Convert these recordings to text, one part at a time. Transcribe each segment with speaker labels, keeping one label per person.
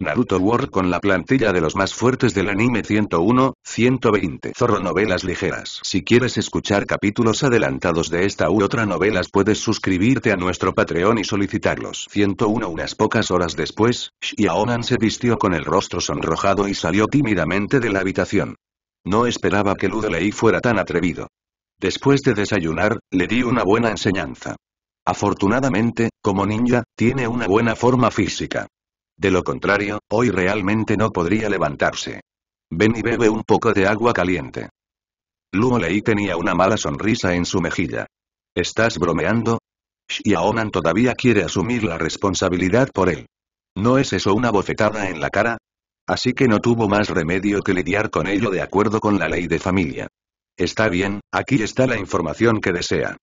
Speaker 1: Naruto World con la plantilla de los más fuertes del anime 101, 120. Zorro Novelas Ligeras. Si quieres escuchar capítulos adelantados de esta u otra novelas puedes suscribirte a nuestro Patreon y solicitarlos. 101 Unas pocas horas después, Xiaonan se vistió con el rostro sonrojado y salió tímidamente de la habitación. No esperaba que Ludelei fuera tan atrevido. Después de desayunar, le di una buena enseñanza. Afortunadamente, como ninja, tiene una buena forma física. De lo contrario, hoy realmente no podría levantarse. Ven y bebe un poco de agua caliente. Luo Lei tenía una mala sonrisa en su mejilla. ¿Estás bromeando? Xiaonan todavía quiere asumir la responsabilidad por él. ¿No es eso una bofetada en la cara? Así que no tuvo más remedio que lidiar con ello de acuerdo con la ley de familia. Está bien, aquí está la información que desea.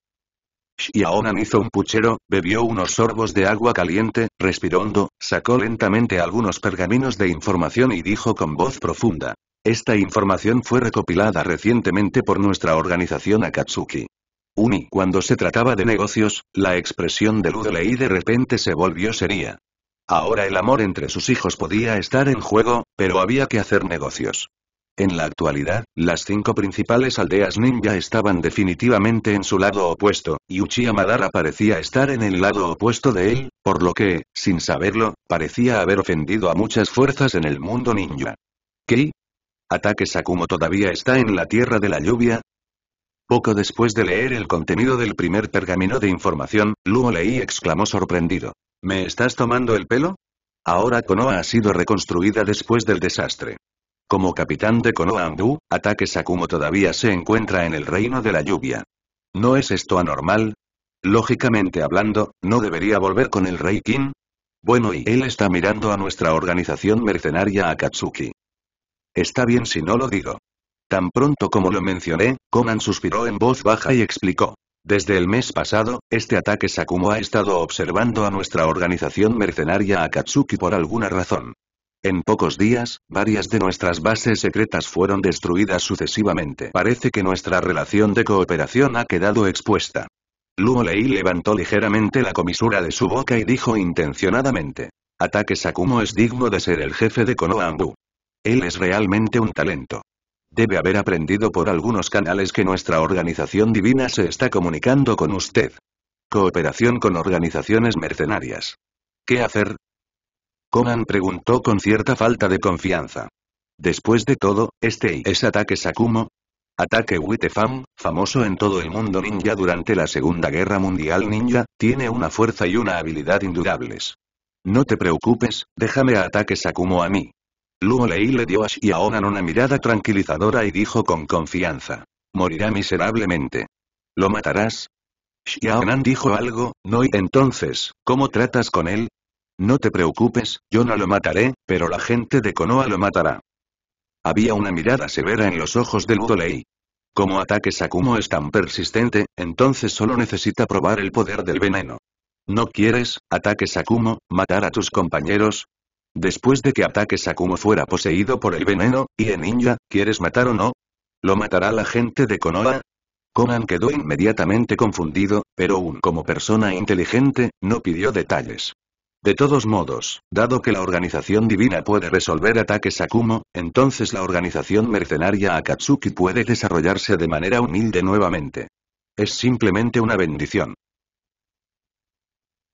Speaker 1: Xiaonan hizo un puchero, bebió unos sorbos de agua caliente, respiró hondo, sacó lentamente algunos pergaminos de información y dijo con voz profunda. Esta información fue recopilada recientemente por nuestra organización Akatsuki. Uni, cuando se trataba de negocios, la expresión de Ludley de repente se volvió seria. Ahora el amor entre sus hijos podía estar en juego, pero había que hacer negocios. En la actualidad, las cinco principales aldeas ninja estaban definitivamente en su lado opuesto, y Uchiha Madara parecía estar en el lado opuesto de él, por lo que, sin saberlo, parecía haber ofendido a muchas fuerzas en el mundo ninja. ¿Qué? ¿Ataque Sakumo todavía está en la Tierra de la Lluvia? Poco después de leer el contenido del primer pergamino de información, Luo Lei exclamó sorprendido. ¿Me estás tomando el pelo? Ahora Konoha ha sido reconstruida después del desastre. Como capitán de Kono Ataque Sakumo todavía se encuentra en el reino de la lluvia. ¿No es esto anormal? Lógicamente hablando, ¿no debería volver con el rey Kin? Bueno y él está mirando a nuestra organización mercenaria Akatsuki. Está bien si no lo digo. Tan pronto como lo mencioné, Conan suspiró en voz baja y explicó. Desde el mes pasado, este ataque Sakumo ha estado observando a nuestra organización mercenaria Akatsuki por alguna razón. En pocos días, varias de nuestras bases secretas fueron destruidas sucesivamente. Parece que nuestra relación de cooperación ha quedado expuesta. Luo Lei levantó ligeramente la comisura de su boca y dijo intencionadamente. Ataque Sakumo es digno de ser el jefe de Konohambu. Él es realmente un talento. Debe haber aprendido por algunos canales que nuestra organización divina se está comunicando con usted. Cooperación con organizaciones mercenarias. ¿Qué hacer? Conan preguntó con cierta falta de confianza. Después de todo, ¿este es ataque Sakumo? Ataque Wittefam, famoso en todo el mundo ninja durante la Segunda Guerra Mundial ninja, tiene una fuerza y una habilidad indudables. No te preocupes, déjame a ataque Sakumo a mí. Luo Lei le dio a Xiaonan una mirada tranquilizadora y dijo con confianza. Morirá miserablemente. ¿Lo matarás? Xiaonan dijo algo, no y entonces, ¿cómo tratas con él? No te preocupes, yo no lo mataré, pero la gente de Konoha lo matará. Había una mirada severa en los ojos de Ludolei. Como ataque Sakumo es tan persistente, entonces solo necesita probar el poder del veneno. ¿No quieres, ataque Sakumo, matar a tus compañeros? Después de que ataque Sakumo fuera poseído por el veneno, y en ninja, ¿quieres matar o no? ¿Lo matará la gente de Konoha? Conan quedó inmediatamente confundido, pero aún como persona inteligente, no pidió detalles. De todos modos, dado que la organización divina puede resolver ataques a Kumo, entonces la organización mercenaria Akatsuki puede desarrollarse de manera humilde nuevamente. Es simplemente una bendición.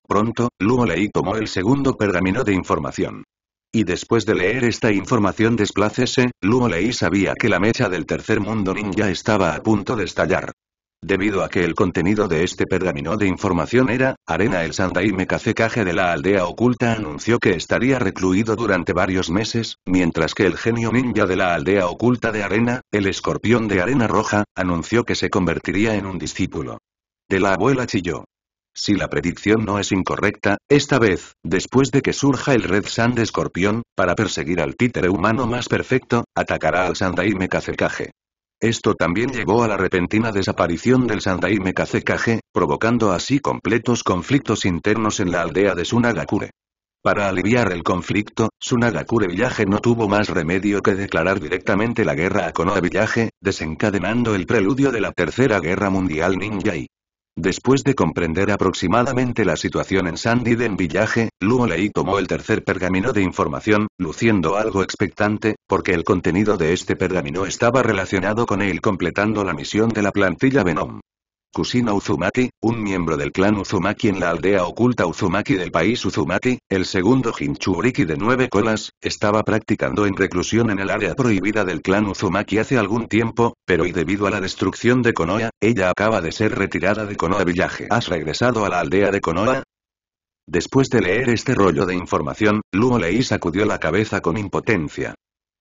Speaker 1: Pronto, Luo Lei tomó el segundo pergamino de información. Y después de leer esta información desplácese, Luo Lei sabía que la mecha del tercer mundo ninja estaba a punto de estallar. Debido a que el contenido de este pergamino de información era, Arena el Sandaime Mekacekaje de la aldea oculta anunció que estaría recluido durante varios meses, mientras que el genio ninja de la aldea oculta de Arena, el escorpión de Arena Roja, anunció que se convertiría en un discípulo. De la abuela chilló. Si la predicción no es incorrecta, esta vez, después de que surja el Red Sand Escorpión, para perseguir al títere humano más perfecto, atacará al Sandaime Kazekage. Esto también llevó a la repentina desaparición del Sandaime Kazekage, provocando así completos conflictos internos en la aldea de Sunagakure. Para aliviar el conflicto, Sunagakure Villaje no tuvo más remedio que declarar directamente la guerra a Konoha Village, desencadenando el preludio de la Tercera Guerra Mundial Ninja Después de comprender aproximadamente la situación en Sandy en Village, Luo Lei tomó el tercer pergamino de información, luciendo algo expectante, porque el contenido de este pergamino estaba relacionado con él completando la misión de la plantilla Venom. Kusina Uzumaki, un miembro del clan Uzumaki en la aldea oculta Uzumaki del país Uzumaki, el segundo Jinchuriki de nueve colas, estaba practicando en reclusión en el área prohibida del clan Uzumaki hace algún tiempo, pero y debido a la destrucción de Konoha, ella acaba de ser retirada de Konoha Villaje. ¿Has regresado a la aldea de Konoha? Después de leer este rollo de información, Luo Lei sacudió la cabeza con impotencia.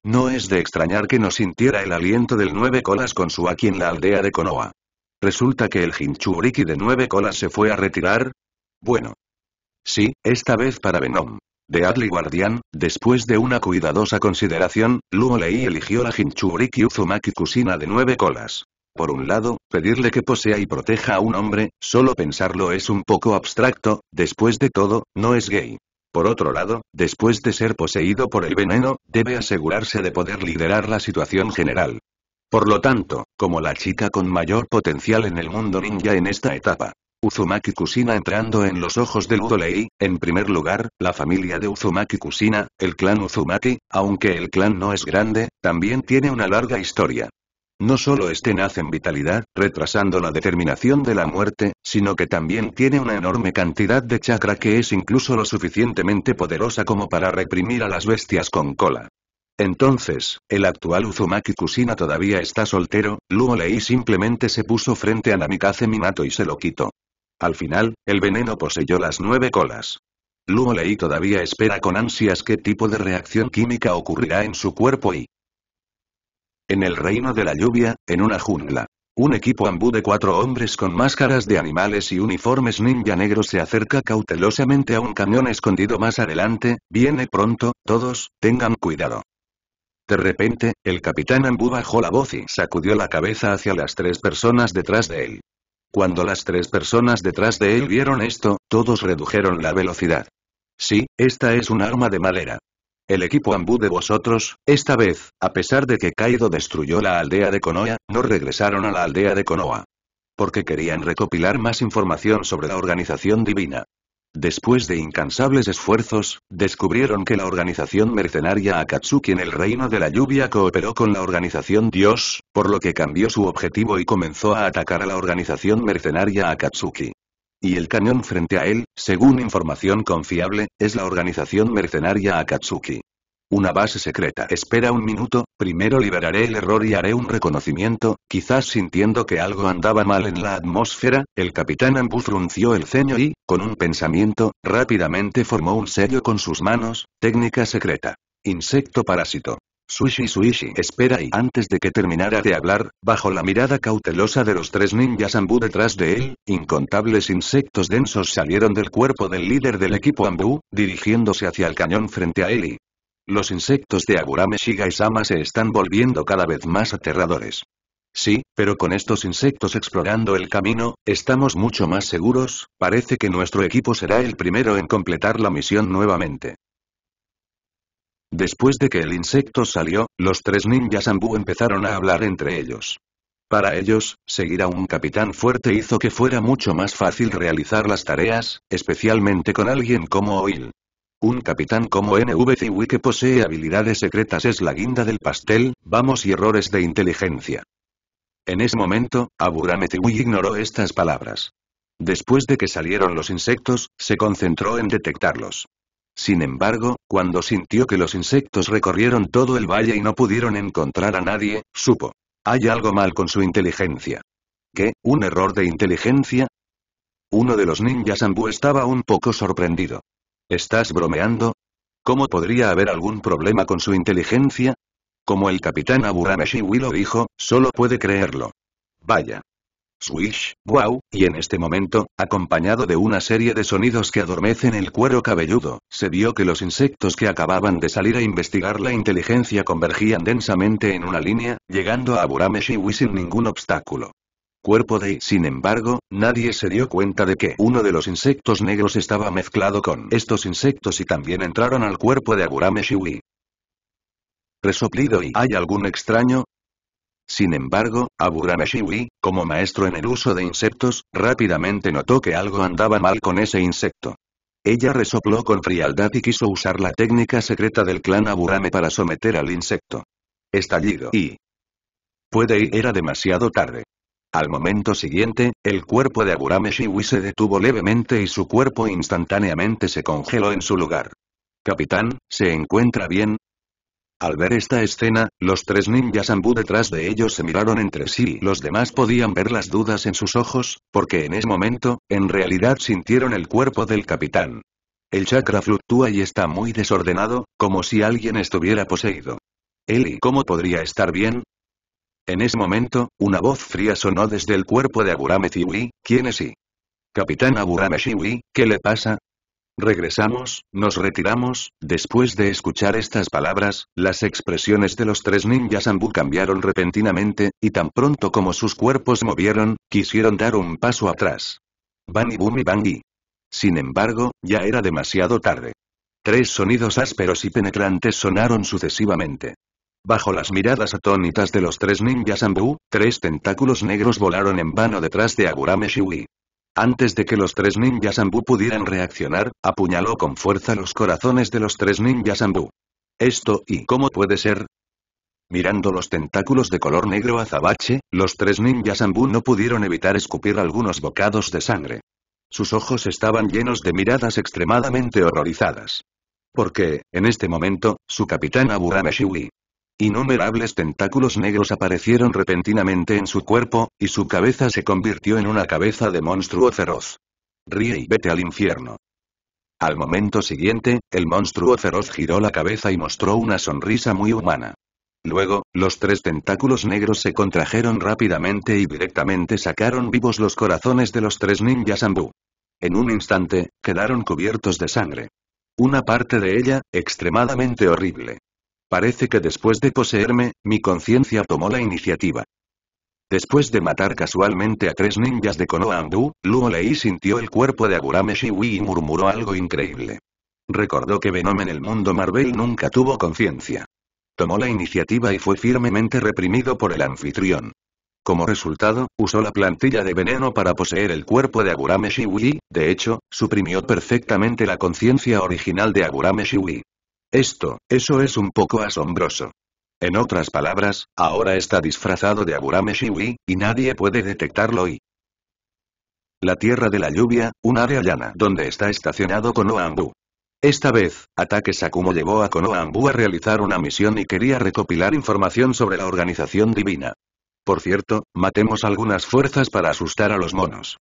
Speaker 1: No es de extrañar que no sintiera el aliento del nueve colas con su aquí en la aldea de Konoha. ¿Resulta que el Hinchuriki de nueve colas se fue a retirar? Bueno. Sí, esta vez para Venom. De Adli Guardián, después de una cuidadosa consideración, Luo Lei eligió la Hinchuriki Uzumaki Kusina de nueve colas. Por un lado, pedirle que posea y proteja a un hombre, solo pensarlo es un poco abstracto, después de todo, no es gay. Por otro lado, después de ser poseído por el veneno, debe asegurarse de poder liderar la situación general. Por lo tanto, como la chica con mayor potencial en el mundo ninja en esta etapa. Uzumaki Kusina entrando en los ojos del Udolei, en primer lugar, la familia de Uzumaki Kusina, el clan Uzumaki, aunque el clan no es grande, también tiene una larga historia. No solo este nace en vitalidad, retrasando la determinación de la muerte, sino que también tiene una enorme cantidad de chakra que es incluso lo suficientemente poderosa como para reprimir a las bestias con cola. Entonces, el actual Uzumaki Kusina todavía está soltero, Luo Lei simplemente se puso frente a Namikaze Minato y se lo quitó. Al final, el veneno poseyó las nueve colas. Luo Lei todavía espera con ansias qué tipo de reacción química ocurrirá en su cuerpo y... En el reino de la lluvia, en una jungla. Un equipo ambú de cuatro hombres con máscaras de animales y uniformes ninja negros se acerca cautelosamente a un camión escondido más adelante, viene pronto, todos, tengan cuidado. De repente, el capitán Ambu bajó la voz y sacudió la cabeza hacia las tres personas detrás de él. Cuando las tres personas detrás de él vieron esto, todos redujeron la velocidad. Sí, esta es un arma de madera. El equipo Ambu de vosotros, esta vez, a pesar de que Kaido destruyó la aldea de Konoa, no regresaron a la aldea de Konoa, Porque querían recopilar más información sobre la organización divina. Después de incansables esfuerzos, descubrieron que la organización mercenaria Akatsuki en el Reino de la Lluvia cooperó con la organización Dios, por lo que cambió su objetivo y comenzó a atacar a la organización mercenaria Akatsuki. Y el cañón frente a él, según información confiable, es la organización mercenaria Akatsuki. Una base secreta. Espera un minuto, primero liberaré el error y haré un reconocimiento, quizás sintiendo que algo andaba mal en la atmósfera, el capitán Ambu frunció el ceño y, con un pensamiento, rápidamente formó un sello con sus manos, técnica secreta. Insecto parásito. Sushi Suishi espera y antes de que terminara de hablar, bajo la mirada cautelosa de los tres ninjas Ambu detrás de él, incontables insectos densos salieron del cuerpo del líder del equipo Ambu, dirigiéndose hacia el cañón frente a él y, los insectos de Agurame Sama se están volviendo cada vez más aterradores. Sí, pero con estos insectos explorando el camino, estamos mucho más seguros, parece que nuestro equipo será el primero en completar la misión nuevamente. Después de que el insecto salió, los tres ninjas Ambu empezaron a hablar entre ellos. Para ellos, seguir a un capitán fuerte hizo que fuera mucho más fácil realizar las tareas, especialmente con alguien como Oil. Un capitán como NV que posee habilidades secretas es la guinda del pastel, vamos y errores de inteligencia. En ese momento, Aburame ignoró estas palabras. Después de que salieron los insectos, se concentró en detectarlos. Sin embargo, cuando sintió que los insectos recorrieron todo el valle y no pudieron encontrar a nadie, supo. Hay algo mal con su inteligencia. ¿Qué? ¿Un error de inteligencia? Uno de los ninjas Ambu estaba un poco sorprendido. ¿Estás bromeando? ¿Cómo podría haber algún problema con su inteligencia? Como el capitán Aburameshiwi lo dijo, solo puede creerlo. Vaya. Swish, wow, y en este momento, acompañado de una serie de sonidos que adormecen el cuero cabelludo, se vio que los insectos que acababan de salir a investigar la inteligencia convergían densamente en una línea, llegando a Aburameshi sin ningún obstáculo cuerpo de sin embargo, nadie se dio cuenta de que uno de los insectos negros estaba mezclado con estos insectos y también entraron al cuerpo de aburame Shiwi. Resoplido y ¿hay algún extraño? Sin embargo, Aburame Shiwi, como maestro en el uso de insectos, rápidamente notó que algo andaba mal con ese insecto. Ella resopló con frialdad y quiso usar la técnica secreta del clan Aburame para someter al insecto. Estallido y... Puede era demasiado tarde. Al momento siguiente, el cuerpo de Aburame Shiwi se detuvo levemente y su cuerpo instantáneamente se congeló en su lugar. Capitán, ¿se encuentra bien? Al ver esta escena, los tres ninjas ambú detrás de ellos se miraron entre sí y los demás podían ver las dudas en sus ojos, porque en ese momento, en realidad sintieron el cuerpo del capitán. El chakra fluctúa y está muy desordenado, como si alguien estuviera poseído. Él y cómo podría estar bien, en ese momento, una voz fría sonó desde el cuerpo de Aburame ¿quién es y? Capitán Aburame Chiwi, ¿qué le pasa? Regresamos, nos retiramos, después de escuchar estas palabras, las expresiones de los tres ninjas Ambu cambiaron repentinamente, y tan pronto como sus cuerpos movieron, quisieron dar un paso atrás. Bani Bumi Bangi. Sin embargo, ya era demasiado tarde. Tres sonidos ásperos y penetrantes sonaron sucesivamente. Bajo las miradas atónitas de los tres ninjas Anbu, tres tentáculos negros volaron en vano detrás de Aburame Shui. Antes de que los tres ninjas Ambu pudieran reaccionar, apuñaló con fuerza los corazones de los tres ninjas Anbu. Esto y cómo puede ser, Mirando los tentáculos de color negro azabache, los tres ninjas Ambu no pudieron evitar escupir algunos bocados de sangre. Sus ojos estaban llenos de miradas extremadamente horrorizadas. Porque, en este momento, su capitán Aburame Shiwi, Innumerables tentáculos negros aparecieron repentinamente en su cuerpo, y su cabeza se convirtió en una cabeza de monstruo feroz. Ríe y vete al infierno. Al momento siguiente, el monstruo feroz giró la cabeza y mostró una sonrisa muy humana. Luego, los tres tentáculos negros se contrajeron rápidamente y directamente sacaron vivos los corazones de los tres ninjas ambú. En un instante, quedaron cubiertos de sangre. Una parte de ella, extremadamente horrible, Parece que después de poseerme, mi conciencia tomó la iniciativa. Después de matar casualmente a tres ninjas de Konoha Andu, Luo Lei sintió el cuerpo de Agurame Shiwi y murmuró algo increíble. Recordó que Venom en el mundo Marvel nunca tuvo conciencia. Tomó la iniciativa y fue firmemente reprimido por el anfitrión. Como resultado, usó la plantilla de veneno para poseer el cuerpo de Agurame Shiwi, de hecho, suprimió perfectamente la conciencia original de Agurame Shiwi. Esto, eso es un poco asombroso. En otras palabras, ahora está disfrazado de Aburame Shiwi, y nadie puede detectarlo y... La Tierra de la Lluvia, un área llana donde está estacionado Konohambu. Esta vez, Ataque Sakumo llevó a Konohambu a realizar una misión y quería recopilar información sobre la organización divina. Por cierto, matemos algunas fuerzas para asustar a los monos.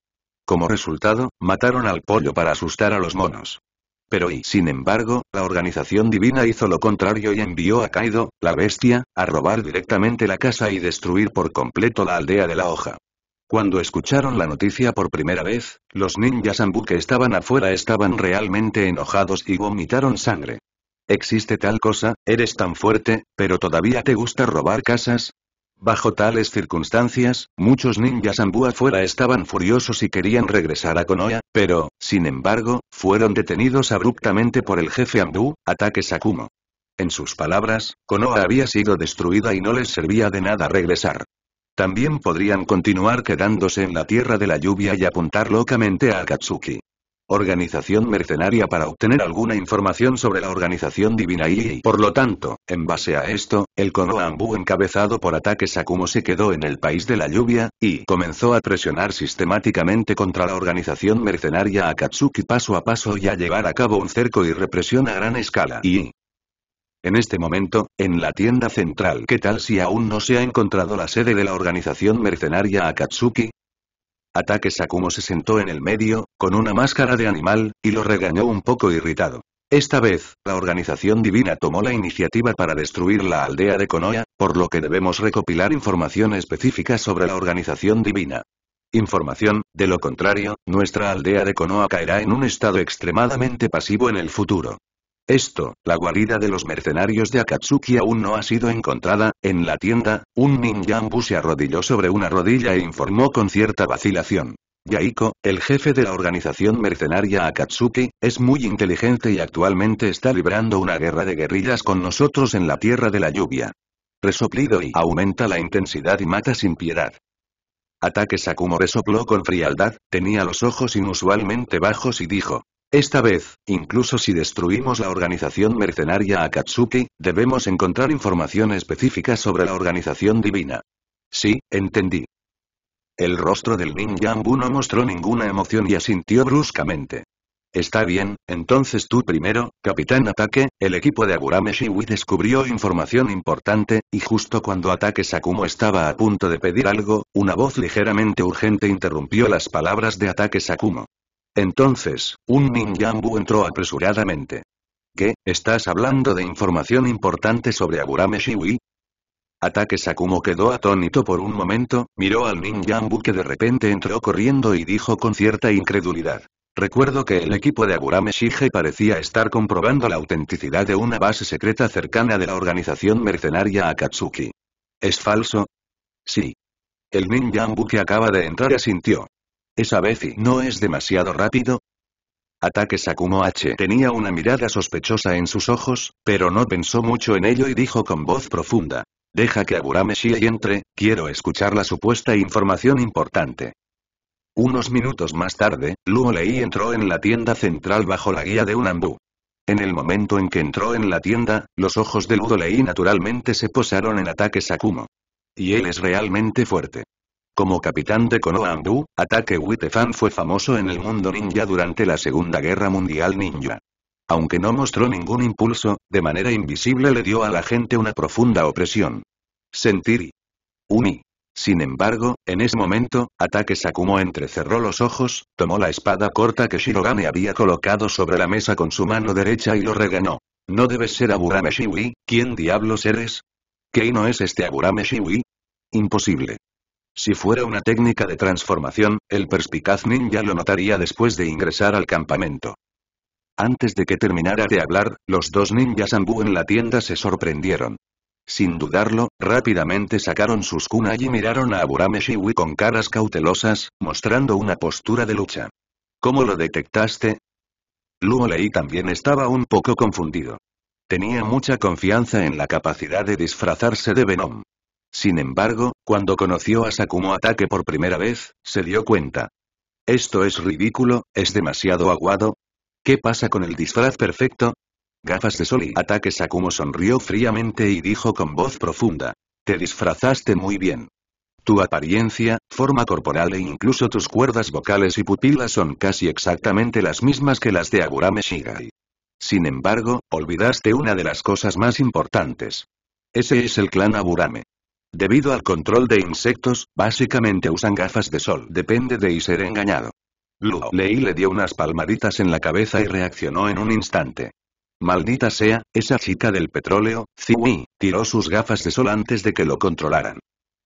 Speaker 1: Como resultado, mataron al pollo para asustar a los monos. Pero y sin embargo, la organización divina hizo lo contrario y envió a Kaido, la bestia, a robar directamente la casa y destruir por completo la aldea de la hoja. Cuando escucharon la noticia por primera vez, los ninjas Ambu que estaban afuera estaban realmente enojados y vomitaron sangre. Existe tal cosa, eres tan fuerte, pero todavía te gusta robar casas, Bajo tales circunstancias, muchos ninjas Anbu afuera estaban furiosos y querían regresar a Konoha, pero, sin embargo, fueron detenidos abruptamente por el jefe Anbu, ataque Sakumo. En sus palabras, Konoha había sido destruida y no les servía de nada regresar. También podrían continuar quedándose en la tierra de la lluvia y apuntar locamente a Akatsuki organización mercenaria para obtener alguna información sobre la organización divina y, por lo tanto, en base a esto, el Konohambu encabezado por a Sakumo se quedó en el país de la lluvia, y comenzó a presionar sistemáticamente contra la organización mercenaria Akatsuki paso a paso y a llevar a cabo un cerco y represión a gran escala y... En este momento, en la tienda central ¿qué tal si aún no se ha encontrado la sede de la organización mercenaria Akatsuki? Ataque Sakumo se sentó en el medio, con una máscara de animal, y lo regañó un poco irritado. Esta vez, la organización divina tomó la iniciativa para destruir la aldea de Konoha, por lo que debemos recopilar información específica sobre la organización divina. Información, de lo contrario, nuestra aldea de Konoha caerá en un estado extremadamente pasivo en el futuro. Esto, la guarida de los mercenarios de Akatsuki aún no ha sido encontrada, en la tienda, un ninjambu se arrodilló sobre una rodilla e informó con cierta vacilación. Yaiko, el jefe de la organización mercenaria Akatsuki, es muy inteligente y actualmente está librando una guerra de guerrillas con nosotros en la Tierra de la Lluvia. Resoplido y aumenta la intensidad y mata sin piedad. Ataque Sakumo resopló con frialdad, tenía los ojos inusualmente bajos y dijo, esta vez, incluso si destruimos la organización mercenaria Akatsuki, debemos encontrar información específica sobre la organización divina. Sí, entendí. El rostro del Ninjambu no mostró ninguna emoción y asintió bruscamente. Está bien, entonces tú primero, Capitán Ataque, el equipo de Agurame Shiwi descubrió información importante, y justo cuando Ataque Sakumo estaba a punto de pedir algo, una voz ligeramente urgente interrumpió las palabras de Ataque Sakumo. Entonces, un ninjambu entró apresuradamente. ¿Qué, estás hablando de información importante sobre Aburame Shiwi? Ataque Sakumo quedó atónito por un momento, miró al Ninjambu que de repente entró corriendo y dijo con cierta incredulidad. Recuerdo que el equipo de Aburame parecía estar comprobando la autenticidad de una base secreta cercana de la organización mercenaria Akatsuki. ¿Es falso? Sí. El Ninjambu que acaba de entrar asintió. ¿Esa y no es demasiado rápido? Ataque Sakumo H tenía una mirada sospechosa en sus ojos, pero no pensó mucho en ello y dijo con voz profunda. Deja que Agurame y entre, quiero escuchar la supuesta información importante. Unos minutos más tarde, Ludo Lei entró en la tienda central bajo la guía de un ambú. En el momento en que entró en la tienda, los ojos de Ludo Lei naturalmente se posaron en ataque Sakumo. Y él es realmente fuerte. Como capitán de Konohamaru, Ataque Witefan fue famoso en el mundo ninja durante la Segunda Guerra Mundial Ninja. Aunque no mostró ningún impulso, de manera invisible le dio a la gente una profunda opresión. Sentiri. Uni. Sin embargo, en ese momento, Ataque Sakumo entrecerró los ojos, tomó la espada corta que Shirogane había colocado sobre la mesa con su mano derecha y lo reganó. No debes ser Aburame Shiwi, ¿quién diablos eres? ¿Qué no es este Aburame Shiwi? Imposible. Si fuera una técnica de transformación, el perspicaz ninja lo notaría después de ingresar al campamento. Antes de que terminara de hablar, los dos ninjas ambú en la tienda se sorprendieron. Sin dudarlo, rápidamente sacaron sus kunai y miraron a Aburame Shiwi con caras cautelosas, mostrando una postura de lucha. ¿Cómo lo detectaste? Luo Lei también estaba un poco confundido. Tenía mucha confianza en la capacidad de disfrazarse de Venom. Sin embargo, cuando conoció a Sakumo Ataque por primera vez, se dio cuenta. Esto es ridículo, es demasiado aguado. ¿Qué pasa con el disfraz perfecto? Gafas de sol y ataque Sakumo sonrió fríamente y dijo con voz profunda. Te disfrazaste muy bien. Tu apariencia, forma corporal e incluso tus cuerdas vocales y pupilas son casi exactamente las mismas que las de Aburame Shigai. Sin embargo, olvidaste una de las cosas más importantes. Ese es el clan Aburame. Debido al control de insectos, básicamente usan gafas de sol. Depende de y ser engañado. Luo Lei le dio unas palmaditas en la cabeza y reaccionó en un instante. Maldita sea, esa chica del petróleo, Ziwi, tiró sus gafas de sol antes de que lo controlaran.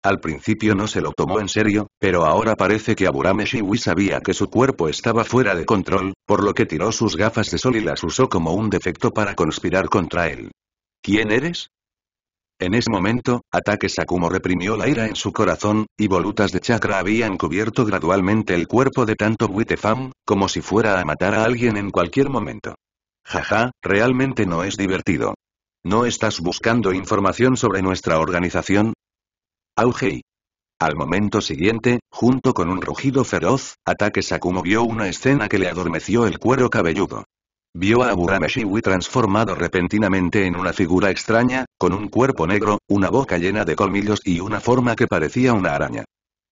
Speaker 1: Al principio no se lo tomó en serio, pero ahora parece que Aburame Shiwi sabía que su cuerpo estaba fuera de control, por lo que tiró sus gafas de sol y las usó como un defecto para conspirar contra él. ¿Quién eres? En ese momento, ataque Sakumo reprimió la ira en su corazón, y volutas de chakra habían cubierto gradualmente el cuerpo de tanto Witefam, como si fuera a matar a alguien en cualquier momento. Jaja, realmente no es divertido. ¿No estás buscando información sobre nuestra organización? Augei. Al momento siguiente, junto con un rugido feroz, Ataque Sakumo vio una escena que le adormeció el cuero cabelludo. Vio a Shiwi transformado repentinamente en una figura extraña, con un cuerpo negro, una boca llena de colmillos y una forma que parecía una araña.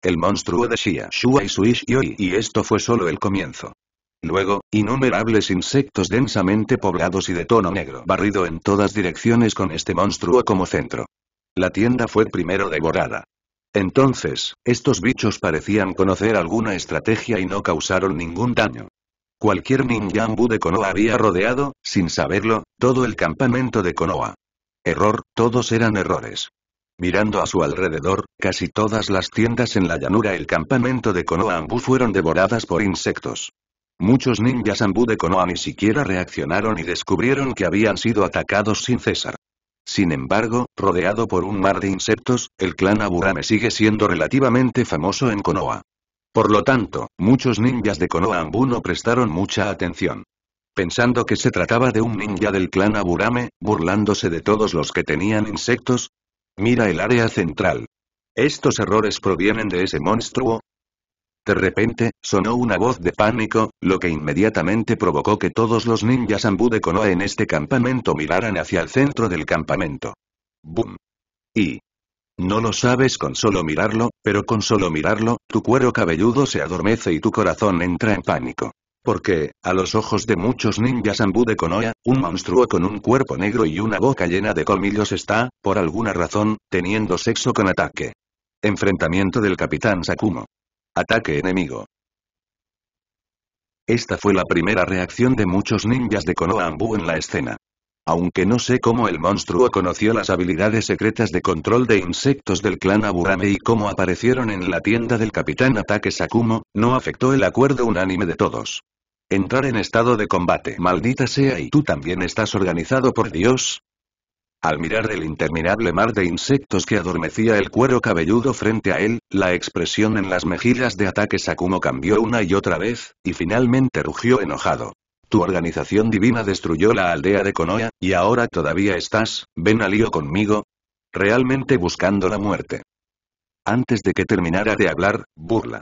Speaker 1: El monstruo de Shia Shua y Suishioi y esto fue solo el comienzo. Luego, innumerables insectos densamente poblados y de tono negro barrido en todas direcciones con este monstruo como centro. La tienda fue primero devorada. Entonces, estos bichos parecían conocer alguna estrategia y no causaron ningún daño. Cualquier ninja ninjambu de Konoha había rodeado, sin saberlo, todo el campamento de Konoha. Error, todos eran errores. Mirando a su alrededor, casi todas las tiendas en la llanura el campamento de Konoha Ambu fueron devoradas por insectos. Muchos ninjas Ambu de Konoha ni siquiera reaccionaron y descubrieron que habían sido atacados sin cesar. Sin embargo, rodeado por un mar de insectos, el clan Aburame sigue siendo relativamente famoso en Konoha. Por lo tanto, muchos ninjas de Ambu no prestaron mucha atención. Pensando que se trataba de un ninja del clan Aburame, burlándose de todos los que tenían insectos. Mira el área central. ¿Estos errores provienen de ese monstruo? De repente, sonó una voz de pánico, lo que inmediatamente provocó que todos los ninjas Ambu de Konoha en este campamento miraran hacia el centro del campamento. ¡Bum! Y, no lo sabes con solo mirarlo, pero con solo mirarlo, tu cuero cabelludo se adormece y tu corazón entra en pánico. Porque, a los ojos de muchos ninjas Ambu de Konoha, un monstruo con un cuerpo negro y una boca llena de colmillos está, por alguna razón, teniendo sexo con ataque. Enfrentamiento del Capitán Sakumo. Ataque enemigo. Esta fue la primera reacción de muchos ninjas de Konoha Ambu en la escena aunque no sé cómo el monstruo conoció las habilidades secretas de control de insectos del clan Aburame y cómo aparecieron en la tienda del capitán Ataque Sakumo, no afectó el acuerdo unánime de todos. Entrar en estado de combate. Maldita sea y tú también estás organizado por Dios. Al mirar el interminable mar de insectos que adormecía el cuero cabelludo frente a él, la expresión en las mejillas de Ataque Sakumo cambió una y otra vez, y finalmente rugió enojado. Tu organización divina destruyó la aldea de Konoha, y ahora todavía estás, ven a lío conmigo. Realmente buscando la muerte. Antes de que terminara de hablar, burla.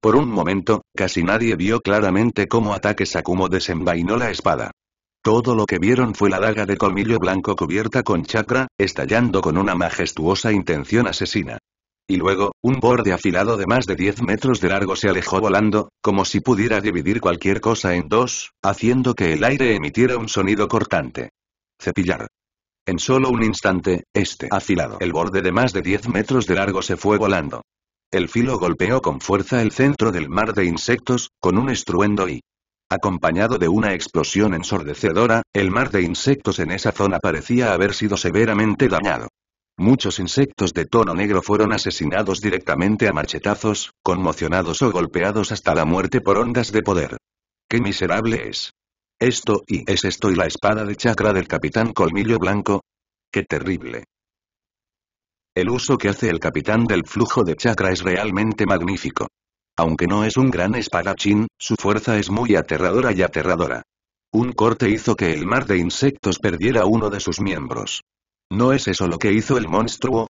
Speaker 1: Por un momento, casi nadie vio claramente cómo Ataque Sakumo desenvainó la espada. Todo lo que vieron fue la daga de colmillo blanco cubierta con chakra, estallando con una majestuosa intención asesina y luego, un borde afilado de más de 10 metros de largo se alejó volando, como si pudiera dividir cualquier cosa en dos, haciendo que el aire emitiera un sonido cortante. Cepillar. En solo un instante, este afilado, el borde de más de 10 metros de largo se fue volando. El filo golpeó con fuerza el centro del mar de insectos, con un estruendo y, Acompañado de una explosión ensordecedora, el mar de insectos en esa zona parecía haber sido severamente dañado. Muchos insectos de tono negro fueron asesinados directamente a machetazos, conmocionados o golpeados hasta la muerte por ondas de poder. ¡Qué miserable es! Esto y es esto y la espada de chakra del capitán Colmillo Blanco. ¡Qué terrible! El uso que hace el capitán del flujo de chakra es realmente magnífico. Aunque no es un gran espadachín, su fuerza es muy aterradora y aterradora. Un corte hizo que el mar de insectos perdiera uno de sus miembros. ¿No es eso lo que hizo el monstruo?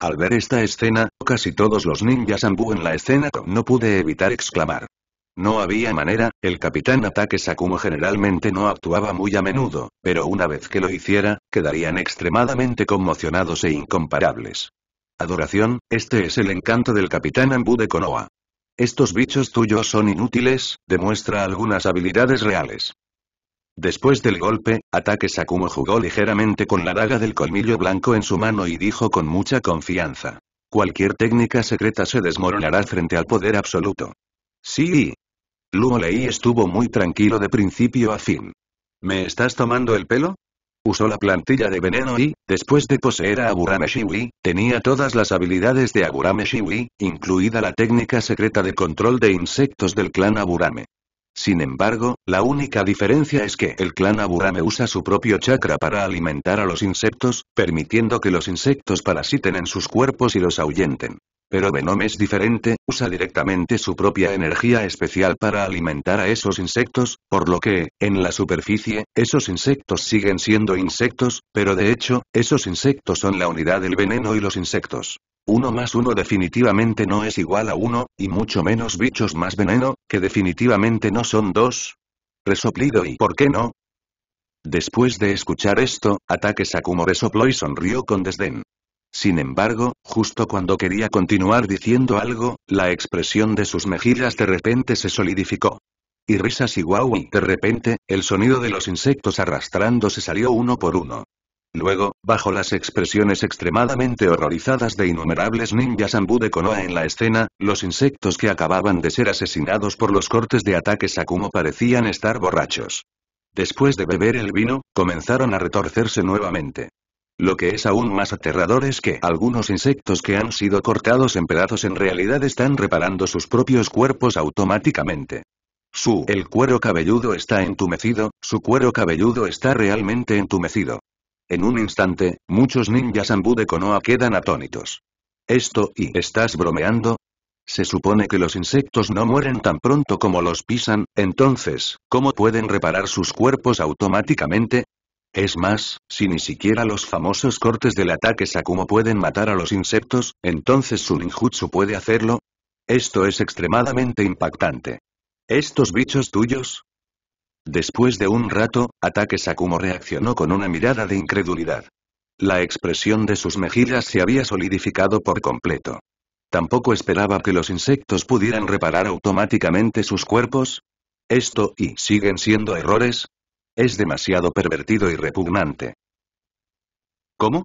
Speaker 1: Al ver esta escena, casi todos los ninjas Ambu en la escena no pude evitar exclamar. No había manera, el capitán Ataque Sakumo generalmente no actuaba muy a menudo, pero una vez que lo hiciera, quedarían extremadamente conmocionados e incomparables. Adoración, este es el encanto del capitán Ambu de Konoha. Estos bichos tuyos son inútiles, demuestra algunas habilidades reales. Después del golpe, Ataque Sakumo jugó ligeramente con la daga del colmillo blanco en su mano y dijo con mucha confianza. Cualquier técnica secreta se desmoronará frente al poder absoluto. Sí. Luo Lei estuvo muy tranquilo de principio a fin. ¿Me estás tomando el pelo? Usó la plantilla de veneno y, después de poseer a Aburame Shiwi, tenía todas las habilidades de Aburame Shiwi, incluida la técnica secreta de control de insectos del clan Aburame. Sin embargo, la única diferencia es que el clan Aburame usa su propio chakra para alimentar a los insectos, permitiendo que los insectos parasiten en sus cuerpos y los ahuyenten. Pero Venom es diferente, usa directamente su propia energía especial para alimentar a esos insectos, por lo que, en la superficie, esos insectos siguen siendo insectos, pero de hecho, esos insectos son la unidad del veneno y los insectos. Uno más uno definitivamente no es igual a uno, y mucho menos bichos más veneno, que definitivamente no son dos. Resoplido y ¿por qué no? Después de escuchar esto, Ataque Sakumo resopló y sonrió con desdén. Sin embargo, justo cuando quería continuar diciendo algo, la expresión de sus mejillas de repente se solidificó. Y risas y guau y de repente, el sonido de los insectos arrastrándose salió uno por uno. Luego, bajo las expresiones extremadamente horrorizadas de innumerables ninjas Ambu de Konoha en la escena, los insectos que acababan de ser asesinados por los cortes de ataque Sakumo parecían estar borrachos. Después de beber el vino, comenzaron a retorcerse nuevamente. Lo que es aún más aterrador es que algunos insectos que han sido cortados en pedazos en realidad están reparando sus propios cuerpos automáticamente. Su el cuero cabelludo está entumecido, su cuero cabelludo está realmente entumecido. En un instante, muchos ninjas Ambu de Konoha quedan atónitos. ¿Esto y estás bromeando? Se supone que los insectos no mueren tan pronto como los pisan, entonces, ¿cómo pueden reparar sus cuerpos automáticamente? Es más, si ni siquiera los famosos cortes del ataque Sakumo pueden matar a los insectos, entonces su ninjutsu puede hacerlo. Esto es extremadamente impactante. Estos bichos tuyos, Después de un rato, Ataque Sakumo reaccionó con una mirada de incredulidad. La expresión de sus mejillas se había solidificado por completo. Tampoco esperaba que los insectos pudieran reparar automáticamente sus cuerpos. Esto y siguen siendo errores. Es demasiado pervertido y repugnante. ¿Cómo?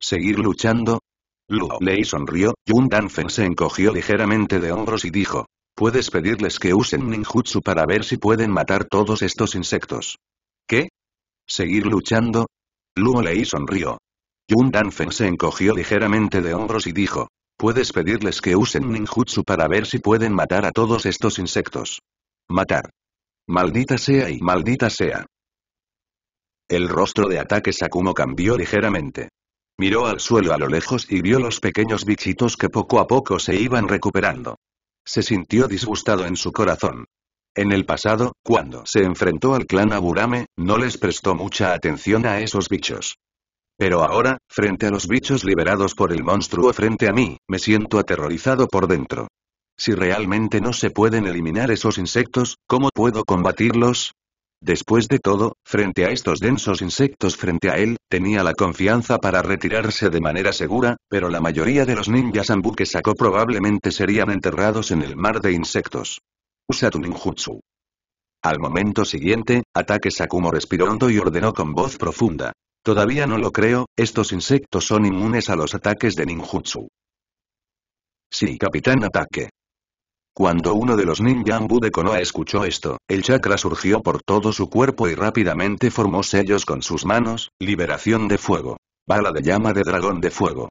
Speaker 1: ¿Seguir luchando? Luo Lei sonrió, Yun Danfen se encogió ligeramente de hombros y dijo. Puedes pedirles que usen ninjutsu para ver si pueden matar todos estos insectos. ¿Qué? ¿Seguir luchando? Luo Lei sonrió. Yun Danfen se encogió ligeramente de hombros y dijo. Puedes pedirles que usen ninjutsu para ver si pueden matar a todos estos insectos. Matar. Maldita sea y maldita sea. El rostro de ataque Sakumo cambió ligeramente. Miró al suelo a lo lejos y vio los pequeños bichitos que poco a poco se iban recuperando. Se sintió disgustado en su corazón. En el pasado, cuando se enfrentó al clan Aburame, no les prestó mucha atención a esos bichos. Pero ahora, frente a los bichos liberados por el monstruo frente a mí, me siento aterrorizado por dentro. Si realmente no se pueden eliminar esos insectos, ¿cómo puedo combatirlos? Después de todo, frente a estos densos insectos frente a él, tenía la confianza para retirarse de manera segura, pero la mayoría de los ninjas Ambu que sacó probablemente serían enterrados en el mar de insectos. Usa tu ninjutsu. Al momento siguiente, Ataque Sakumo respiró hondo y ordenó con voz profunda. Todavía no lo creo, estos insectos son inmunes a los ataques de ninjutsu. Sí, capitán ataque. Cuando uno de los ninjambu de Konoha escuchó esto, el chakra surgió por todo su cuerpo y rápidamente formó sellos con sus manos, liberación de fuego. Bala de llama de dragón de fuego.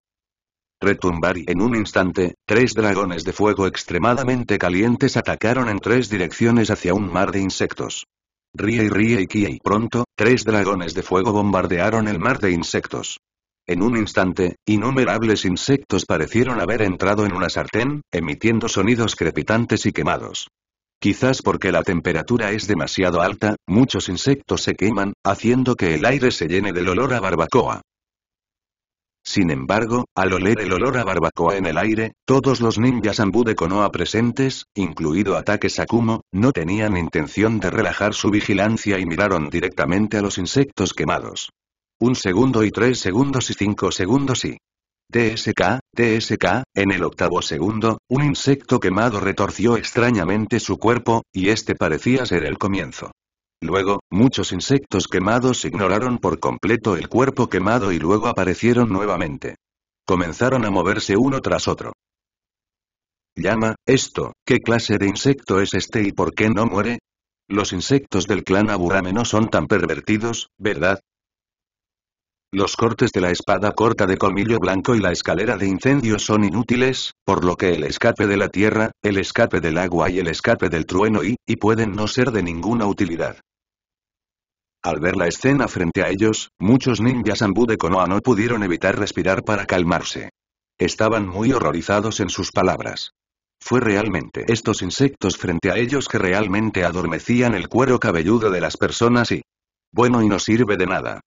Speaker 1: Retumbar y en un instante, tres dragones de fuego extremadamente calientes atacaron en tres direcciones hacia un mar de insectos. Ríe y ríe y Kie y pronto, tres dragones de fuego bombardearon el mar de insectos. En un instante, innumerables insectos parecieron haber entrado en una sartén, emitiendo sonidos crepitantes y quemados. Quizás porque la temperatura es demasiado alta, muchos insectos se queman, haciendo que el aire se llene del olor a barbacoa. Sin embargo, al oler el olor a barbacoa en el aire, todos los ninjas Ambu de presentes, incluido Ataque Sakumo, no tenían intención de relajar su vigilancia y miraron directamente a los insectos quemados. Un segundo y tres segundos y cinco segundos y... TSK, TSK, en el octavo segundo, un insecto quemado retorció extrañamente su cuerpo, y este parecía ser el comienzo. Luego, muchos insectos quemados ignoraron por completo el cuerpo quemado y luego aparecieron nuevamente. Comenzaron a moverse uno tras otro. Llama, esto, ¿qué clase de insecto es este y por qué no muere? Los insectos del clan Aburame no son tan pervertidos, ¿verdad? Los cortes de la espada corta de colmillo blanco y la escalera de incendio son inútiles, por lo que el escape de la tierra, el escape del agua y el escape del trueno y, y pueden no ser de ninguna utilidad. Al ver la escena frente a ellos, muchos ninjas ambú no pudieron evitar respirar para calmarse. Estaban muy horrorizados en sus palabras. Fue realmente estos insectos frente a ellos que realmente adormecían el cuero cabelludo de las personas y... Bueno y no sirve de nada.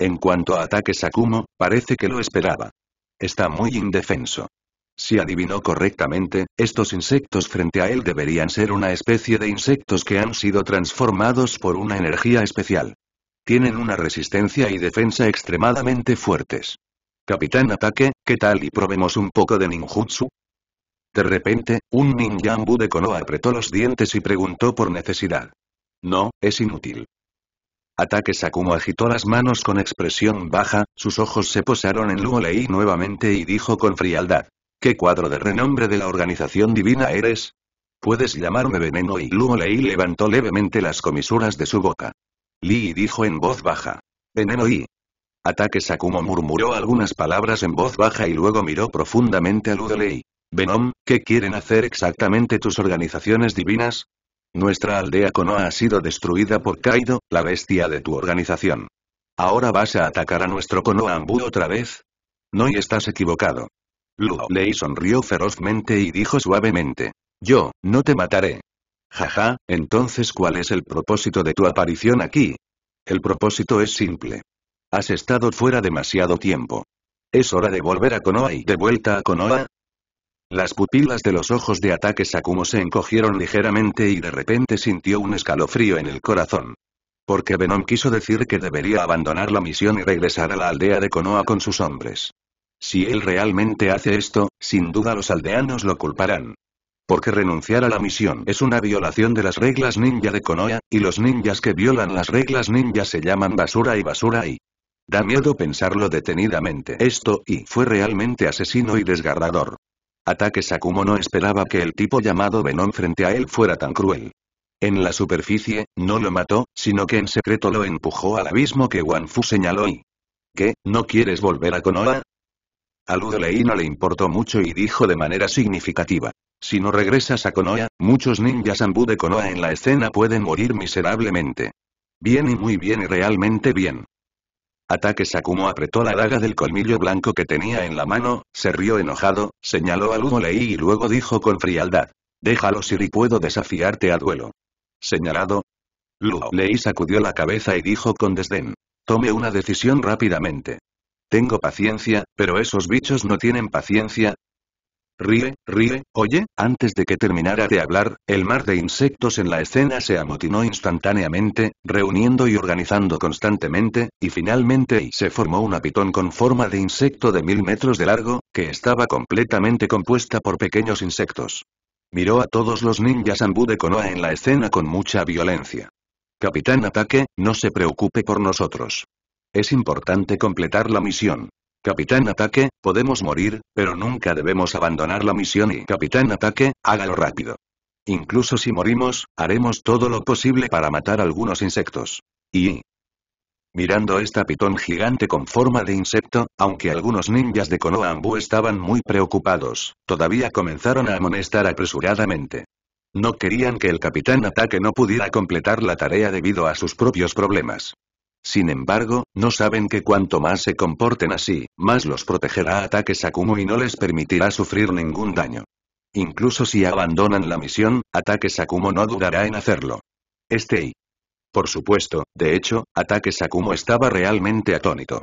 Speaker 1: En cuanto a ataques Sakumo, parece que lo esperaba. Está muy indefenso. Si adivinó correctamente, estos insectos frente a él deberían ser una especie de insectos que han sido transformados por una energía especial. Tienen una resistencia y defensa extremadamente fuertes. Capitán Ataque, ¿qué tal y probemos un poco de ninjutsu? De repente, un ninjambu de Konoha apretó los dientes y preguntó por necesidad. No, es inútil. Ataque Sakumo agitó las manos con expresión baja, sus ojos se posaron en Luo nuevamente y dijo con frialdad. ¿Qué cuadro de renombre de la organización divina eres? Puedes llamarme veneno y Luo levantó levemente las comisuras de su boca. Li dijo en voz baja. Veneno y. Ataque Sakumo murmuró algunas palabras en voz baja y luego miró profundamente a Luo Lei. Venom, ¿qué quieren hacer exactamente tus organizaciones divinas? Nuestra aldea Konoha ha sido destruida por Kaido, la bestia de tu organización. ¿Ahora vas a atacar a nuestro Konoha Ambu otra vez? No y estás equivocado. Luo Lei sonrió ferozmente y dijo suavemente. Yo, no te mataré. Jaja, entonces ¿cuál es el propósito de tu aparición aquí? El propósito es simple. Has estado fuera demasiado tiempo. Es hora de volver a Konoha y de vuelta a Konoha, las pupilas de los ojos de ataque Sakumo se encogieron ligeramente y de repente sintió un escalofrío en el corazón. Porque Venom quiso decir que debería abandonar la misión y regresar a la aldea de Konoha con sus hombres. Si él realmente hace esto, sin duda los aldeanos lo culparán. Porque renunciar a la misión es una violación de las reglas ninja de Konoha, y los ninjas que violan las reglas ninja se llaman basura y basura y... Da miedo pensarlo detenidamente. Esto y fue realmente asesino y desgarrador. Ataque Sakumo no esperaba que el tipo llamado Venom frente a él fuera tan cruel. En la superficie, no lo mató, sino que en secreto lo empujó al abismo que Wanfu señaló y... ¿Qué, no quieres volver a Konoha? A Ludolei no le importó mucho y dijo de manera significativa. Si no regresas a Konoha, muchos ninjas ambú de Konoha en la escena pueden morir miserablemente. Bien y muy bien y realmente bien. Ataque Sakumo apretó la daga del colmillo blanco que tenía en la mano, se rió enojado, señaló a humo y luego dijo con frialdad. «Déjalo si puedo desafiarte a duelo. Señalado. Luo sacudió la cabeza y dijo con desdén. Tome una decisión rápidamente. Tengo paciencia, pero esos bichos no tienen paciencia, Ríe, ríe, oye, antes de que terminara de hablar, el mar de insectos en la escena se amotinó instantáneamente, reuniendo y organizando constantemente, y finalmente se formó una pitón con forma de insecto de mil metros de largo, que estaba completamente compuesta por pequeños insectos. Miró a todos los ninjas Ambu de Konoha en la escena con mucha violencia. Capitán Ataque, no se preocupe por nosotros. Es importante completar la misión. Capitán Ataque, podemos morir, pero nunca debemos abandonar la misión y Capitán Ataque, hágalo rápido. Incluso si morimos, haremos todo lo posible para matar algunos insectos. Y... Mirando esta pitón gigante con forma de insecto, aunque algunos ninjas de Konohambu estaban muy preocupados, todavía comenzaron a amonestar apresuradamente. No querían que el capitán ataque no pudiera completar la tarea debido a sus propios problemas. Sin embargo, no saben que cuanto más se comporten así, más los protegerá ataques Sakumo y no les permitirá sufrir ningún daño. Incluso si abandonan la misión, Ataque Sakumo no dudará en hacerlo. Este y. Por supuesto, de hecho, Ataque Sakumo estaba realmente atónito.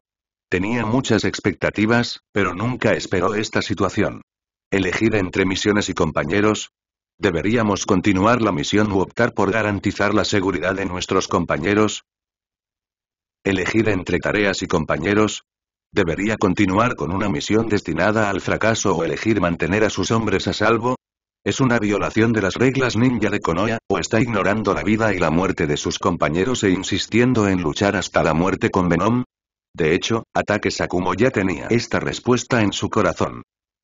Speaker 1: Tenía muchas expectativas, pero nunca esperó esta situación. Elegida entre misiones y compañeros. ¿Deberíamos continuar la misión u optar por garantizar la seguridad de nuestros compañeros? elegir entre tareas y compañeros? ¿Debería continuar con una misión destinada al fracaso o elegir mantener a sus hombres a salvo? ¿Es una violación de las reglas ninja de Konoha, o está ignorando la vida y la muerte de sus compañeros e insistiendo en luchar hasta la muerte con Venom? De hecho, Ataque Sakumo ya tenía esta respuesta en su corazón.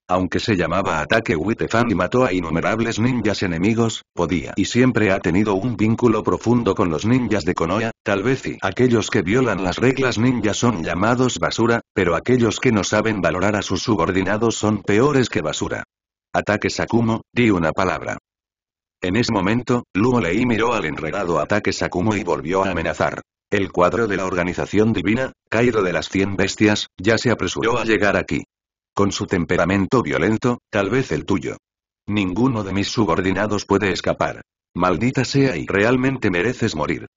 Speaker 1: Aunque se llamaba Ataque Witefan y mató a innumerables ninjas enemigos, podía y siempre ha tenido un vínculo profundo con los ninjas de Konoha, tal vez y aquellos que violan las reglas ninjas son llamados basura, pero aquellos que no saben valorar a sus subordinados son peores que basura. Ataque Sakumo, di una palabra. En ese momento, Luo Lei miró al enredado Ataque Sakumo y volvió a amenazar. El cuadro de la organización divina, Cairo de las Cien Bestias, ya se apresuró a llegar aquí. Con su temperamento violento, tal vez el tuyo. Ninguno de mis subordinados puede escapar. Maldita sea y realmente mereces morir.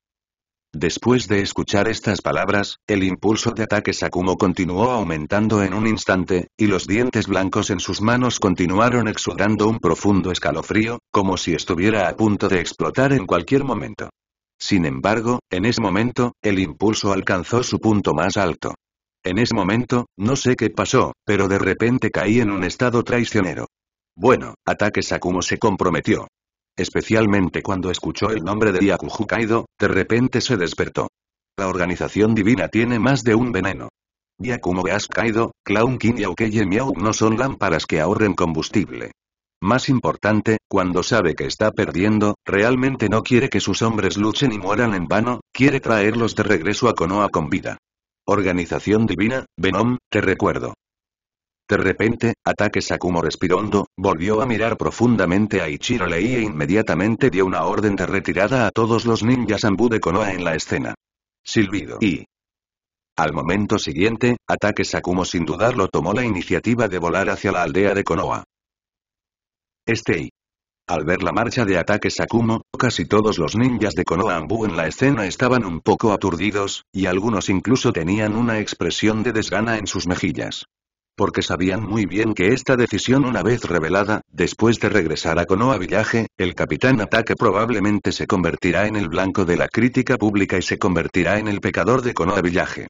Speaker 1: Después de escuchar estas palabras, el impulso de ataque Sakumo continuó aumentando en un instante, y los dientes blancos en sus manos continuaron exudando un profundo escalofrío, como si estuviera a punto de explotar en cualquier momento. Sin embargo, en ese momento, el impulso alcanzó su punto más alto. En ese momento, no sé qué pasó, pero de repente caí en un estado traicionero. Bueno, ataque Sakumo se comprometió. Especialmente cuando escuchó el nombre de Yakuju Kaido, de repente se despertó. La organización divina tiene más de un veneno. Yakumo Gas Kaido, Clown King y Aukeye no son lámparas que ahorren combustible. Más importante, cuando sabe que está perdiendo, realmente no quiere que sus hombres luchen y mueran en vano, quiere traerlos de regreso a Konoha con vida. Organización divina, Venom, te recuerdo. De repente, Ataque Sakumo respirando, volvió a mirar profundamente a Ichiro Lei e inmediatamente dio una orden de retirada a todos los ninjas Anbu de Konoha en la escena. Silbido y... Al momento siguiente, Ataque Sakumo sin dudarlo tomó la iniciativa de volar hacia la aldea de Konoha. Este y... Al ver la marcha de ataque Sakumo, casi todos los ninjas de Konoha en la escena estaban un poco aturdidos, y algunos incluso tenían una expresión de desgana en sus mejillas. Porque sabían muy bien que esta decisión una vez revelada, después de regresar a Konoha Villaje, el Capitán Ataque probablemente se convertirá en el blanco de la crítica pública y se convertirá en el pecador de Konoha Villaje.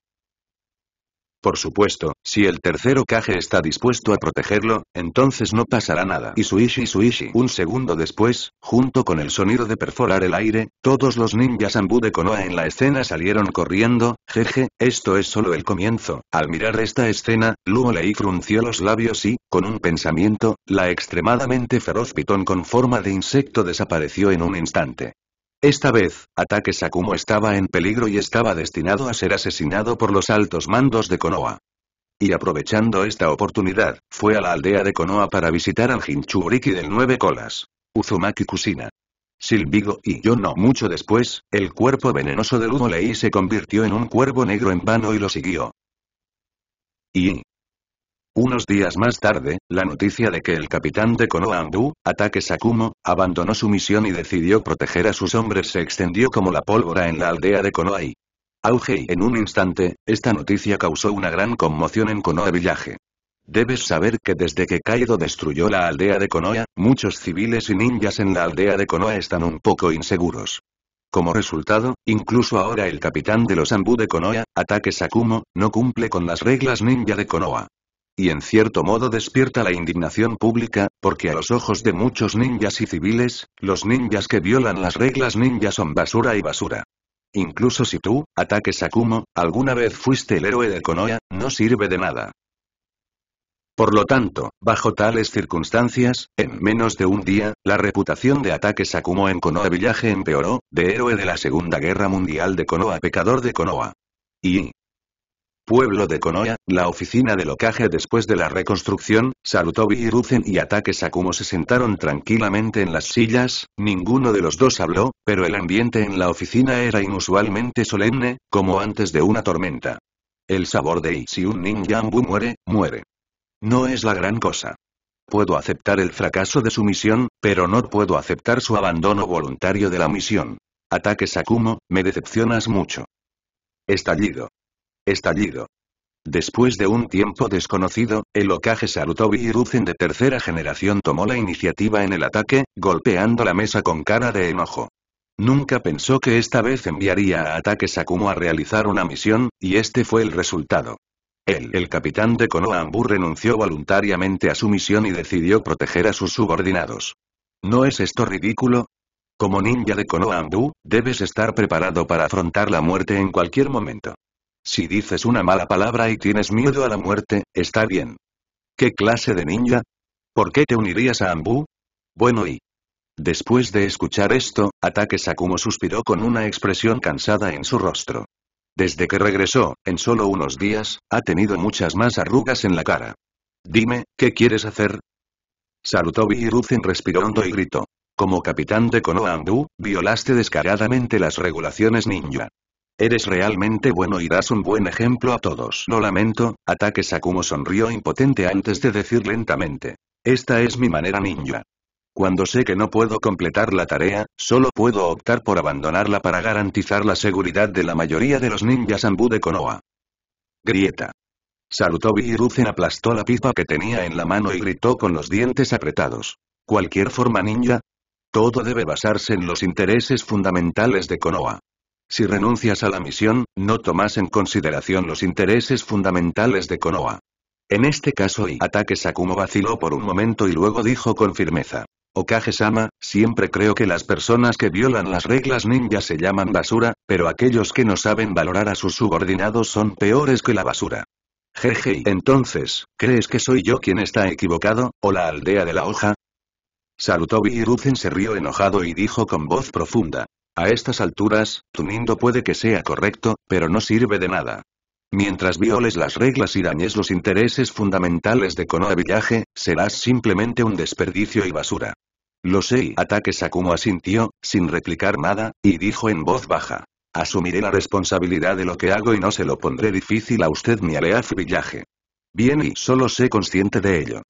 Speaker 1: Por supuesto, si el tercero Kage está dispuesto a protegerlo, entonces no pasará nada. Y Suishi Suishi. Un segundo después, junto con el sonido de perforar el aire, todos los ninjas ambú de Konoha en la escena salieron corriendo, jeje, esto es solo el comienzo. Al mirar esta escena, Luo Lei frunció los labios y, con un pensamiento, la extremadamente feroz pitón con forma de insecto desapareció en un instante. Esta vez, Ataque Sakumo estaba en peligro y estaba destinado a ser asesinado por los altos mandos de Konoha. Y aprovechando esta oportunidad, fue a la aldea de Konoha para visitar al Hinchuriki del Nueve Colas. Uzumaki Kusina. Silvigo y yo no mucho después, el cuerpo venenoso de Ludo se convirtió en un cuervo negro en vano y lo siguió. Y, unos días más tarde, la noticia de que el capitán de Andú, Ataque Sakumo, abandonó su misión y decidió proteger a sus hombres se extendió como la pólvora en la aldea de Konoha Auge en un instante, esta noticia causó una gran conmoción en Konoha Villaje. Debes saber que desde que Kaido destruyó la aldea de Konoha, muchos civiles y ninjas en la aldea de Konoha están un poco inseguros. Como resultado, incluso ahora el capitán de los Ambu de Konoha, Ataque Sakumo, no cumple con las reglas ninja de Konoha y en cierto modo despierta la indignación pública, porque a los ojos de muchos ninjas y civiles, los ninjas que violan las reglas ninja son basura y basura. Incluso si tú, ataque Sakumo, alguna vez fuiste el héroe de Konoha, no sirve de nada. Por lo tanto, bajo tales circunstancias, en menos de un día, la reputación de ataque Sakumo en Konoha Villaje empeoró, de héroe de la Segunda Guerra Mundial de Konoha pecador de Konoha. Y, pueblo de Konoya, la oficina de locaje después de la reconstrucción, Sarutobi y y Ataque Sakumo se sentaron tranquilamente en las sillas, ninguno de los dos habló, pero el ambiente en la oficina era inusualmente solemne, como antes de una tormenta. El sabor de y si un ninjambu muere, muere. No es la gran cosa. Puedo aceptar el fracaso de su misión, pero no puedo aceptar su abandono voluntario de la misión. Ataque Sakumo, me decepcionas mucho. Estallido. Estallido. Después de un tiempo desconocido, el Okage Sarutobi Hiruzen de tercera generación tomó la iniciativa en el ataque, golpeando la mesa con cara de enojo. Nunca pensó que esta vez enviaría a Ataque Sakumo a realizar una misión, y este fue el resultado. Él, el capitán de Konohambu renunció voluntariamente a su misión y decidió proteger a sus subordinados. ¿No es esto ridículo? Como ninja de Konohambu, debes estar preparado para afrontar la muerte en cualquier momento. Si dices una mala palabra y tienes miedo a la muerte, está bien. ¿Qué clase de ninja? ¿Por qué te unirías a Ambu? Bueno y... Después de escuchar esto, Ataque Sakumo suspiró con una expresión cansada en su rostro. Desde que regresó, en solo unos días, ha tenido muchas más arrugas en la cara. Dime, ¿qué quieres hacer? Salutó respiró respirando y gritó. Como capitán de Konoha Ambu, violaste descaradamente las regulaciones ninja. Eres realmente bueno y das un buen ejemplo a todos. Lo lamento, ataque Sakumo sonrió impotente antes de decir lentamente. Esta es mi manera ninja. Cuando sé que no puedo completar la tarea, solo puedo optar por abandonarla para garantizar la seguridad de la mayoría de los ninjas Ambu de Konoha. Grieta. Sarutobi Hiruzen aplastó la pipa que tenía en la mano y gritó con los dientes apretados. ¿Cualquier forma ninja? Todo debe basarse en los intereses fundamentales de Konoha. Si renuncias a la misión, no tomas en consideración los intereses fundamentales de Konoha. En este caso y ataque Sakumo vaciló por un momento y luego dijo con firmeza. Okage-sama, siempre creo que las personas que violan las reglas ninja se llaman basura, pero aquellos que no saben valorar a sus subordinados son peores que la basura. Jeje, entonces, ¿crees que soy yo quien está equivocado, o la aldea de la hoja? Sarutobi Hiruzen se rió enojado y dijo con voz profunda. A estas alturas, tu Tunindo puede que sea correcto, pero no sirve de nada. Mientras violes las reglas y dañes los intereses fundamentales de Konoha Villaje, serás simplemente un desperdicio y basura. Lo sé ataque Sakumo asintió, sin replicar nada, y dijo en voz baja. Asumiré la responsabilidad de lo que hago y no se lo pondré difícil a usted ni a Leaf Bien y solo sé consciente de ello.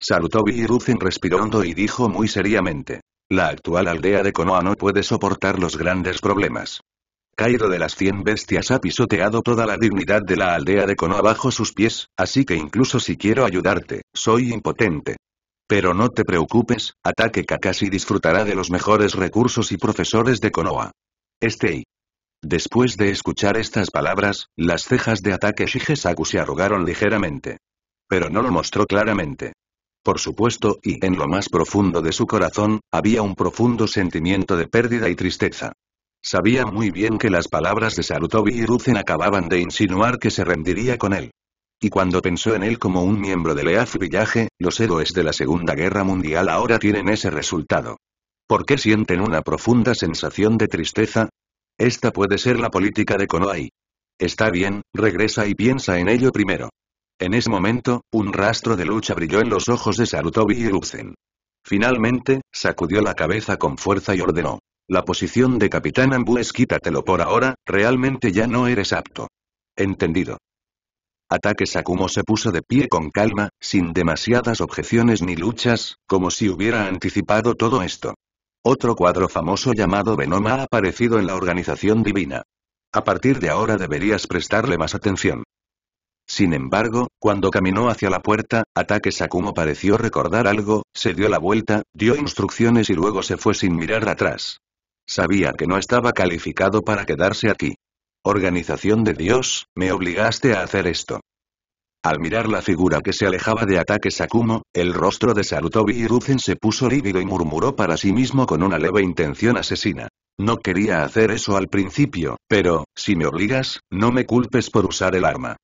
Speaker 1: Salutó Viruzin respirando y dijo muy seriamente. La actual aldea de Konoha no puede soportar los grandes problemas. Cairo de las 100 bestias ha pisoteado toda la dignidad de la aldea de Konoha bajo sus pies, así que incluso si quiero ayudarte, soy impotente. Pero no te preocupes, Ataque Kakashi disfrutará de los mejores recursos y profesores de Konoha. Stay. Después de escuchar estas palabras, las cejas de Ataque Shigesaku se arrugaron ligeramente. Pero no lo mostró claramente. Por supuesto, y en lo más profundo de su corazón, había un profundo sentimiento de pérdida y tristeza. Sabía muy bien que las palabras de Sarutobi y Ruzen acababan de insinuar que se rendiría con él. Y cuando pensó en él como un miembro del EAF Villaje, los héroes de la Segunda Guerra Mundial ahora tienen ese resultado. ¿Por qué sienten una profunda sensación de tristeza? Esta puede ser la política de Konoai. Está bien, regresa y piensa en ello primero. En ese momento, un rastro de lucha brilló en los ojos de Sarutobi y Finalmente, sacudió la cabeza con fuerza y ordenó. La posición de Capitán es quítatelo por ahora, realmente ya no eres apto. Entendido. Ataque Sakumo se puso de pie con calma, sin demasiadas objeciones ni luchas, como si hubiera anticipado todo esto. Otro cuadro famoso llamado Venoma ha aparecido en la organización divina. A partir de ahora deberías prestarle más atención. Sin embargo, cuando caminó hacia la puerta, Ataque Sakumo pareció recordar algo, se dio la vuelta, dio instrucciones y luego se fue sin mirar atrás. Sabía que no estaba calificado para quedarse aquí. Organización de Dios, me obligaste a hacer esto. Al mirar la figura que se alejaba de ataque Sakumo, el rostro de Sarutobi Hiruzen se puso lívido y murmuró para sí mismo con una leve intención asesina. No quería hacer eso al principio, pero, si me obligas, no me culpes por usar el arma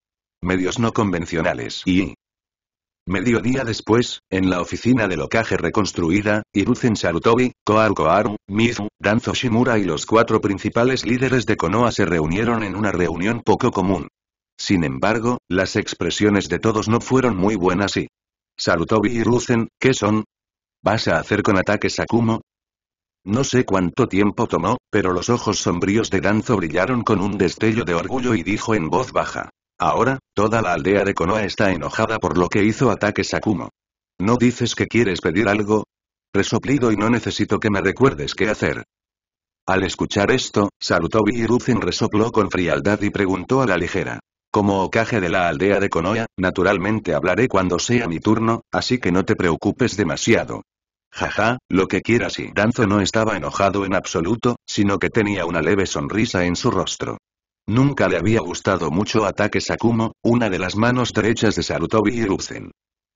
Speaker 1: medios no convencionales y... Mediodía después, en la oficina de locaje reconstruida, Hiruzen Sarutobi, Koharu Koaru, Mizu, Danzo Shimura y los cuatro principales líderes de Konoha se reunieron en una reunión poco común. Sin embargo, las expresiones de todos no fueron muy buenas y... Sarutobi y Hiruzen, ¿qué son? ¿Vas a hacer con ataques akumo? No sé cuánto tiempo tomó, pero los ojos sombríos de Danzo brillaron con un destello de orgullo y dijo en voz baja. Ahora, toda la aldea de Konoha está enojada por lo que hizo ataque Sakumo. ¿No dices que quieres pedir algo? Resoplido y no necesito que me recuerdes qué hacer. Al escuchar esto, Sarutobi Hiruzen resopló con frialdad y preguntó a la ligera. Como ocaje de la aldea de Konoha, naturalmente hablaré cuando sea mi turno, así que no te preocupes demasiado. Jaja, lo que quieras y Danzo no estaba enojado en absoluto, sino que tenía una leve sonrisa en su rostro. Nunca le había gustado mucho Ataque Sakumo, una de las manos derechas de Sarutobi y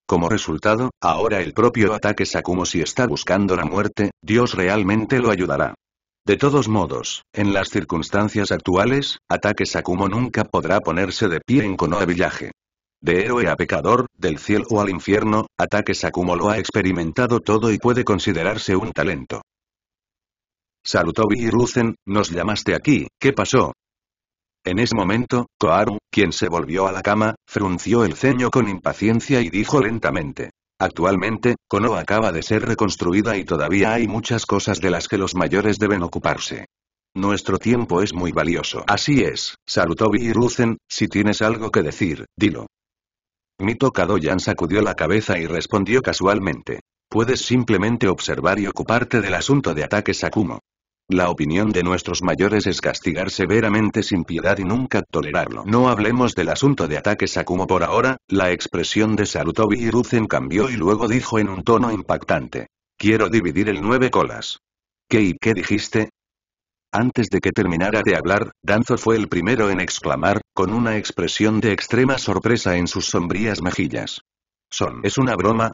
Speaker 1: Como resultado, ahora el propio Ataque Sakumo si está buscando la muerte, Dios realmente lo ayudará. De todos modos, en las circunstancias actuales, Ataque Sakumo nunca podrá ponerse de pie en Konoha Village. De héroe a pecador, del cielo o al infierno, Ataque Sakumo lo ha experimentado todo y puede considerarse un talento. Sarutobi y nos llamaste aquí, ¿qué pasó? En ese momento, Koaru, quien se volvió a la cama, frunció el ceño con impaciencia y dijo lentamente. Actualmente, Kono acaba de ser reconstruida y todavía hay muchas cosas de las que los mayores deben ocuparse. Nuestro tiempo es muy valioso. Así es, saludó y si tienes algo que decir, dilo. Mito Kadoyan sacudió la cabeza y respondió casualmente. Puedes simplemente observar y ocuparte del asunto de ataques Akumo". La opinión de nuestros mayores es castigar severamente sin piedad y nunca tolerarlo. No hablemos del asunto de ataques a Kumo por ahora, la expresión de Sarutobi y cambió y luego dijo en un tono impactante. Quiero dividir el nueve colas. ¿Qué y qué dijiste? Antes de que terminara de hablar, Danzo fue el primero en exclamar, con una expresión de extrema sorpresa en sus sombrías mejillas. Son. ¿Es una broma?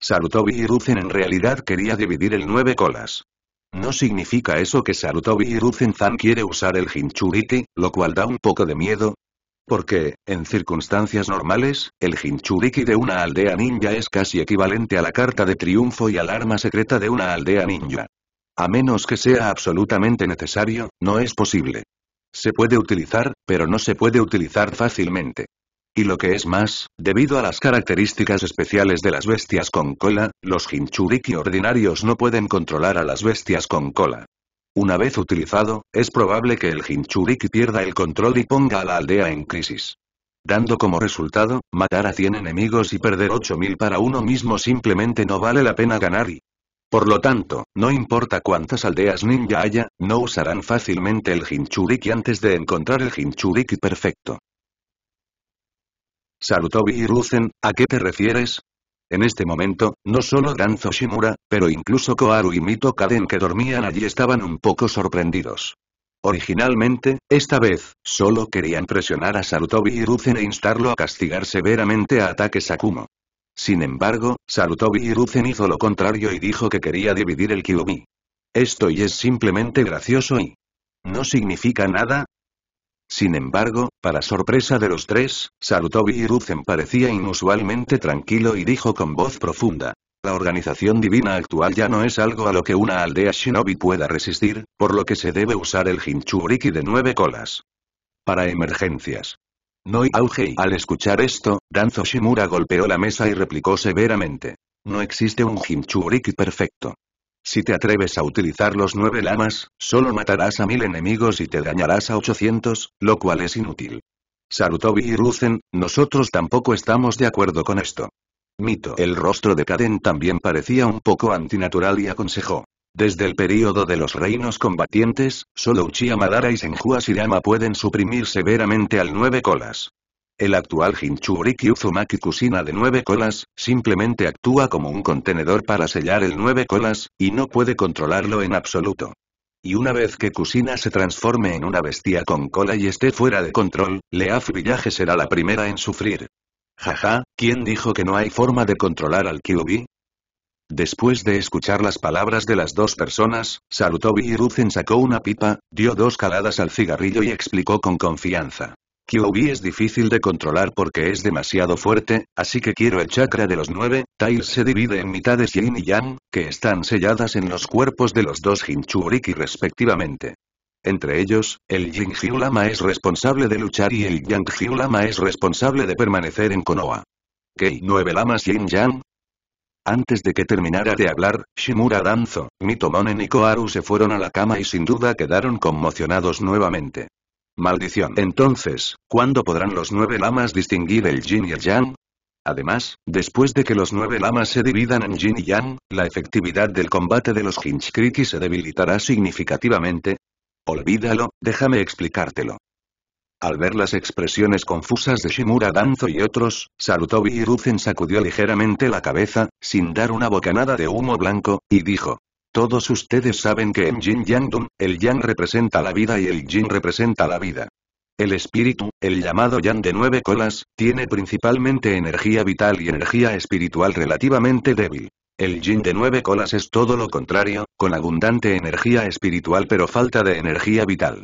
Speaker 1: Sarutobi y en realidad quería dividir el nueve colas. No significa eso que Sarutobi y Ruzenzan quiere usar el Jinchuriki, lo cual da un poco de miedo. Porque, en circunstancias normales, el Jinchuriki de una aldea ninja es casi equivalente a la carta de triunfo y al arma secreta de una aldea ninja. A menos que sea absolutamente necesario, no es posible. Se puede utilizar, pero no se puede utilizar fácilmente. Y lo que es más, debido a las características especiales de las bestias con cola, los Hinchuriki ordinarios no pueden controlar a las bestias con cola. Una vez utilizado, es probable que el Hinchuriki pierda el control y ponga a la aldea en crisis. Dando como resultado, matar a 100 enemigos y perder 8000 para uno mismo simplemente no vale la pena ganar Por lo tanto, no importa cuántas aldeas ninja haya, no usarán fácilmente el Hinchuriki antes de encontrar el Hinchuriki perfecto y Ruzen, ¿a qué te refieres? En este momento, no solo Gran Shimura, pero incluso Koaru y Mito Kaden que dormían allí estaban un poco sorprendidos. Originalmente, esta vez, solo querían presionar a Sarutobi y Ruzen e instarlo a castigar severamente a ataque Sakumo. Sin embargo, Sarutobi y Ruzen hizo lo contrario y dijo que quería dividir el Kyubi. Esto y es simplemente gracioso y... No significa nada, sin embargo, para sorpresa de los tres, Sarutobi Ruzen parecía inusualmente tranquilo y dijo con voz profunda. La organización divina actual ya no es algo a lo que una aldea shinobi pueda resistir, por lo que se debe usar el Hinchuriki de nueve colas. Para emergencias. Noi Augei al escuchar esto, Danzo Shimura golpeó la mesa y replicó severamente. No existe un Hinchuriki perfecto. Si te atreves a utilizar los nueve lamas, solo matarás a mil enemigos y te dañarás a 800, lo cual es inútil. Sarutobi y Ruzen, nosotros tampoco estamos de acuerdo con esto. Mito. El rostro de Kaden también parecía un poco antinatural y aconsejó. Desde el período de los reinos combatientes, solo Uchiha Madara y Senju Asirama pueden suprimir severamente al nueve colas. El actual Jinchuriki Uzumaki Kusina de nueve colas, simplemente actúa como un contenedor para sellar el nueve colas, y no puede controlarlo en absoluto. Y una vez que Kusina se transforme en una bestia con cola y esté fuera de control, Leaf Villaje será la primera en sufrir. Jaja, ¿quién dijo que no hay forma de controlar al Kyubi? Después de escuchar las palabras de las dos personas, Sarutobi Hiruzen sacó una pipa, dio dos caladas al cigarrillo y explicó con confianza. Kyuubi es difícil de controlar porque es demasiado fuerte, así que quiero el chakra de los nueve, Tails se divide en mitades yin y yang, que están selladas en los cuerpos de los dos Jinchuriki respectivamente. Entre ellos, el Yin Lama es responsable de luchar y el Yang Lama es responsable de permanecer en Konoha. ¿Qué nueve lamas Yin Yang? Antes de que terminara de hablar, Shimura Danzo, Mitomone y Koharu se fueron a la cama y sin duda quedaron conmocionados nuevamente. Maldición. Entonces, ¿cuándo podrán los nueve lamas distinguir el Jin y el yang? Además, después de que los nueve lamas se dividan en Jin y yang, la efectividad del combate de los Hinchkriki se debilitará significativamente. Olvídalo, déjame explicártelo. Al ver las expresiones confusas de Shimura Danzo y otros, Sarutobi Hiruzen sacudió ligeramente la cabeza, sin dar una bocanada de humo blanco, y dijo. Todos ustedes saben que en Jin Yang el Yang representa la vida y el Yin representa la vida. El espíritu, el llamado Yang de nueve colas, tiene principalmente energía vital y energía espiritual relativamente débil. El yin de nueve colas es todo lo contrario, con abundante energía espiritual pero falta de energía vital.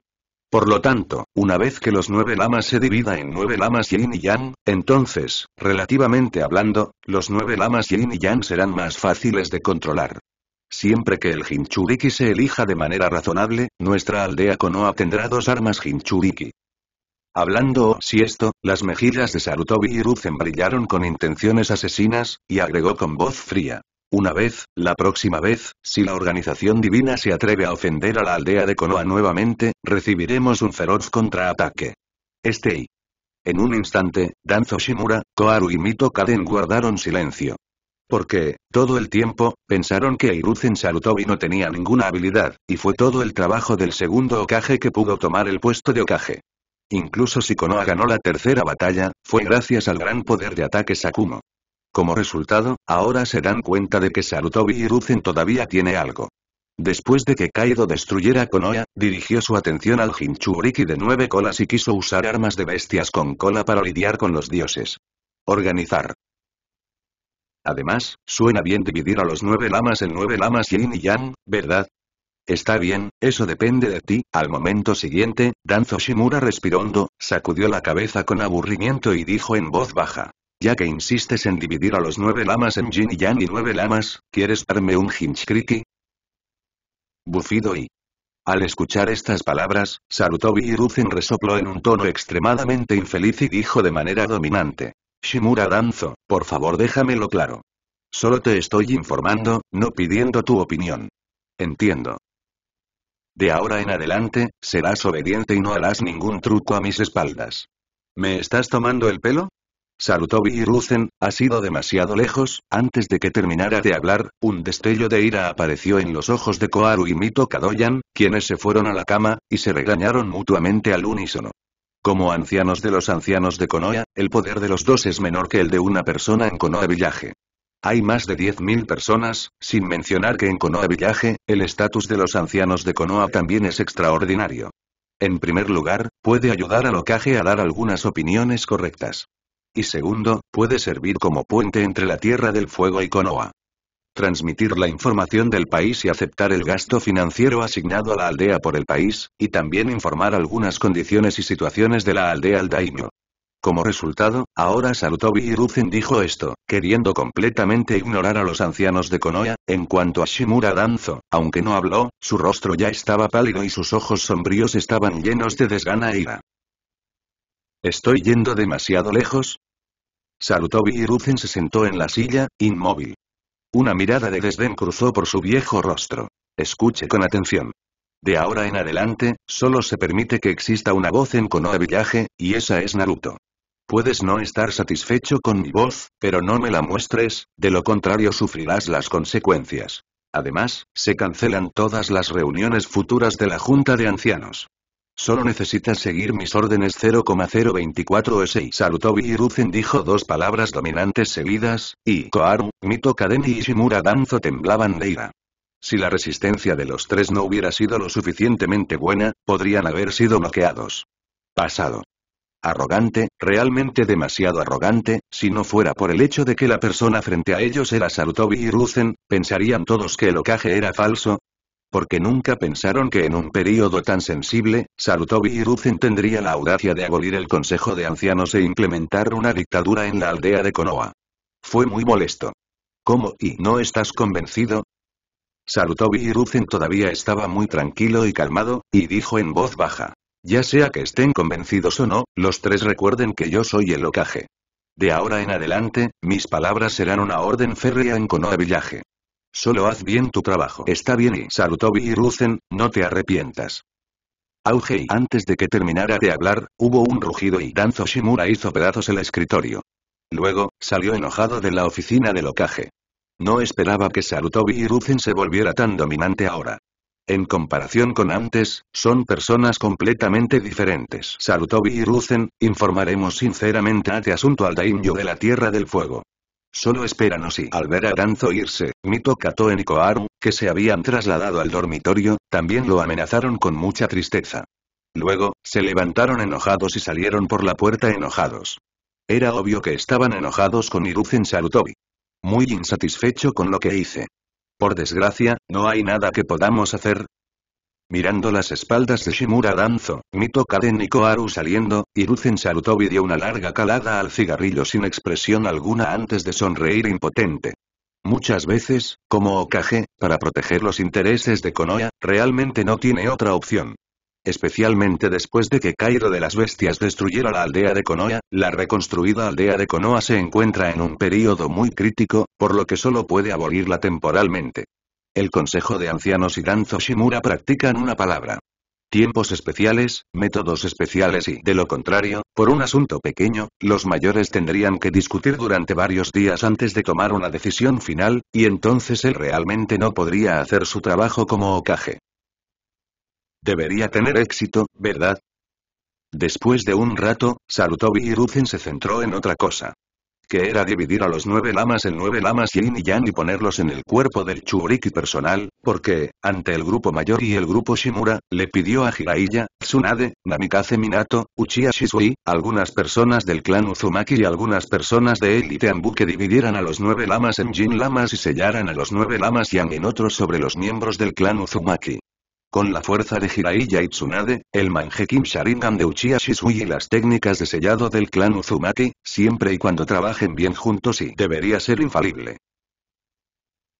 Speaker 1: Por lo tanto, una vez que los nueve lamas se divida en nueve lamas yin y yang, entonces, relativamente hablando, los nueve lamas yin y yang serán más fáciles de controlar. Siempre que el Hinchuriki se elija de manera razonable, nuestra aldea Konoha tendrá dos armas Hinchuriki. Hablando si esto, las mejillas de Sarutobi y Ruzen brillaron con intenciones asesinas, y agregó con voz fría. Una vez, la próxima vez, si la organización divina se atreve a ofender a la aldea de Konoha nuevamente, recibiremos un feroz contraataque. Este y. En un instante, Danzo Shimura, Koharu y Mito Kaden guardaron silencio porque, todo el tiempo, pensaron que Hiruzen Sarutobi no tenía ninguna habilidad, y fue todo el trabajo del segundo Okage que pudo tomar el puesto de Okage. Incluso si Konoha ganó la tercera batalla, fue gracias al gran poder de ataque Sakumo. Como resultado, ahora se dan cuenta de que Sarutobi y Hiruzen todavía tiene algo. Después de que Kaido destruyera Konoha, dirigió su atención al Jinchuriki de nueve colas y quiso usar armas de bestias con cola para lidiar con los dioses. Organizar. Además, suena bien dividir a los nueve lamas en nueve lamas yin y yang, ¿verdad? Está bien, eso depende de ti. Al momento siguiente, Danzo Shimura respiró hondo, sacudió la cabeza con aburrimiento y dijo en voz baja. Ya que insistes en dividir a los nueve lamas en yin y yang y nueve lamas, ¿quieres darme un hinchkriki? Bufido y... Al escuchar estas palabras, Sarutobi Hiruzen resopló en un tono extremadamente infeliz y dijo de manera dominante. Shimura Danzo, por favor déjamelo claro. Solo te estoy informando, no pidiendo tu opinión. Entiendo. De ahora en adelante, serás obediente y no harás ningún truco a mis espaldas. ¿Me estás tomando el pelo? Salutó Biruzen, ha sido demasiado lejos, antes de que terminara de hablar, un destello de ira apareció en los ojos de Koaru y Mito Kadoyan, quienes se fueron a la cama, y se regañaron mutuamente al unísono. Como ancianos de los ancianos de Konoha, el poder de los dos es menor que el de una persona en Konoha Villaje. Hay más de 10.000 personas, sin mencionar que en Konoha Villaje, el estatus de los ancianos de Konoha también es extraordinario. En primer lugar, puede ayudar al Okage a dar algunas opiniones correctas. Y segundo, puede servir como puente entre la Tierra del Fuego y Konoha transmitir la información del país y aceptar el gasto financiero asignado a la aldea por el país, y también informar algunas condiciones y situaciones de la aldea al daimyo. Como resultado, ahora Sarutobi y dijo esto, queriendo completamente ignorar a los ancianos de Konoya, en cuanto a Shimura Danzo, aunque no habló, su rostro ya estaba pálido y sus ojos sombríos estaban llenos de desgana e ira. ¿Estoy yendo demasiado lejos? Sarutobi Hiruzen se sentó en la silla, inmóvil. Una mirada de desdén cruzó por su viejo rostro. Escuche con atención. De ahora en adelante, solo se permite que exista una voz en Konoha Villaje, y esa es Naruto. Puedes no estar satisfecho con mi voz, pero no me la muestres, de lo contrario sufrirás las consecuencias. Además, se cancelan todas las reuniones futuras de la Junta de Ancianos. Solo necesitas seguir mis órdenes 0,024S. Sarutobi y Ruzen dijo dos palabras dominantes seguidas, y Koharu, Mito Kaden y Shimura Danzo temblaban de ira. Si la resistencia de los tres no hubiera sido lo suficientemente buena, podrían haber sido bloqueados. Pasado. Arrogante, realmente demasiado arrogante, si no fuera por el hecho de que la persona frente a ellos era Sarutobi y Ruzen, pensarían todos que el ocaje era falso, porque nunca pensaron que en un periodo tan sensible, Sarutobi y tendría la audacia de abolir el Consejo de Ancianos e implementar una dictadura en la aldea de Konoha. Fue muy molesto. ¿Cómo y no estás convencido? Sarutobi y todavía estaba muy tranquilo y calmado, y dijo en voz baja. Ya sea que estén convencidos o no, los tres recuerden que yo soy el locaje. De ahora en adelante, mis palabras serán una orden férrea en Konoha Villaje. Solo haz bien tu trabajo. Está bien y y Ruzen, no te arrepientas. Auge antes de que terminara de hablar, hubo un rugido y Danzo Shimura hizo pedazos el escritorio. Luego, salió enojado de la oficina del ocaje. No esperaba que y Ruzen se volviera tan dominante ahora. En comparación con antes, son personas completamente diferentes. Sarutobi y Ruzen, informaremos sinceramente a este asunto al Daimyo de la Tierra del Fuego. Solo espéranos y al ver a Danzo irse, Mito Kato y Koaru, que se habían trasladado al dormitorio, también lo amenazaron con mucha tristeza. Luego, se levantaron enojados y salieron por la puerta enojados. Era obvio que estaban enojados con Hiruzen Sarutobi. Muy insatisfecho con lo que hice. Por desgracia, no hay nada que podamos hacer, Mirando las espaldas de Shimura Danzo, Mito Kaden y Koharu saliendo, Hiruzen y dio una larga calada al cigarrillo sin expresión alguna antes de sonreír impotente. Muchas veces, como Okage, para proteger los intereses de Konoha, realmente no tiene otra opción. Especialmente después de que Cairo de las Bestias destruyera la aldea de Konoha, la reconstruida aldea de Konoha se encuentra en un período muy crítico, por lo que solo puede abolirla temporalmente. El Consejo de Ancianos y Danzo Shimura practican una palabra. Tiempos especiales, métodos especiales y, de lo contrario, por un asunto pequeño, los mayores tendrían que discutir durante varios días antes de tomar una decisión final, y entonces él realmente no podría hacer su trabajo como Okage. Debería tener éxito, ¿verdad? Después de un rato, Sarutobi Hiruzen se centró en otra cosa que era dividir a los nueve lamas en nueve lamas yin y yang y ponerlos en el cuerpo del Churiki personal, porque, ante el grupo mayor y el grupo Shimura, le pidió a Hiraiya, Tsunade, Namikaze Minato, Uchiha Shisui, algunas personas del clan Uzumaki y algunas personas de élite Ambu que dividieran a los nueve lamas en Jin lamas y sellaran a los nueve lamas yang en otros sobre los miembros del clan Uzumaki. Con la fuerza de Jiraiya y Tsunade, el Kim Sharingan de Uchiha Shisui y las técnicas de sellado del clan Uzumaki, siempre y cuando trabajen bien juntos y debería ser infalible.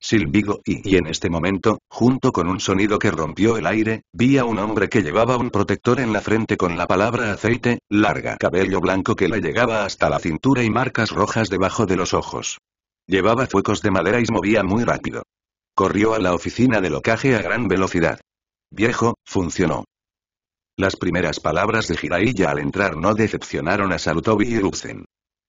Speaker 1: Silbigo y, en este momento, junto con un sonido que rompió el aire, vi a un hombre que llevaba un protector en la frente con la palabra aceite, larga cabello blanco que le llegaba hasta la cintura y marcas rojas debajo de los ojos. Llevaba fuecos de madera y se movía muy rápido. Corrió a la oficina del locaje a gran velocidad. Viejo, funcionó. Las primeras palabras de Jiraiya al entrar no decepcionaron a Sarutobi y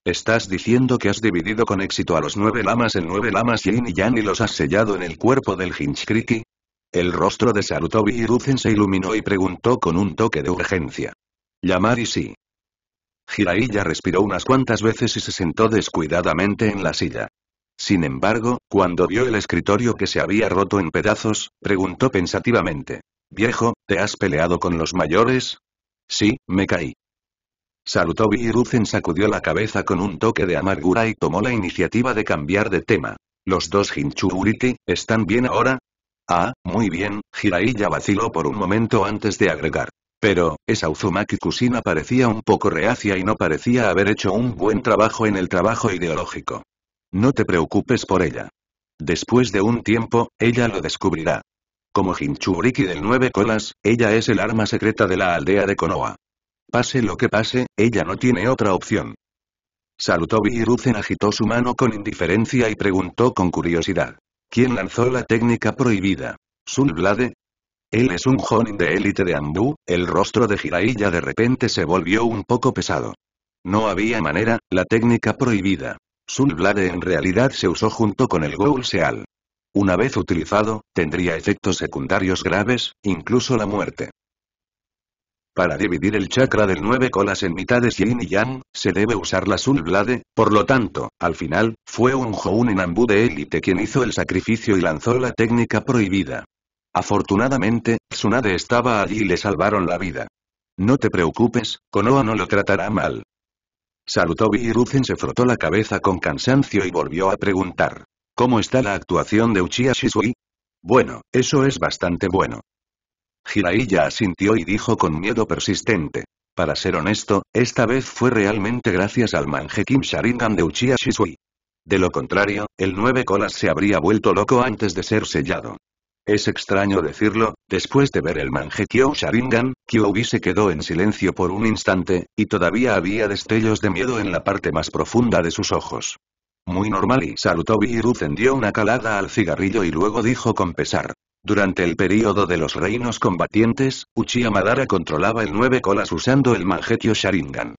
Speaker 1: Estás diciendo que has dividido con éxito a los nueve lamas en nueve lamas yin y yang y los has sellado en el cuerpo del Hinchkriki. El rostro de Sarutobi y Ruzen se iluminó y preguntó con un toque de urgencia. Llamar y sí. Jiraiya respiró unas cuantas veces y se sentó descuidadamente en la silla. Sin embargo, cuando vio el escritorio que se había roto en pedazos, preguntó pensativamente. Viejo, ¿te has peleado con los mayores? Sí, me caí. Salutó Hiruzen sacudió la cabeza con un toque de amargura y tomó la iniciativa de cambiar de tema. ¿Los dos Hinchuriti están bien ahora? Ah, muy bien, Jiraiya vaciló por un momento antes de agregar. Pero, esa Uzumaki Kusina parecía un poco reacia y no parecía haber hecho un buen trabajo en el trabajo ideológico. No te preocupes por ella. Después de un tiempo, ella lo descubrirá. Como Hinchuriki del Nueve Colas, ella es el arma secreta de la aldea de Konoha. Pase lo que pase, ella no tiene otra opción. Salutó Viruzen agitó su mano con indiferencia y preguntó con curiosidad. ¿Quién lanzó la técnica prohibida? Blade? Él es un Jonin de élite de Ambu, el rostro de Jiraiya de repente se volvió un poco pesado. No había manera, la técnica prohibida. Sunblade en realidad se usó junto con el Goul una vez utilizado, tendría efectos secundarios graves, incluso la muerte. Para dividir el chakra del nueve colas en mitades yin y yang, se debe usar la blade, por lo tanto, al final, fue un en ambú de élite quien hizo el sacrificio y lanzó la técnica prohibida. Afortunadamente, Tsunade estaba allí y le salvaron la vida. No te preocupes, Konoha no lo tratará mal. Salutó Ruzen se frotó la cabeza con cansancio y volvió a preguntar. ¿Cómo está la actuación de Uchiha Shisui? Bueno, eso es bastante bueno. Jiraiya asintió y dijo con miedo persistente. Para ser honesto, esta vez fue realmente gracias al Kim Sharingan de Uchiha Shisui. De lo contrario, el nueve colas se habría vuelto loco antes de ser sellado. Es extraño decirlo, después de ver el Mangekyo Sharingan, Kyoubi se quedó en silencio por un instante, y todavía había destellos de miedo en la parte más profunda de sus ojos. Muy normal y Sarutobi-Hiruzen dio una calada al cigarrillo y luego dijo con pesar. Durante el período de los reinos combatientes, Uchiha Madara controlaba el nueve colas usando el Mangetio Sharingan.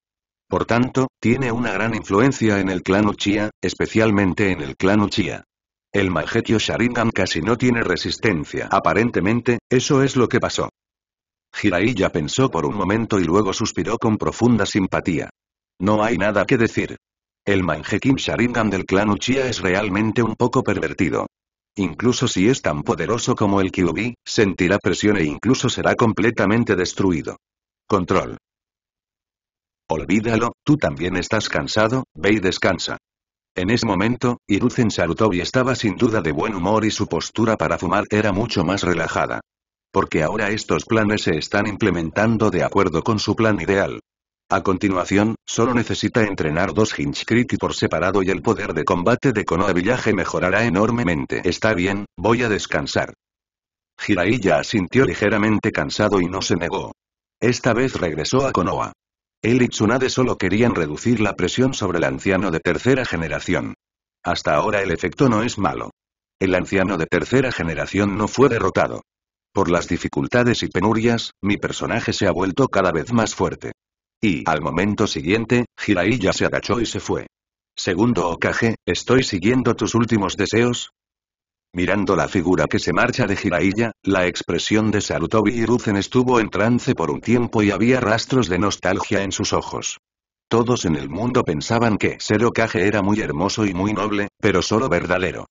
Speaker 1: Por tanto, tiene una gran influencia en el clan Uchiha, especialmente en el clan Uchiha. El Mangetio Sharingan casi no tiene resistencia. Aparentemente, eso es lo que pasó. Jiraiya pensó por un momento y luego suspiró con profunda simpatía. No hay nada que decir. El Manjekim Sharingan del clan Uchiha es realmente un poco pervertido. Incluso si es tan poderoso como el Kyubi, sentirá presión e incluso será completamente destruido. Control. Olvídalo, tú también estás cansado, ve y descansa. En ese momento, Hiruzen Sarutobi estaba sin duda de buen humor y su postura para fumar era mucho más relajada. Porque ahora estos planes se están implementando de acuerdo con su plan ideal. A continuación, solo necesita entrenar dos Hinchcriti por separado y el poder de combate de Konoha Village mejorará enormemente. Está bien, voy a descansar. Jiraiya asintió ligeramente cansado y no se negó. Esta vez regresó a Konoha. Él y Tsunade solo querían reducir la presión sobre el anciano de tercera generación. Hasta ahora el efecto no es malo. El anciano de tercera generación no fue derrotado. Por las dificultades y penurias, mi personaje se ha vuelto cada vez más fuerte. Y, al momento siguiente, Jiraiya se agachó y se fue. Segundo Okage, ¿estoy siguiendo tus últimos deseos? Mirando la figura que se marcha de Jiraiya, la expresión de Sarutobi y Ruzen estuvo en trance por un tiempo y había rastros de nostalgia en sus ojos. Todos en el mundo pensaban que Ser Okage era muy hermoso y muy noble, pero solo verdadero.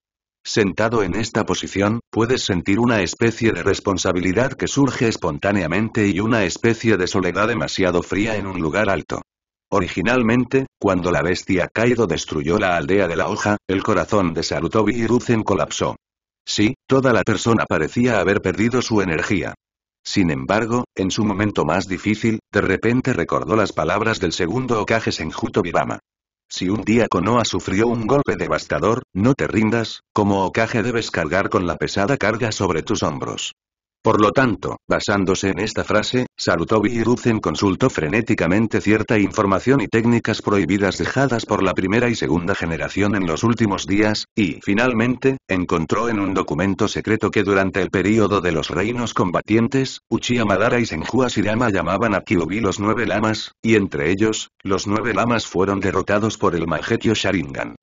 Speaker 1: Sentado en esta posición, puedes sentir una especie de responsabilidad que surge espontáneamente y una especie de soledad demasiado fría en un lugar alto. Originalmente, cuando la bestia Kaido destruyó la aldea de la hoja, el corazón de Sarutobi y colapsó. Sí, toda la persona parecía haber perdido su energía. Sin embargo, en su momento más difícil, de repente recordó las palabras del segundo Okage Senjuto Birama. Si un día Konoa sufrió un golpe devastador, no te rindas, como Okage debes cargar con la pesada carga sobre tus hombros. Por lo tanto, basándose en esta frase, Sarutobi y Ruzen consultó frenéticamente cierta información y técnicas prohibidas dejadas por la primera y segunda generación en los últimos días, y, finalmente, encontró en un documento secreto que durante el período de los reinos combatientes, Uchiha Madara y Senju Asirama llamaban a Kyubi los nueve lamas, y entre ellos, los nueve lamas fueron derrotados por el magetio Sharingan.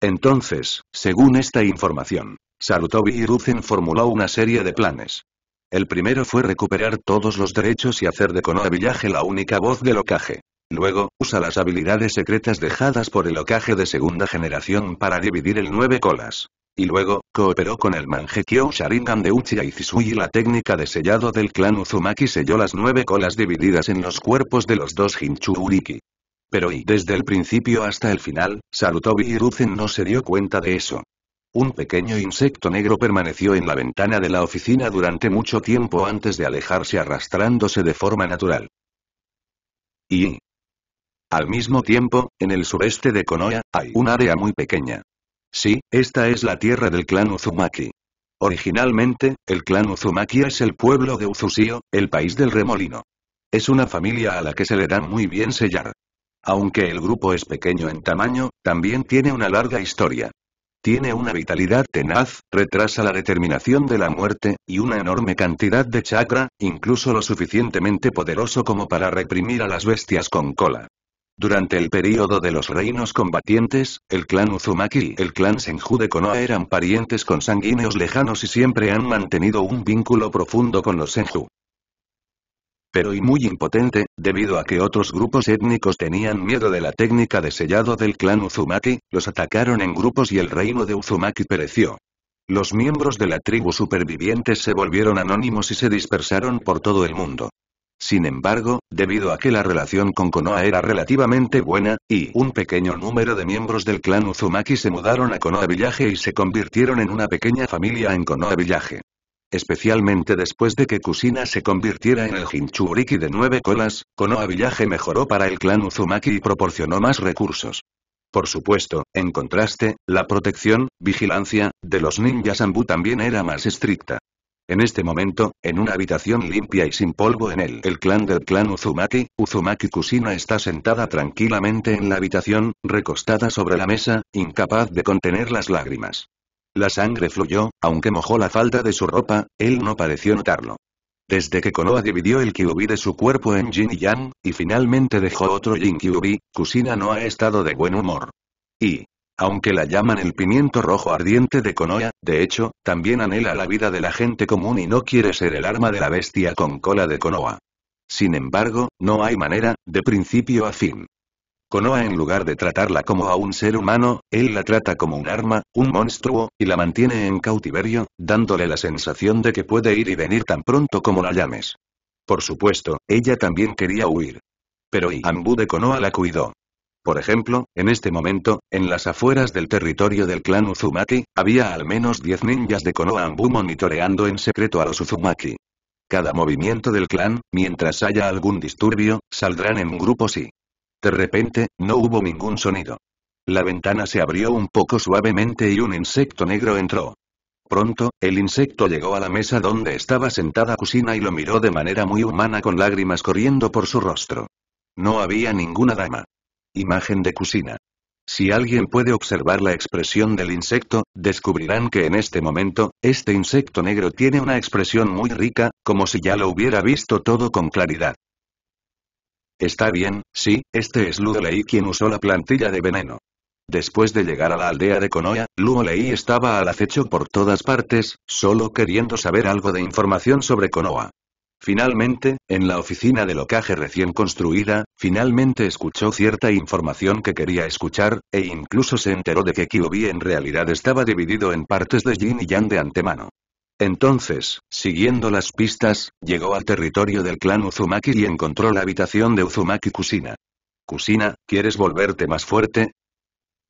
Speaker 1: Entonces, según esta información, Sarutobi y Ruzen formuló una serie de planes. El primero fue recuperar todos los derechos y hacer de Konoha Villaje la única voz del Okage. Luego, usa las habilidades secretas dejadas por el Okage de segunda generación para dividir el nueve colas. Y luego, cooperó con el mangekyou Sharingan de Uchiha Zisui y la técnica de sellado del clan Uzumaki selló las nueve colas divididas en los cuerpos de los dos Hinchuuriki. Pero y desde el principio hasta el final, Sarutobi Hiruzen no se dio cuenta de eso. Un pequeño insecto negro permaneció en la ventana de la oficina durante mucho tiempo antes de alejarse arrastrándose de forma natural. Y... Al mismo tiempo, en el sureste de Konoha, hay un área muy pequeña. Sí, esta es la tierra del clan Uzumaki. Originalmente, el clan Uzumaki es el pueblo de Uzusio, el país del remolino. Es una familia a la que se le da muy bien sellar. Aunque el grupo es pequeño en tamaño, también tiene una larga historia. Tiene una vitalidad tenaz, retrasa la determinación de la muerte, y una enorme cantidad de chakra, incluso lo suficientemente poderoso como para reprimir a las bestias con cola. Durante el período de los reinos combatientes, el clan Uzumaki y el clan Senju de Konoha eran parientes consanguíneos lejanos y siempre han mantenido un vínculo profundo con los Senju pero y muy impotente, debido a que otros grupos étnicos tenían miedo de la técnica de sellado del clan Uzumaki, los atacaron en grupos y el reino de Uzumaki pereció. Los miembros de la tribu supervivientes se volvieron anónimos y se dispersaron por todo el mundo. Sin embargo, debido a que la relación con Konoha era relativamente buena, y un pequeño número de miembros del clan Uzumaki se mudaron a Konoha Village y se convirtieron en una pequeña familia en Konoha Village especialmente después de que Kusina se convirtiera en el Jinchuriki de nueve colas, Konoha Village mejoró para el clan Uzumaki y proporcionó más recursos. Por supuesto, en contraste, la protección, vigilancia, de los ninjas Ambu también era más estricta. En este momento, en una habitación limpia y sin polvo en él, el clan del clan Uzumaki, Uzumaki Kusina está sentada tranquilamente en la habitación, recostada sobre la mesa, incapaz de contener las lágrimas. La sangre fluyó, aunque mojó la falda de su ropa, él no pareció notarlo. Desde que Konoha dividió el Kyubi de su cuerpo en Jin y Yang, y finalmente dejó otro Jin Kyubi, Kusina no ha estado de buen humor. Y, aunque la llaman el pimiento rojo ardiente de Konoha, de hecho, también anhela la vida de la gente común y no quiere ser el arma de la bestia con cola de Konoha. Sin embargo, no hay manera, de principio a fin. Konoha en lugar de tratarla como a un ser humano, él la trata como un arma, un monstruo, y la mantiene en cautiverio, dándole la sensación de que puede ir y venir tan pronto como la llames. Por supuesto, ella también quería huir. Pero Iambu de Konoha la cuidó. Por ejemplo, en este momento, en las afueras del territorio del clan Uzumaki, había al menos 10 ninjas de Konoha Ambu monitoreando en secreto a los Uzumaki. Cada movimiento del clan, mientras haya algún disturbio, saldrán en grupos y de repente, no hubo ningún sonido. La ventana se abrió un poco suavemente y un insecto negro entró. Pronto, el insecto llegó a la mesa donde estaba sentada Kusina y lo miró de manera muy humana con lágrimas corriendo por su rostro. No había ninguna dama. Imagen de Kusina. Si alguien puede observar la expresión del insecto, descubrirán que en este momento, este insecto negro tiene una expresión muy rica, como si ya lo hubiera visto todo con claridad. Está bien, sí, este es Luo quien usó la plantilla de veneno. Después de llegar a la aldea de Konoha, Luo Lei estaba al acecho por todas partes, solo queriendo saber algo de información sobre Konoha. Finalmente, en la oficina del locaje recién construida, finalmente escuchó cierta información que quería escuchar, e incluso se enteró de que Kyobi en realidad estaba dividido en partes de Jin y Yang de antemano. Entonces, siguiendo las pistas, llegó al territorio del clan Uzumaki y encontró la habitación de Uzumaki Kusina. Kusina, ¿quieres volverte más fuerte?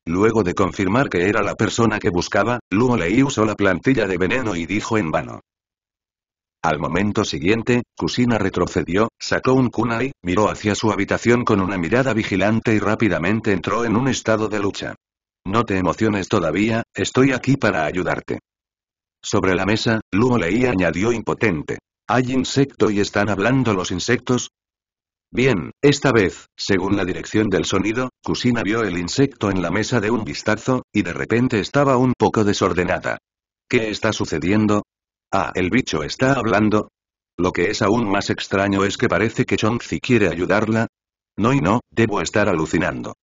Speaker 1: Luego de confirmar que era la persona que buscaba, Luo Lei usó la plantilla de veneno y dijo en vano. Al momento siguiente, Kusina retrocedió, sacó un kunai, miró hacia su habitación con una mirada vigilante y rápidamente entró en un estado de lucha. No te emociones todavía, estoy aquí para ayudarte. Sobre la mesa, Luo leía añadió impotente. ¿Hay insecto y están hablando los insectos? Bien, esta vez, según la dirección del sonido, Kusina vio el insecto en la mesa de un vistazo, y de repente estaba un poco desordenada. ¿Qué está sucediendo? Ah, el bicho está hablando. Lo que es aún más extraño es que parece que Chongzi quiere ayudarla. No y no, debo estar alucinando.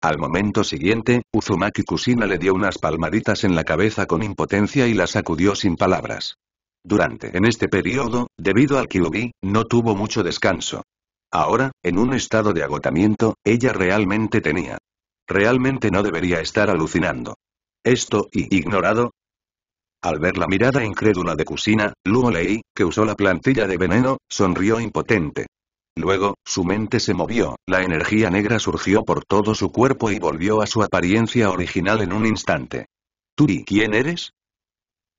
Speaker 1: Al momento siguiente, Uzumaki Kusina le dio unas palmaditas en la cabeza con impotencia y la sacudió sin palabras. Durante en este periodo, debido al Kyuubi, no tuvo mucho descanso. Ahora, en un estado de agotamiento, ella realmente tenía. Realmente no debería estar alucinando. Esto y ignorado, al ver la mirada incrédula de Kusina, Luo Lei, que usó la plantilla de veneno, sonrió impotente. Luego, su mente se movió, la energía negra surgió por todo su cuerpo y volvió a su apariencia original en un instante. y quién eres?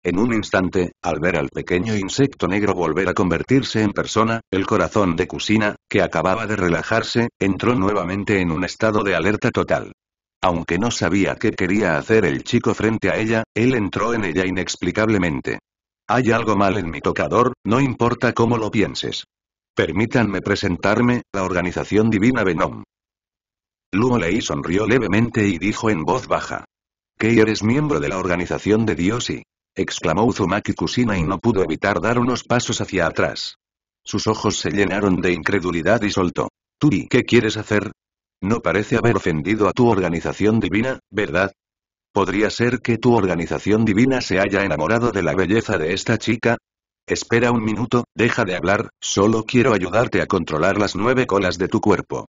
Speaker 1: En un instante, al ver al pequeño insecto negro volver a convertirse en persona, el corazón de Kusina, que acababa de relajarse, entró nuevamente en un estado de alerta total. Aunque no sabía qué quería hacer el chico frente a ella, él entró en ella inexplicablemente. Hay algo mal en mi tocador, no importa cómo lo pienses. Permítanme presentarme, la organización divina Venom. Luo Lei sonrió levemente y dijo en voz baja. Que eres miembro de la organización de Dios y... exclamó Uzumaki Kusina y no pudo evitar dar unos pasos hacia atrás. Sus ojos se llenaron de incredulidad y soltó. y qué quieres hacer? No parece haber ofendido a tu organización divina, ¿verdad? Podría ser que tu organización divina se haya enamorado de la belleza de esta chica, Espera un minuto, deja de hablar, solo quiero ayudarte a controlar las nueve colas de tu cuerpo.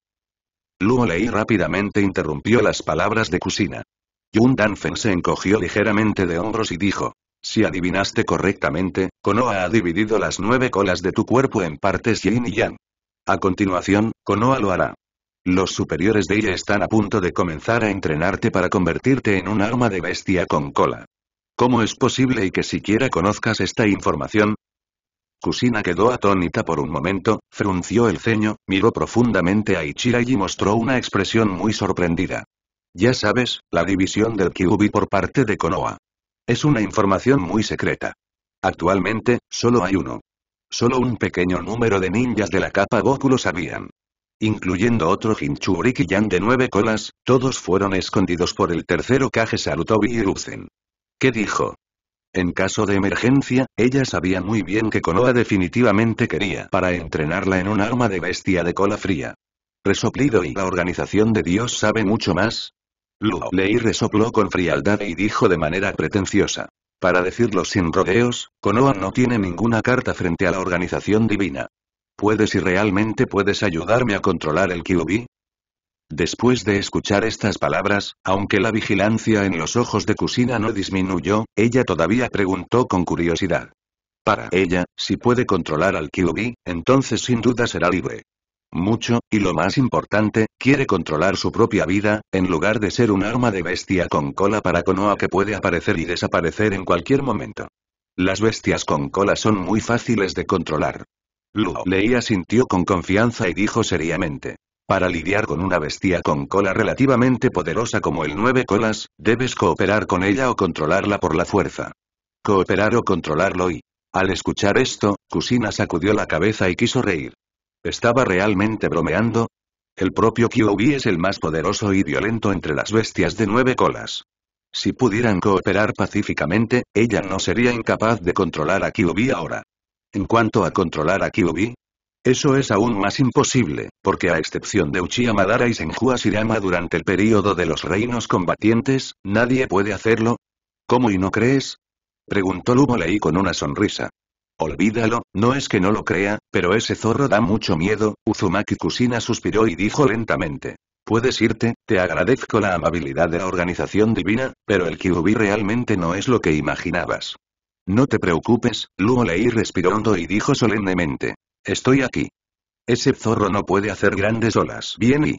Speaker 1: Luo Lei rápidamente interrumpió las palabras de Kusina. Yun Danfen se encogió ligeramente de hombros y dijo. Si adivinaste correctamente, Konoha ha dividido las nueve colas de tu cuerpo en partes yin y yang. A continuación, Konoha lo hará. Los superiores de ella están a punto de comenzar a entrenarte para convertirte en un arma de bestia con cola. ¿Cómo es posible y que siquiera conozcas esta información? Kusina quedó atónita por un momento, frunció el ceño, miró profundamente a Ichira y mostró una expresión muy sorprendida. Ya sabes, la división del Kyubi por parte de Konoha. Es una información muy secreta. Actualmente, solo hay uno. Solo un pequeño número de ninjas de la capa Goku lo sabían. Incluyendo otro Hinchurikiyan de nueve colas, todos fueron escondidos por el tercero Kage Sarutobi y ¿Qué dijo? En caso de emergencia, ella sabía muy bien que Konoha definitivamente quería para entrenarla en un arma de bestia de cola fría. Resoplido y la organización de Dios sabe mucho más. Luo Lei resopló con frialdad y dijo de manera pretenciosa. Para decirlo sin rodeos, Konoha no tiene ninguna carta frente a la organización divina. ¿Puedes y realmente puedes ayudarme a controlar el Kyubi? Después de escuchar estas palabras, aunque la vigilancia en los ojos de Kusina no disminuyó, ella todavía preguntó con curiosidad. Para ella, si puede controlar al Kyubi, entonces sin duda será libre. Mucho, y lo más importante, quiere controlar su propia vida, en lugar de ser un arma de bestia con cola para Konoha que puede aparecer y desaparecer en cualquier momento. Las bestias con cola son muy fáciles de controlar. Luo leía sintió con confianza y dijo seriamente. Para lidiar con una bestia con cola relativamente poderosa como el nueve colas, debes cooperar con ella o controlarla por la fuerza. Cooperar o controlarlo y... Al escuchar esto, Kusina sacudió la cabeza y quiso reír. ¿Estaba realmente bromeando? El propio Kyuubi es el más poderoso y violento entre las bestias de nueve colas. Si pudieran cooperar pacíficamente, ella no sería incapaz de controlar a Kyuubi ahora. En cuanto a controlar a Kyuubi, eso es aún más imposible, porque a excepción de Uchiha Madara y Senhua Shirama durante el período de los reinos combatientes, nadie puede hacerlo. ¿Cómo y no crees? Preguntó Lei con una sonrisa. Olvídalo, no es que no lo crea, pero ese zorro da mucho miedo, Uzumaki Kusina suspiró y dijo lentamente. Puedes irte, te agradezco la amabilidad de la organización divina, pero el Kyubi realmente no es lo que imaginabas. No te preocupes, Luo respiró hondo y dijo solemnemente. Estoy aquí. Ese zorro no puede hacer grandes olas. Bien y...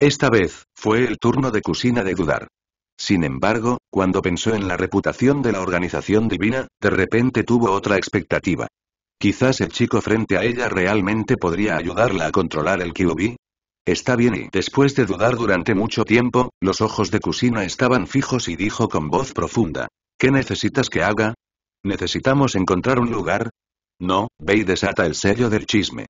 Speaker 1: Esta vez, fue el turno de Cusina de dudar. Sin embargo, cuando pensó en la reputación de la organización divina, de repente tuvo otra expectativa. Quizás el chico frente a ella realmente podría ayudarla a controlar el Kyubi. Está bien y después de dudar durante mucho tiempo, los ojos de Kusina estaban fijos y dijo con voz profunda. ¿Qué necesitas que haga? Necesitamos encontrar un lugar, no, ve y desata el sello del chisme.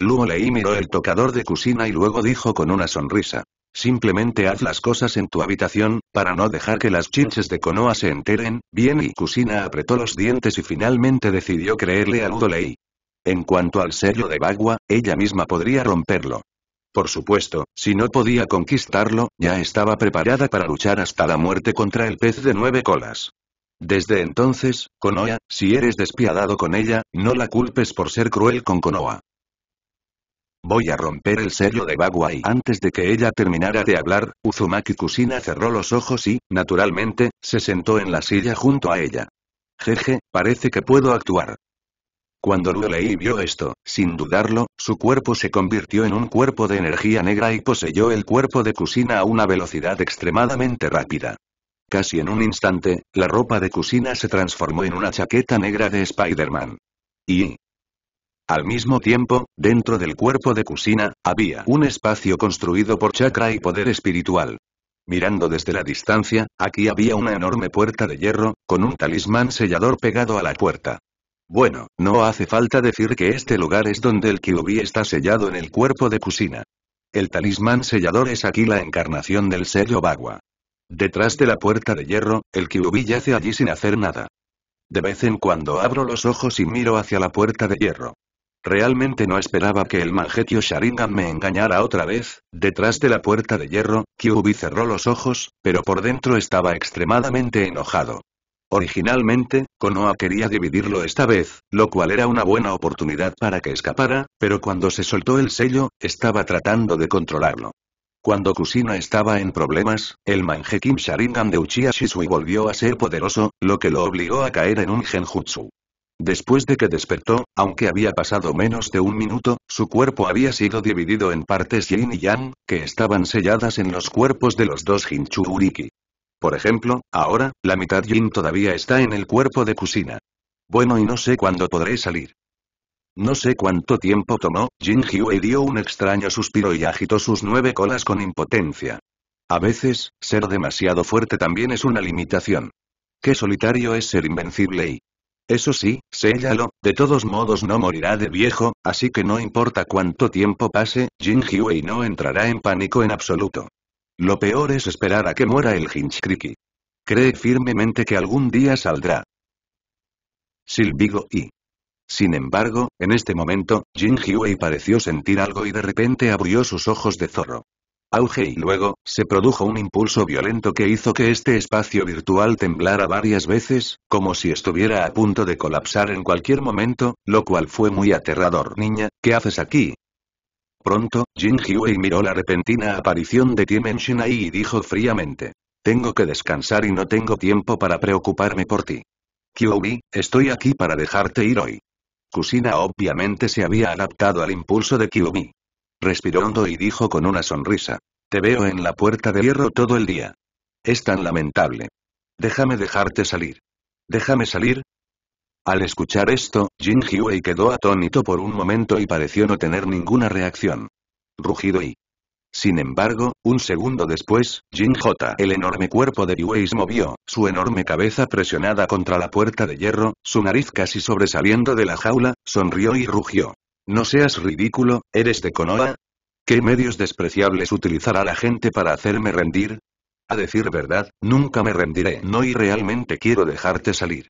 Speaker 1: Luo Lei miró el tocador de Kusina y luego dijo con una sonrisa. Simplemente haz las cosas en tu habitación, para no dejar que las chiches de Konoa se enteren, bien y Kusina apretó los dientes y finalmente decidió creerle a Ludo Lei. En cuanto al sello de Bagua, ella misma podría romperlo. Por supuesto, si no podía conquistarlo, ya estaba preparada para luchar hasta la muerte contra el pez de nueve colas. Desde entonces, Konoha, si eres despiadado con ella, no la culpes por ser cruel con Konoha. Voy a romper el sello de Bagua y Antes de que ella terminara de hablar, Uzumaki Kusina cerró los ojos y, naturalmente, se sentó en la silla junto a ella. Jeje, parece que puedo actuar. Cuando Lulei vio esto, sin dudarlo, su cuerpo se convirtió en un cuerpo de energía negra y poseyó el cuerpo de Kusina a una velocidad extremadamente rápida. Casi en un instante, la ropa de cocina se transformó en una chaqueta negra de Spider-Man. Y... Al mismo tiempo, dentro del cuerpo de cocina había un espacio construido por chakra y poder espiritual. Mirando desde la distancia, aquí había una enorme puerta de hierro, con un talismán sellador pegado a la puerta. Bueno, no hace falta decir que este lugar es donde el Kyubi está sellado en el cuerpo de Kusina. El talismán sellador es aquí la encarnación del sello Bagua. Detrás de la puerta de hierro, el Kyuubi yace allí sin hacer nada. De vez en cuando abro los ojos y miro hacia la puerta de hierro. Realmente no esperaba que el Mangetio Sharingan me engañara otra vez, detrás de la puerta de hierro, Kyuubi cerró los ojos, pero por dentro estaba extremadamente enojado. Originalmente, Konoha quería dividirlo esta vez, lo cual era una buena oportunidad para que escapara, pero cuando se soltó el sello, estaba tratando de controlarlo. Cuando Kusina estaba en problemas, el Kim Sharingan de Uchiha Shisui volvió a ser poderoso, lo que lo obligó a caer en un genjutsu. Después de que despertó, aunque había pasado menos de un minuto, su cuerpo había sido dividido en partes yin y yang, que estaban selladas en los cuerpos de los dos Uriki. Por ejemplo, ahora, la mitad yin todavía está en el cuerpo de Kusina. Bueno y no sé cuándo podré salir. No sé cuánto tiempo tomó, Jin Hyue dio un extraño suspiro y agitó sus nueve colas con impotencia. A veces, ser demasiado fuerte también es una limitación. Qué solitario es ser invencible y... Eso sí, séllalo, de todos modos no morirá de viejo, así que no importa cuánto tiempo pase, Jin no entrará en pánico en absoluto. Lo peor es esperar a que muera el Hinchkriki. Cree firmemente que algún día saldrá. Silvigo y... Sin embargo, en este momento, Jin Hui pareció sentir algo y de repente abrió sus ojos de zorro. Auge y luego, se produjo un impulso violento que hizo que este espacio virtual temblara varias veces, como si estuviera a punto de colapsar en cualquier momento, lo cual fue muy aterrador. Niña, ¿qué haces aquí? Pronto, Jin Hui miró la repentina aparición de Tiemen Shinai y dijo fríamente. Tengo que descansar y no tengo tiempo para preocuparme por ti. Kyoubi, estoy aquí para dejarte ir hoy. Kusina obviamente se había adaptado al impulso de Kiyomi. Respiró hondo y dijo con una sonrisa. Te veo en la puerta de hierro todo el día. Es tan lamentable. Déjame dejarte salir. Déjame salir. Al escuchar esto, Jin Hyuei quedó atónito por un momento y pareció no tener ninguna reacción. Rugido y sin embargo, un segundo después, Jin J. El enorme cuerpo de Yue movió, su enorme cabeza presionada contra la puerta de hierro, su nariz casi sobresaliendo de la jaula, sonrió y rugió. No seas ridículo, ¿eres de Konoha? ¿Qué medios despreciables utilizará la gente para hacerme rendir? A decir verdad, nunca me rendiré no y realmente quiero dejarte salir.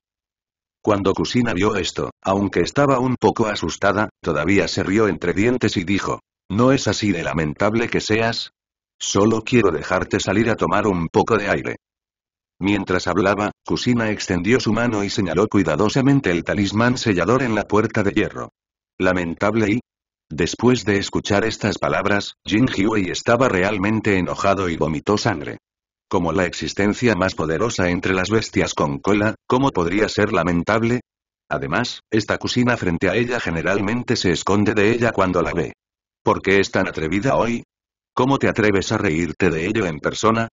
Speaker 1: Cuando Kusina vio esto, aunque estaba un poco asustada, todavía se rió entre dientes y dijo, ¿No es así de lamentable que seas? Solo quiero dejarte salir a tomar un poco de aire. Mientras hablaba, Kusina extendió su mano y señaló cuidadosamente el talismán sellador en la puerta de hierro. Lamentable y... Después de escuchar estas palabras, Jin Hui estaba realmente enojado y vomitó sangre. Como la existencia más poderosa entre las bestias con cola, ¿cómo podría ser lamentable? Además, esta cocina frente a ella generalmente se esconde de ella cuando la ve. ¿Por qué es tan atrevida hoy? ¿Cómo te atreves a reírte de ello en persona?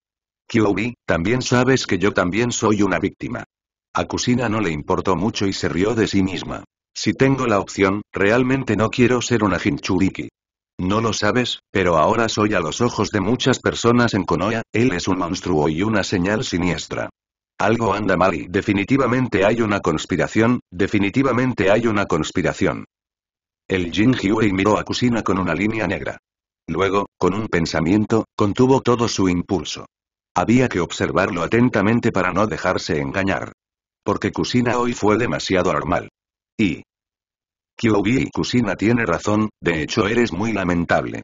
Speaker 1: Kyoubi, también sabes que yo también soy una víctima. A Kusina no le importó mucho y se rió de sí misma. Si tengo la opción, realmente no quiero ser una Jinchuriki. No lo sabes, pero ahora soy a los ojos de muchas personas en Konoha, él es un monstruo y una señal siniestra. Algo anda mal y definitivamente hay una conspiración, definitivamente hay una conspiración. El Jin miró a Kusina con una línea negra. Luego, con un pensamiento, contuvo todo su impulso. Había que observarlo atentamente para no dejarse engañar. Porque Kusina hoy fue demasiado normal. Y... Kyogi y Kusina tiene razón, de hecho eres muy lamentable.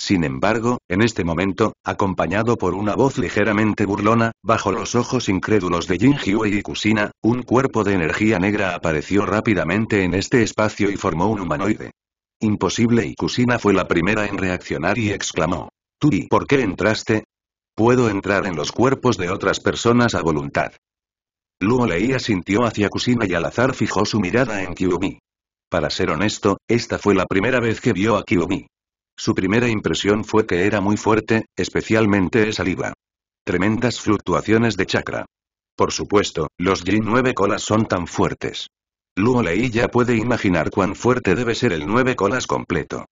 Speaker 1: Sin embargo, en este momento, acompañado por una voz ligeramente burlona, bajo los ojos incrédulos de Jin y Kusina, un cuerpo de energía negra apareció rápidamente en este espacio y formó un humanoide. Imposible y Kusina fue la primera en reaccionar y exclamó. y ¿por qué entraste? Puedo entrar en los cuerpos de otras personas a voluntad. Luo Leía sintió hacia Kusina y al azar fijó su mirada en Kyumi. Para ser honesto, esta fue la primera vez que vio a Kyumi. Su primera impresión fue que era muy fuerte, especialmente saliva. Tremendas fluctuaciones de chakra. Por supuesto, los Jin 9 colas son tan fuertes. Luo Lei ya puede imaginar cuán fuerte debe ser el 9 colas completo.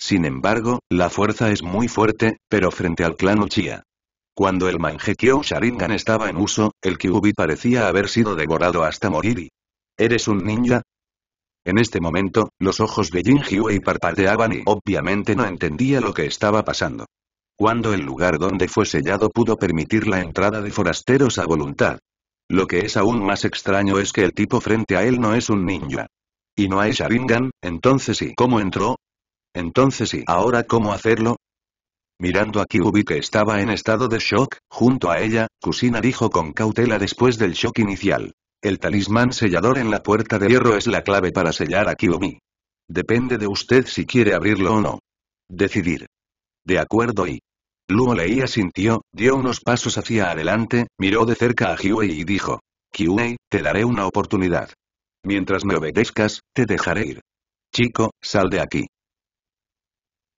Speaker 1: Sin embargo, la fuerza es muy fuerte, pero frente al clan Uchiha. Cuando el Mangekyo Sharingan estaba en uso, el Kyubi parecía haber sido devorado hasta morir ¿Eres un ninja? En este momento, los ojos de Jin parpadeaban y obviamente no entendía lo que estaba pasando. Cuando el lugar donde fue sellado pudo permitir la entrada de forasteros a voluntad. Lo que es aún más extraño es que el tipo frente a él no es un ninja. Y no hay Sharingan, entonces ¿y cómo entró? Entonces ¿y ahora cómo hacerlo? Mirando a Kyubi que estaba en estado de shock, junto a ella, Kusina dijo con cautela después del shock inicial. El talismán sellador en la puerta de hierro es la clave para sellar a Kiyomi. Depende de usted si quiere abrirlo o no. Decidir. De acuerdo y... Luo leía sintió, dio unos pasos hacia adelante, miró de cerca a Huey y dijo. Kiyuei, te daré una oportunidad. Mientras me obedezcas, te dejaré ir. Chico, sal de aquí.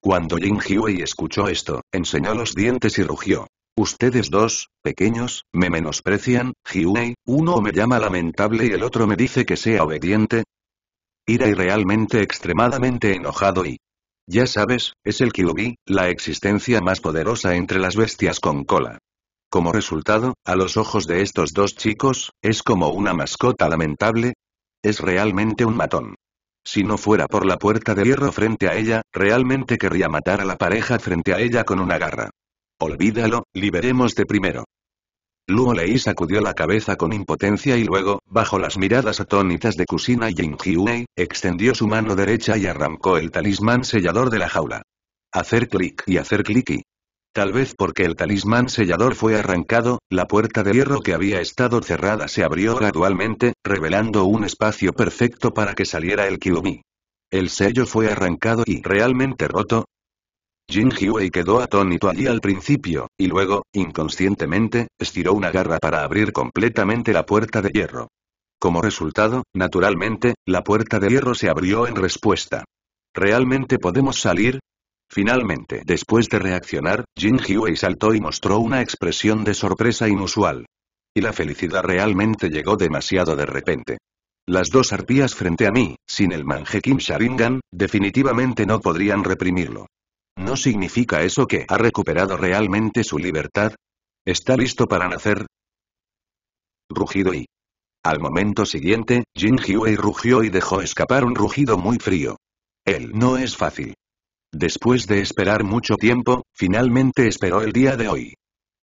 Speaker 1: Cuando Jin Hyuei escuchó esto, enseñó los dientes y rugió. Ustedes dos, pequeños, me menosprecian, Hyuei, uno me llama lamentable y el otro me dice que sea obediente. Ira y realmente extremadamente enojado y... Ya sabes, es el Kyubi, la existencia más poderosa entre las bestias con cola. Como resultado, a los ojos de estos dos chicos, es como una mascota lamentable. Es realmente un matón. Si no fuera por la puerta de hierro frente a ella, realmente querría matar a la pareja frente a ella con una garra. Olvídalo, liberemos de primero. Luo Lei sacudió la cabeza con impotencia y luego, bajo las miradas atónitas de Kusina y Jingyue, extendió su mano derecha y arrancó el talismán sellador de la jaula. Hacer clic y hacer clic y... Tal vez porque el talismán sellador fue arrancado, la puerta de hierro que había estado cerrada se abrió gradualmente, revelando un espacio perfecto para que saliera el Kyumi. El sello fue arrancado y realmente roto, Jin quedó atónito allí al principio, y luego, inconscientemente, estiró una garra para abrir completamente la puerta de hierro. Como resultado, naturalmente, la puerta de hierro se abrió en respuesta. ¿Realmente podemos salir? Finalmente, después de reaccionar, Jin Hui saltó y mostró una expresión de sorpresa inusual. Y la felicidad realmente llegó demasiado de repente. Las dos arpías frente a mí, sin el Kim Sharingan, definitivamente no podrían reprimirlo. ¿No significa eso que ha recuperado realmente su libertad? ¿Está listo para nacer? Rugido y... Al momento siguiente, Jin Hyuei rugió y dejó escapar un rugido muy frío. Él no es fácil. Después de esperar mucho tiempo, finalmente esperó el día de hoy.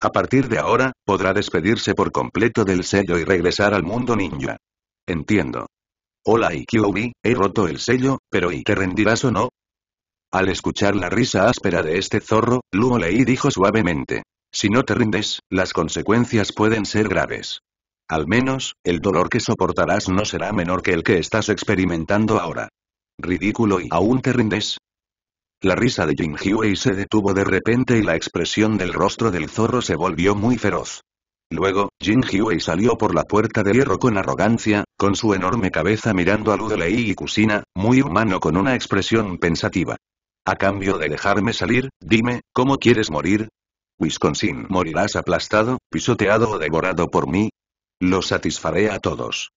Speaker 1: A partir de ahora, podrá despedirse por completo del sello y regresar al mundo ninja. Entiendo. Hola Ikyubi, he roto el sello, pero ¿y te rendirás o no? Al escuchar la risa áspera de este zorro, Luo Lei dijo suavemente. Si no te rindes, las consecuencias pueden ser graves. Al menos, el dolor que soportarás no será menor que el que estás experimentando ahora. Ridículo y aún te rindes. La risa de Jin Huey se detuvo de repente y la expresión del rostro del zorro se volvió muy feroz. Luego, Jin Huey salió por la puerta de hierro con arrogancia, con su enorme cabeza mirando a Lei y Kusina, muy humano con una expresión pensativa. A cambio de dejarme salir, dime, ¿cómo quieres morir? Wisconsin, morirás aplastado, pisoteado o devorado por mí. Lo satisfaré a todos.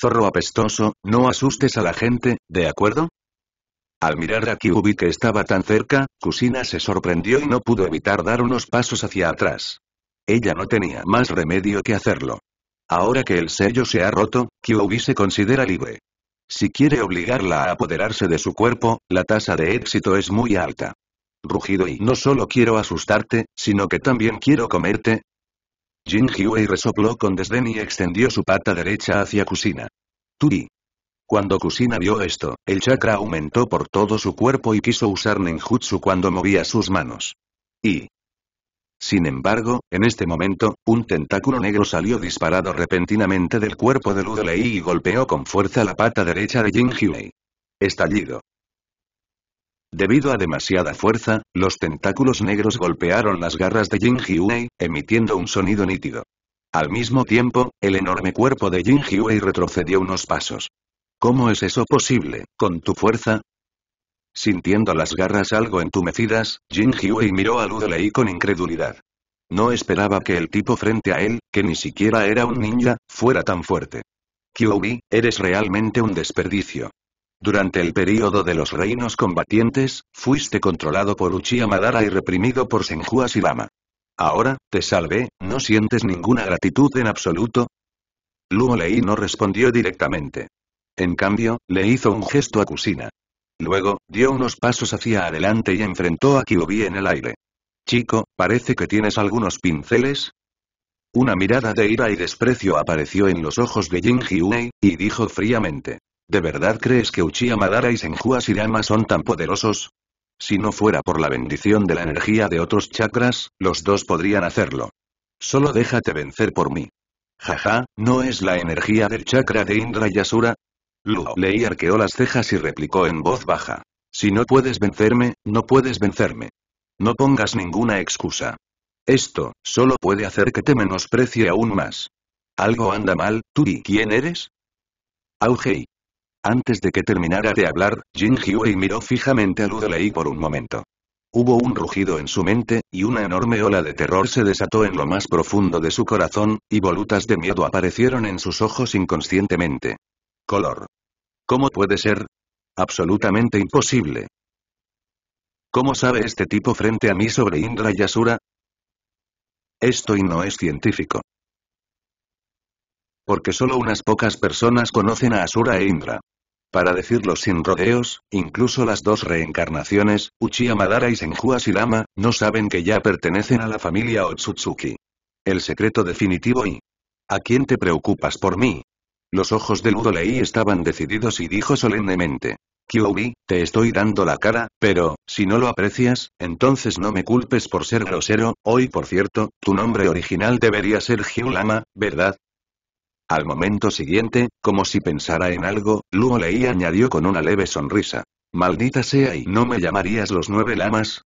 Speaker 1: Zorro apestoso, no asustes a la gente, ¿de acuerdo? Al mirar a Kyubi que estaba tan cerca, Kusina se sorprendió y no pudo evitar dar unos pasos hacia atrás. Ella no tenía más remedio que hacerlo. Ahora que el sello se ha roto, Kyubi se considera libre. Si quiere obligarla a apoderarse de su cuerpo, la tasa de éxito es muy alta. Rugido y no solo quiero asustarte, sino que también quiero comerte. Jin resopló con desdén y extendió su pata derecha hacia Kusina. Turi. Cuando Kusina vio esto, el chakra aumentó por todo su cuerpo y quiso usar ninjutsu cuando movía sus manos. Y, sin embargo, en este momento, un tentáculo negro salió disparado repentinamente del cuerpo de Ludley y golpeó con fuerza la pata derecha de Jin Estallido. Debido a demasiada fuerza, los tentáculos negros golpearon las garras de Jin emitiendo un sonido nítido. Al mismo tiempo, el enorme cuerpo de Jin retrocedió unos pasos. ¿Cómo es eso posible, con tu fuerza? Sintiendo las garras algo entumecidas, Jin y miró a Lu-Lei con incredulidad. No esperaba que el tipo frente a él, que ni siquiera era un ninja, fuera tan fuerte. Kyuubi, eres realmente un desperdicio. Durante el período de los reinos combatientes, fuiste controlado por Uchiha Madara y reprimido por Senju Shirama. Ahora, te salvé, ¿no sientes ninguna gratitud en absoluto? Luo Lei no respondió directamente. En cambio, le hizo un gesto a Kusina. Luego, dio unos pasos hacia adelante y enfrentó a Kyubi en el aire. Chico, parece que tienes algunos pinceles. Una mirada de ira y desprecio apareció en los ojos de Jin y dijo fríamente. ¿De verdad crees que Uchiha Madara y Senju Asirama son tan poderosos? Si no fuera por la bendición de la energía de otros chakras, los dos podrían hacerlo. Solo déjate vencer por mí. Jaja, ¿no es la energía del chakra de Indra y Asura? Luo Lei arqueó las cejas y replicó en voz baja. Si no puedes vencerme, no puedes vencerme. No pongas ninguna excusa. Esto, solo puede hacer que te menosprecie aún más. Algo anda mal, ¿tú y ¿Quién eres? Augei. Antes de que terminara de hablar, Jin Hyuei miró fijamente a Lei por un momento. Hubo un rugido en su mente, y una enorme ola de terror se desató en lo más profundo de su corazón, y volutas de miedo aparecieron en sus ojos inconscientemente. Color. ¿Cómo puede ser? Absolutamente imposible. ¿Cómo sabe este tipo frente a mí sobre Indra y Asura? Esto y no es científico. Porque solo unas pocas personas conocen a Asura e Indra. Para decirlo sin rodeos, incluso las dos reencarnaciones, Uchiha Madara y Senju Silama, no saben que ya pertenecen a la familia Otsutsuki. El secreto definitivo y... ¿A quién te preocupas por mí? Los ojos de Lei estaban decididos y dijo solemnemente. Kyoubi, te estoy dando la cara, pero, si no lo aprecias, entonces no me culpes por ser grosero, hoy por cierto, tu nombre original debería ser Lama, ¿verdad? Al momento siguiente, como si pensara en algo, Luo Lei añadió con una leve sonrisa. Maldita sea y no me llamarías los nueve lamas.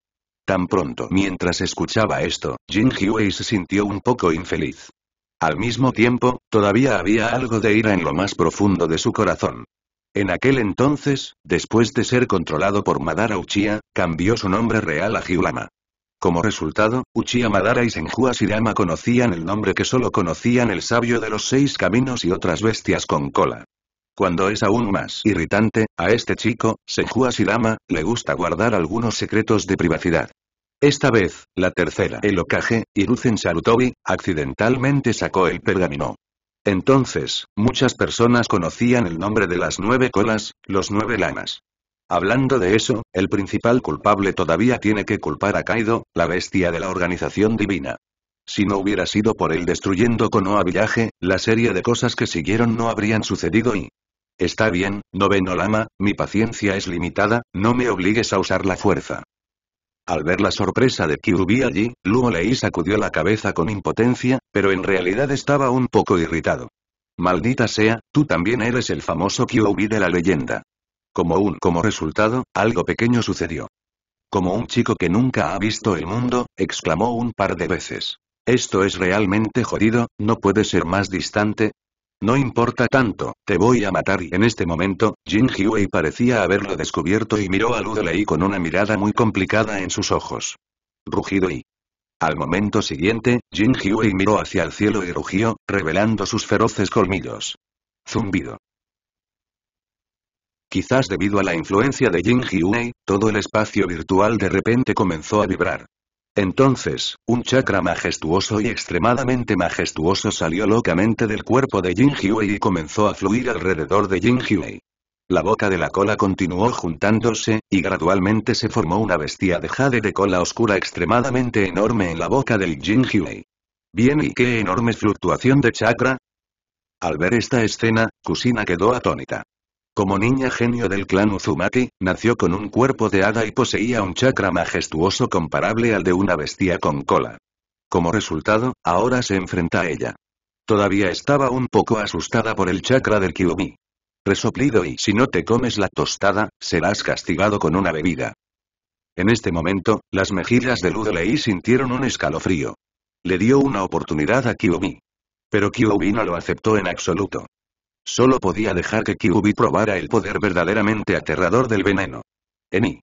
Speaker 1: Tan pronto mientras escuchaba esto, Jin Hyuei se sintió un poco infeliz. Al mismo tiempo, todavía había algo de ira en lo más profundo de su corazón. En aquel entonces, después de ser controlado por Madara Uchiha, cambió su nombre real a Hiulama. Como resultado, Uchiha Madara y Senju Asirama conocían el nombre que solo conocían el sabio de los seis caminos y otras bestias con cola. Cuando es aún más irritante, a este chico, Senju Asirama, le gusta guardar algunos secretos de privacidad. Esta vez, la tercera. El ocaje, Hiruzen Sarutobi, accidentalmente sacó el pergamino. Entonces, muchas personas conocían el nombre de las nueve colas, los nueve lamas. Hablando de eso, el principal culpable todavía tiene que culpar a Kaido, la bestia de la organización divina. Si no hubiera sido por él destruyendo Konoha Village, la serie de cosas que siguieron no habrían sucedido y... Está bien, noveno lama, mi paciencia es limitada, no me obligues a usar la fuerza. Al ver la sorpresa de Kyuubi allí, Luo Lei sacudió la cabeza con impotencia, pero en realidad estaba un poco irritado. Maldita sea, tú también eres el famoso Kyuubi de la leyenda. Como un como resultado, algo pequeño sucedió. Como un chico que nunca ha visto el mundo, exclamó un par de veces. Esto es realmente jodido, ¿no puede ser más distante? No importa tanto, te voy a matar y en este momento, Jin Hui parecía haberlo descubierto y miró a Ludolei con una mirada muy complicada en sus ojos. Rugido y... Al momento siguiente, Jin Hui miró hacia el cielo y rugió, revelando sus feroces colmillos. Zumbido. Quizás debido a la influencia de Jin Hyuei, todo el espacio virtual de repente comenzó a vibrar. Entonces, un chakra majestuoso y extremadamente majestuoso salió locamente del cuerpo de Jin y comenzó a fluir alrededor de Jin La boca de la cola continuó juntándose, y gradualmente se formó una bestia de jade de cola oscura extremadamente enorme en la boca del Jin Bien y qué enorme fluctuación de chakra. Al ver esta escena, Kusina quedó atónita. Como niña genio del clan Uzumaki, nació con un cuerpo de hada y poseía un chakra majestuoso comparable al de una bestia con cola. Como resultado, ahora se enfrenta a ella. Todavía estaba un poco asustada por el chakra del Kyubi. Resoplido y si no te comes la tostada, serás castigado con una bebida. En este momento, las mejillas de Ludolei sintieron un escalofrío. Le dio una oportunidad a Kyubi. Pero Kyubi no lo aceptó en absoluto. Solo podía dejar que Kyuubi probara el poder verdaderamente aterrador del veneno. Eni.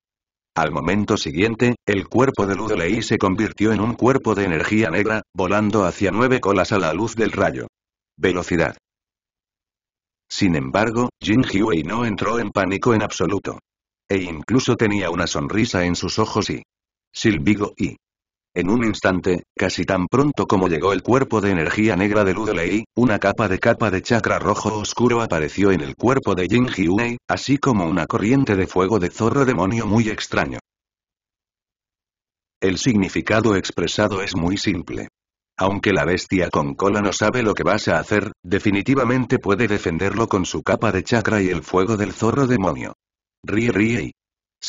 Speaker 1: Al momento siguiente, el cuerpo de Ludley se convirtió en un cuerpo de energía negra, volando hacia nueve colas a la luz del rayo. Velocidad. Sin embargo, Jin Hui no entró en pánico en absoluto. E incluso tenía una sonrisa en sus ojos y... Silbigo y... En un instante, casi tan pronto como llegó el cuerpo de energía negra de Ludley, una capa de capa de chakra rojo oscuro apareció en el cuerpo de Jin Hyunei, así como una corriente de fuego de zorro demonio muy extraño. El significado expresado es muy simple. Aunque la bestia con cola no sabe lo que vas a hacer, definitivamente puede defenderlo con su capa de chakra y el fuego del zorro demonio. Rie Rie.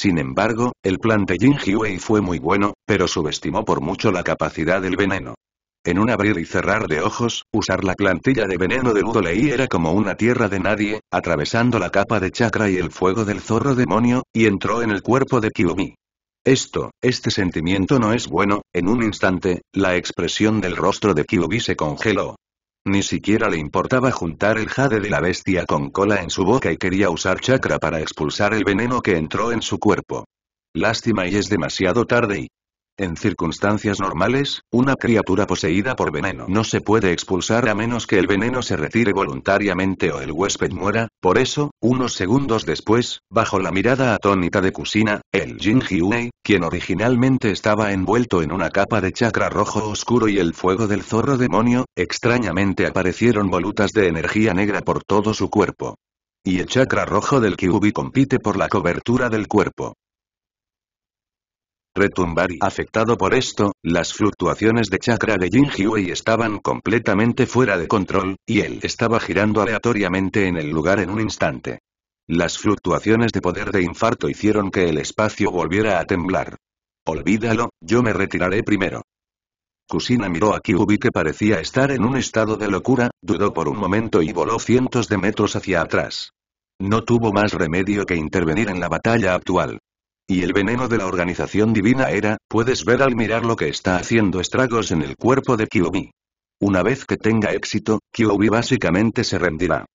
Speaker 1: Sin embargo, el plan de Jin Hui fue muy bueno, pero subestimó por mucho la capacidad del veneno. En un abrir y cerrar de ojos, usar la plantilla de veneno de Udolei era como una tierra de nadie, atravesando la capa de chakra y el fuego del zorro demonio, y entró en el cuerpo de Kiyomi. Esto, este sentimiento no es bueno, en un instante, la expresión del rostro de Kiyomi se congeló. Ni siquiera le importaba juntar el jade de la bestia con cola en su boca y quería usar chakra para expulsar el veneno que entró en su cuerpo. Lástima y es demasiado tarde y en circunstancias normales, una criatura poseída por veneno no se puede expulsar a menos que el veneno se retire voluntariamente o el huésped muera, por eso, unos segundos después, bajo la mirada atónita de Kusina, el Jin quien originalmente estaba envuelto en una capa de chakra rojo oscuro y el fuego del zorro demonio, extrañamente aparecieron volutas de energía negra por todo su cuerpo. Y el chakra rojo del Kyubi compite por la cobertura del cuerpo retumbar y afectado por esto, las fluctuaciones de chakra de Jin Hui estaban completamente fuera de control, y él estaba girando aleatoriamente en el lugar en un instante. Las fluctuaciones de poder de infarto hicieron que el espacio volviera a temblar. Olvídalo, yo me retiraré primero. Kusina miró a Kyubi que parecía estar en un estado de locura, dudó por un momento y voló cientos de metros hacia atrás. No tuvo más remedio que intervenir en la batalla actual. Y el veneno de la organización divina era, puedes ver al mirar lo que está haciendo estragos en el cuerpo de Kyobi. Una vez que tenga éxito, Kyobi básicamente se rendirá.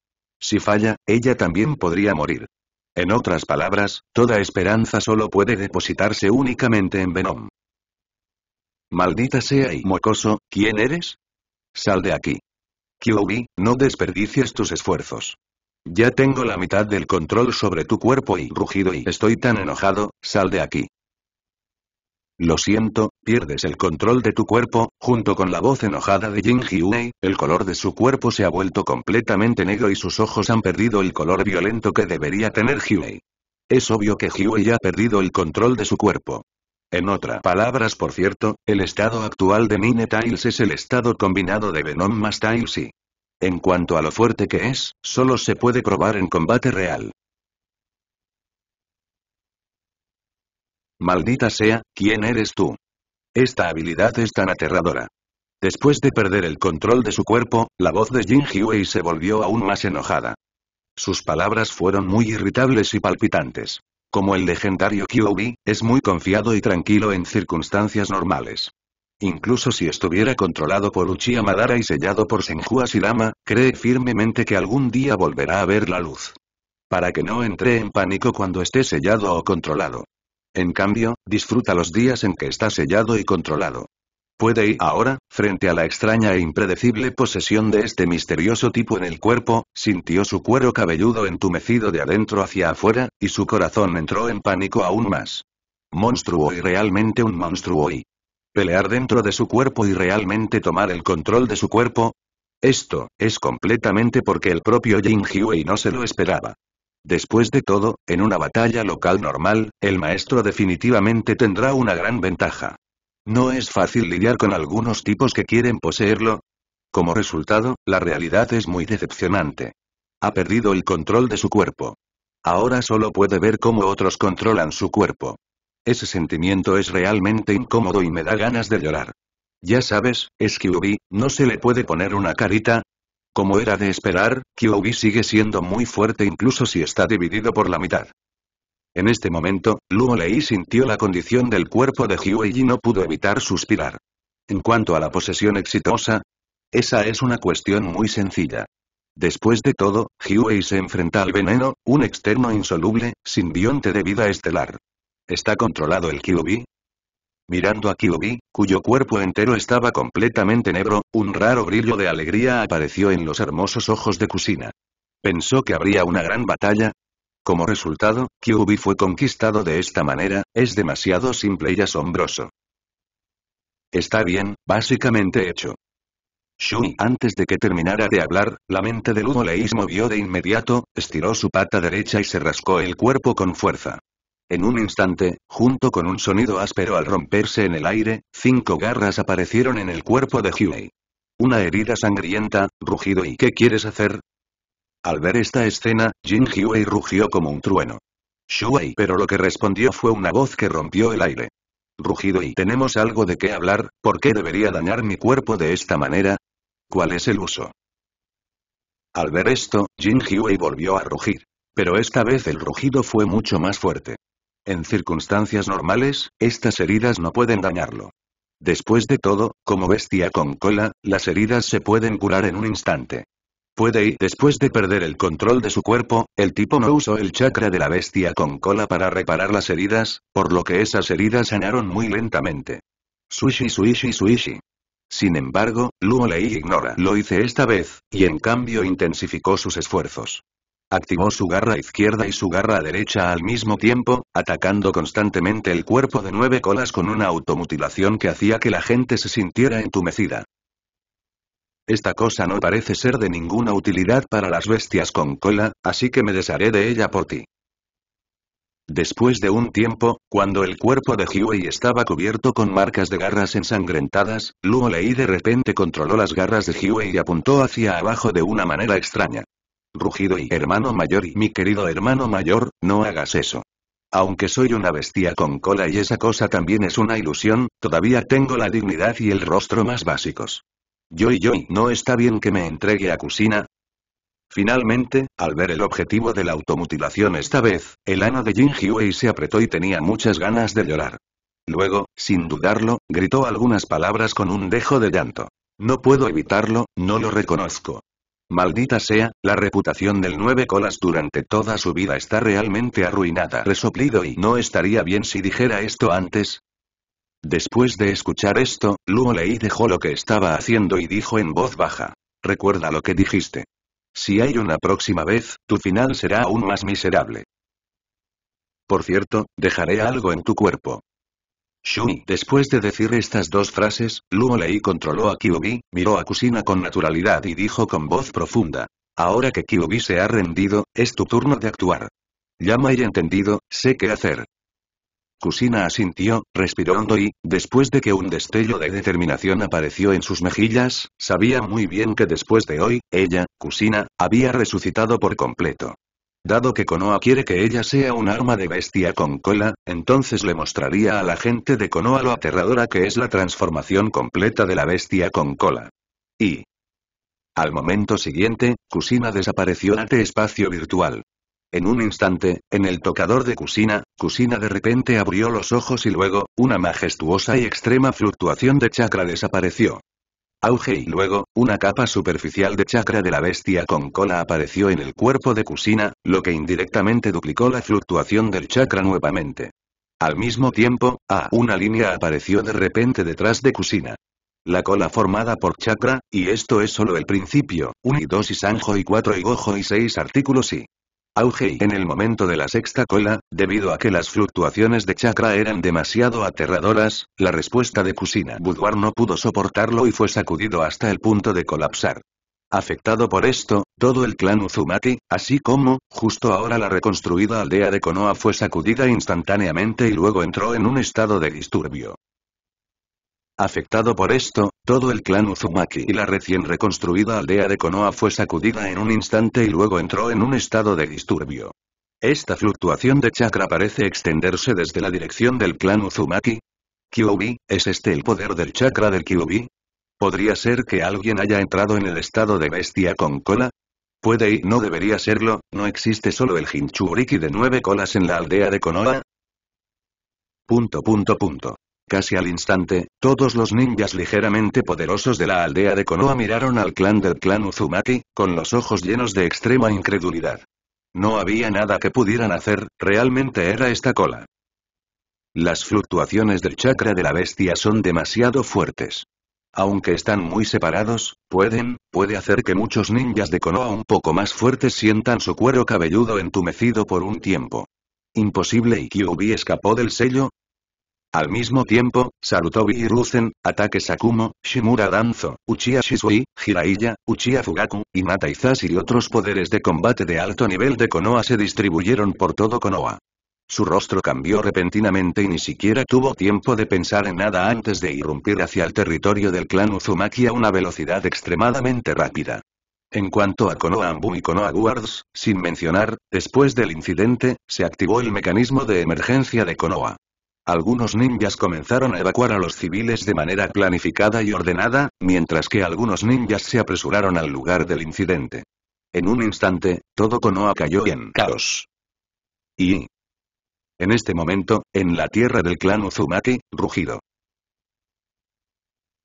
Speaker 1: Si falla, ella también podría morir. En otras palabras, toda esperanza solo puede depositarse únicamente en Venom. Maldita sea y mocoso, ¿quién eres? Sal de aquí. Kyobi, no desperdicies tus esfuerzos. Ya tengo la mitad del control sobre tu cuerpo y rugido y estoy tan enojado, sal de aquí. Lo siento, pierdes el control de tu cuerpo, junto con la voz enojada de Jin Hyuei, el color de su cuerpo se ha vuelto completamente negro y sus ojos han perdido el color violento que debería tener Hyunei. Es obvio que ya ha perdido el control de su cuerpo. En otras palabras por cierto, el estado actual de Mine Tiles es el estado combinado de Venom más Tiles y en cuanto a lo fuerte que es, solo se puede probar en combate real. Maldita sea, ¿quién eres tú? Esta habilidad es tan aterradora. Después de perder el control de su cuerpo, la voz de Jin Hui se volvió aún más enojada. Sus palabras fueron muy irritables y palpitantes. Como el legendario Kyuubi, es muy confiado y tranquilo en circunstancias normales. Incluso si estuviera controlado por Uchiha Madara y sellado por Senju Asirama, cree firmemente que algún día volverá a ver la luz. Para que no entre en pánico cuando esté sellado o controlado. En cambio, disfruta los días en que está sellado y controlado. Puede ir ahora, frente a la extraña e impredecible posesión de este misterioso tipo en el cuerpo, sintió su cuero cabelludo entumecido de adentro hacia afuera, y su corazón entró en pánico aún más. Monstruo y realmente un monstruo y pelear dentro de su cuerpo y realmente tomar el control de su cuerpo? Esto, es completamente porque el propio Jing Hui no se lo esperaba. Después de todo, en una batalla local normal, el maestro definitivamente tendrá una gran ventaja. No es fácil lidiar con algunos tipos que quieren poseerlo. Como resultado, la realidad es muy decepcionante. Ha perdido el control de su cuerpo. Ahora solo puede ver cómo otros controlan su cuerpo. Ese sentimiento es realmente incómodo y me da ganas de llorar. Ya sabes, es no se le puede poner una carita. Como era de esperar, Kyubi sigue siendo muy fuerte incluso si está dividido por la mitad. En este momento, Luo Lei sintió la condición del cuerpo de Hyuei y no pudo evitar suspirar. En cuanto a la posesión exitosa, esa es una cuestión muy sencilla. Después de todo, Hyuei se enfrenta al veneno, un externo insoluble, simbionte de vida estelar. ¿Está controlado el Kyuubi? Mirando a Kyuubi, cuyo cuerpo entero estaba completamente negro, un raro brillo de alegría apareció en los hermosos ojos de Kusina. Pensó que habría una gran batalla. Como resultado, Kyuubi fue conquistado de esta manera, es demasiado simple y asombroso. Está bien, básicamente hecho. Shui antes de que terminara de hablar, la mente del humo leís movió de inmediato, estiró su pata derecha y se rascó el cuerpo con fuerza. En un instante, junto con un sonido áspero al romperse en el aire, cinco garras aparecieron en el cuerpo de Huey. Una herida sangrienta, rugido y ¿qué quieres hacer? Al ver esta escena, Jin Huey rugió como un trueno. Shuei pero lo que respondió fue una voz que rompió el aire. Rugido y tenemos algo de qué hablar, ¿por qué debería dañar mi cuerpo de esta manera? ¿Cuál es el uso? Al ver esto, Jin Huey volvió a rugir. Pero esta vez el rugido fue mucho más fuerte. En circunstancias normales, estas heridas no pueden dañarlo. Después de todo, como bestia con cola, las heridas se pueden curar en un instante. Puede y después de perder el control de su cuerpo, el tipo no usó el chakra de la bestia con cola para reparar las heridas, por lo que esas heridas sanaron muy lentamente. Sushi suishi suishi. Sin embargo, Luo Lei ignora lo hice esta vez, y en cambio intensificó sus esfuerzos. Activó su garra izquierda y su garra derecha al mismo tiempo, atacando constantemente el cuerpo de nueve colas con una automutilación que hacía que la gente se sintiera entumecida. Esta cosa no parece ser de ninguna utilidad para las bestias con cola, así que me desharé de ella por ti. Después de un tiempo, cuando el cuerpo de Huey estaba cubierto con marcas de garras ensangrentadas, Luo Lei de repente controló las garras de Huey y apuntó hacia abajo de una manera extraña rugido y hermano mayor y mi querido hermano mayor, no hagas eso. Aunque soy una bestia con cola y esa cosa también es una ilusión, todavía tengo la dignidad y el rostro más básicos. Yo y yo no está bien que me entregue a cocina Finalmente, al ver el objetivo de la automutilación esta vez, el ano de Jin Huey se apretó y tenía muchas ganas de llorar. Luego, sin dudarlo, gritó algunas palabras con un dejo de llanto. No puedo evitarlo, no lo reconozco. Maldita sea, la reputación del nueve colas durante toda su vida está realmente arruinada. Resoplido y no estaría bien si dijera esto antes. Después de escuchar esto, Luo Lei dejó lo que estaba haciendo y dijo en voz baja. Recuerda lo que dijiste. Si hay una próxima vez, tu final será aún más miserable. Por cierto, dejaré algo en tu cuerpo. Shui, Después de decir estas dos frases, Luo Lei controló a Kyubi, miró a Kusina con naturalidad y dijo con voz profunda. Ahora que Kyubi se ha rendido, es tu turno de actuar. Llama y he entendido, sé qué hacer. Kusina asintió, respirando y, después de que un destello de determinación apareció en sus mejillas, sabía muy bien que después de hoy, ella, Kusina, había resucitado por completo. Dado que Konoha quiere que ella sea un arma de bestia con cola, entonces le mostraría a la gente de Konoha lo aterradora que es la transformación completa de la bestia con cola. Y... Al momento siguiente, Kusina desapareció ante espacio virtual. En un instante, en el tocador de Kusina, Kusina de repente abrió los ojos y luego, una majestuosa y extrema fluctuación de chakra desapareció auge y luego, una capa superficial de chakra de la bestia con cola apareció en el cuerpo de Kusina, lo que indirectamente duplicó la fluctuación del chakra nuevamente. Al mismo tiempo, a ah, una línea apareció de repente detrás de Kusina. La cola formada por chakra, y esto es solo el principio, 1 y 2 y Sanjo y 4 y Gojo y 6 artículos y auge en el momento de la sexta cola, debido a que las fluctuaciones de chakra eran demasiado aterradoras, la respuesta de Kusina Budwar no pudo soportarlo y fue sacudido hasta el punto de colapsar. Afectado por esto, todo el clan Uzumaki, así como, justo ahora la reconstruida aldea de Konoha fue sacudida instantáneamente y luego entró en un estado de disturbio. Afectado por esto, todo el clan Uzumaki y la recién reconstruida aldea de Konoha fue sacudida en un instante y luego entró en un estado de disturbio. Esta fluctuación de chakra parece extenderse desde la dirección del clan Uzumaki. Kyubi, ¿es este el poder del chakra del Kyubi? ¿Podría ser que alguien haya entrado en el estado de bestia con cola? Puede y no debería serlo, ¿no existe solo el Hinchuriki de nueve colas en la aldea de Konoha? Punto punto punto. Casi al instante, todos los ninjas ligeramente poderosos de la aldea de Konoha miraron al clan del clan Uzumaki, con los ojos llenos de extrema incredulidad. No había nada que pudieran hacer, realmente era esta cola. Las fluctuaciones del chakra de la bestia son demasiado fuertes. Aunque están muy separados, pueden, puede hacer que muchos ninjas de Konoha un poco más fuertes sientan su cuero cabelludo entumecido por un tiempo. Imposible y Kyuubi escapó del sello, al mismo tiempo, Sarutobi y Ruzen, Ataque Sakumo, Shimura Danzo, Uchiha Shisui, Jiraiya, Uchiha Fugaku, y Izashi y otros poderes de combate de alto nivel de Konoha se distribuyeron por todo Konoha. Su rostro cambió repentinamente y ni siquiera tuvo tiempo de pensar en nada antes de irrumpir hacia el territorio del clan Uzumaki a una velocidad extremadamente rápida. En cuanto a Konoha Ambu y Konoha Guards, sin mencionar, después del incidente, se activó el mecanismo de emergencia de Konoha. Algunos ninjas comenzaron a evacuar a los civiles de manera planificada y ordenada, mientras que algunos ninjas se apresuraron al lugar del incidente. En un instante, todo Konoha cayó en caos. Y... En este momento, en la tierra del clan Uzumaki, rugido.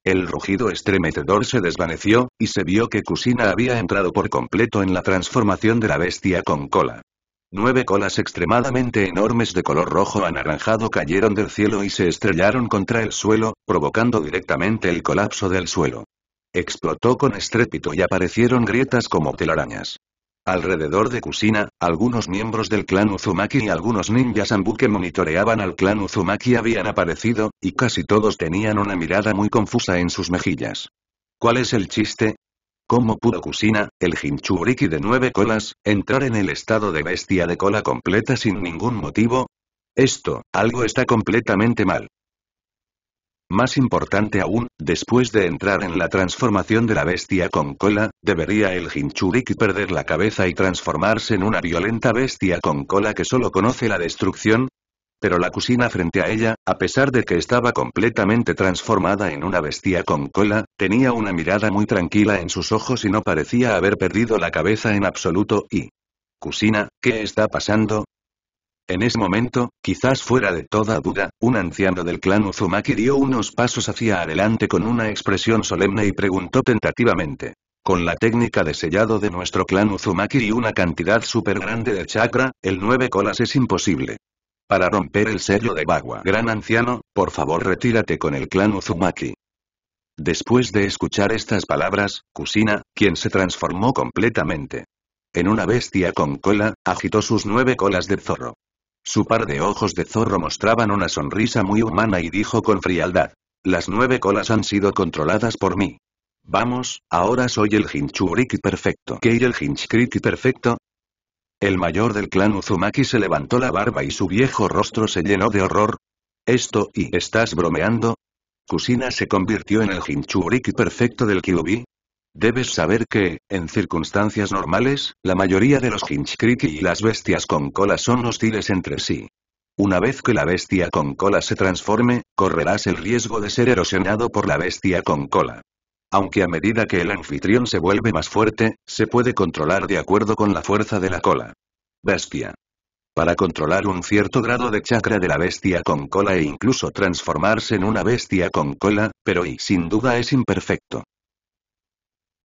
Speaker 1: El rugido estremecedor se desvaneció, y se vio que Kusina había entrado por completo en la transformación de la bestia con cola. Nueve colas extremadamente enormes de color rojo anaranjado cayeron del cielo y se estrellaron contra el suelo, provocando directamente el colapso del suelo. Explotó con estrépito y aparecieron grietas como telarañas. Alrededor de Kusina, algunos miembros del clan Uzumaki y algunos ninjas Anbu que monitoreaban al clan Uzumaki habían aparecido, y casi todos tenían una mirada muy confusa en sus mejillas. ¿Cuál es el chiste? ¿Cómo pudo Kusina, el Hinchuriki de nueve colas, entrar en el estado de bestia de cola completa sin ningún motivo? Esto, algo está completamente mal. Más importante aún, después de entrar en la transformación de la bestia con cola, debería el Hinchuriki perder la cabeza y transformarse en una violenta bestia con cola que solo conoce la destrucción, pero la cocina frente a ella, a pesar de que estaba completamente transformada en una bestia con cola, tenía una mirada muy tranquila en sus ojos y no parecía haber perdido la cabeza en absoluto y... Cusina, ¿qué está pasando? En ese momento, quizás fuera de toda duda, un anciano del clan Uzumaki dio unos pasos hacia adelante con una expresión solemne y preguntó tentativamente. Con la técnica de sellado de nuestro clan Uzumaki y una cantidad súper grande de chakra, el nueve colas es imposible. Para romper el sello de Bagua. Gran anciano, por favor retírate con el clan Uzumaki. Después de escuchar estas palabras, Kusina, quien se transformó completamente en una bestia con cola, agitó sus nueve colas de zorro. Su par de ojos de zorro mostraban una sonrisa muy humana y dijo con frialdad. Las nueve colas han sido controladas por mí. Vamos, ahora soy el Hinchuriki perfecto. ¿Qué y el Hinchuriki perfecto? El mayor del clan Uzumaki se levantó la barba y su viejo rostro se llenó de horror. ¿Esto y estás bromeando? ¿Kusina se convirtió en el Hinchuriki perfecto del Kyubi? Debes saber que, en circunstancias normales, la mayoría de los Hinchkriki y las bestias con cola son hostiles entre sí. Una vez que la bestia con cola se transforme, correrás el riesgo de ser erosionado por la bestia con cola. Aunque a medida que el anfitrión se vuelve más fuerte, se puede controlar de acuerdo con la fuerza de la cola. Bestia. Para controlar un cierto grado de chakra de la bestia con cola e incluso transformarse en una bestia con cola, pero y sin duda es imperfecto.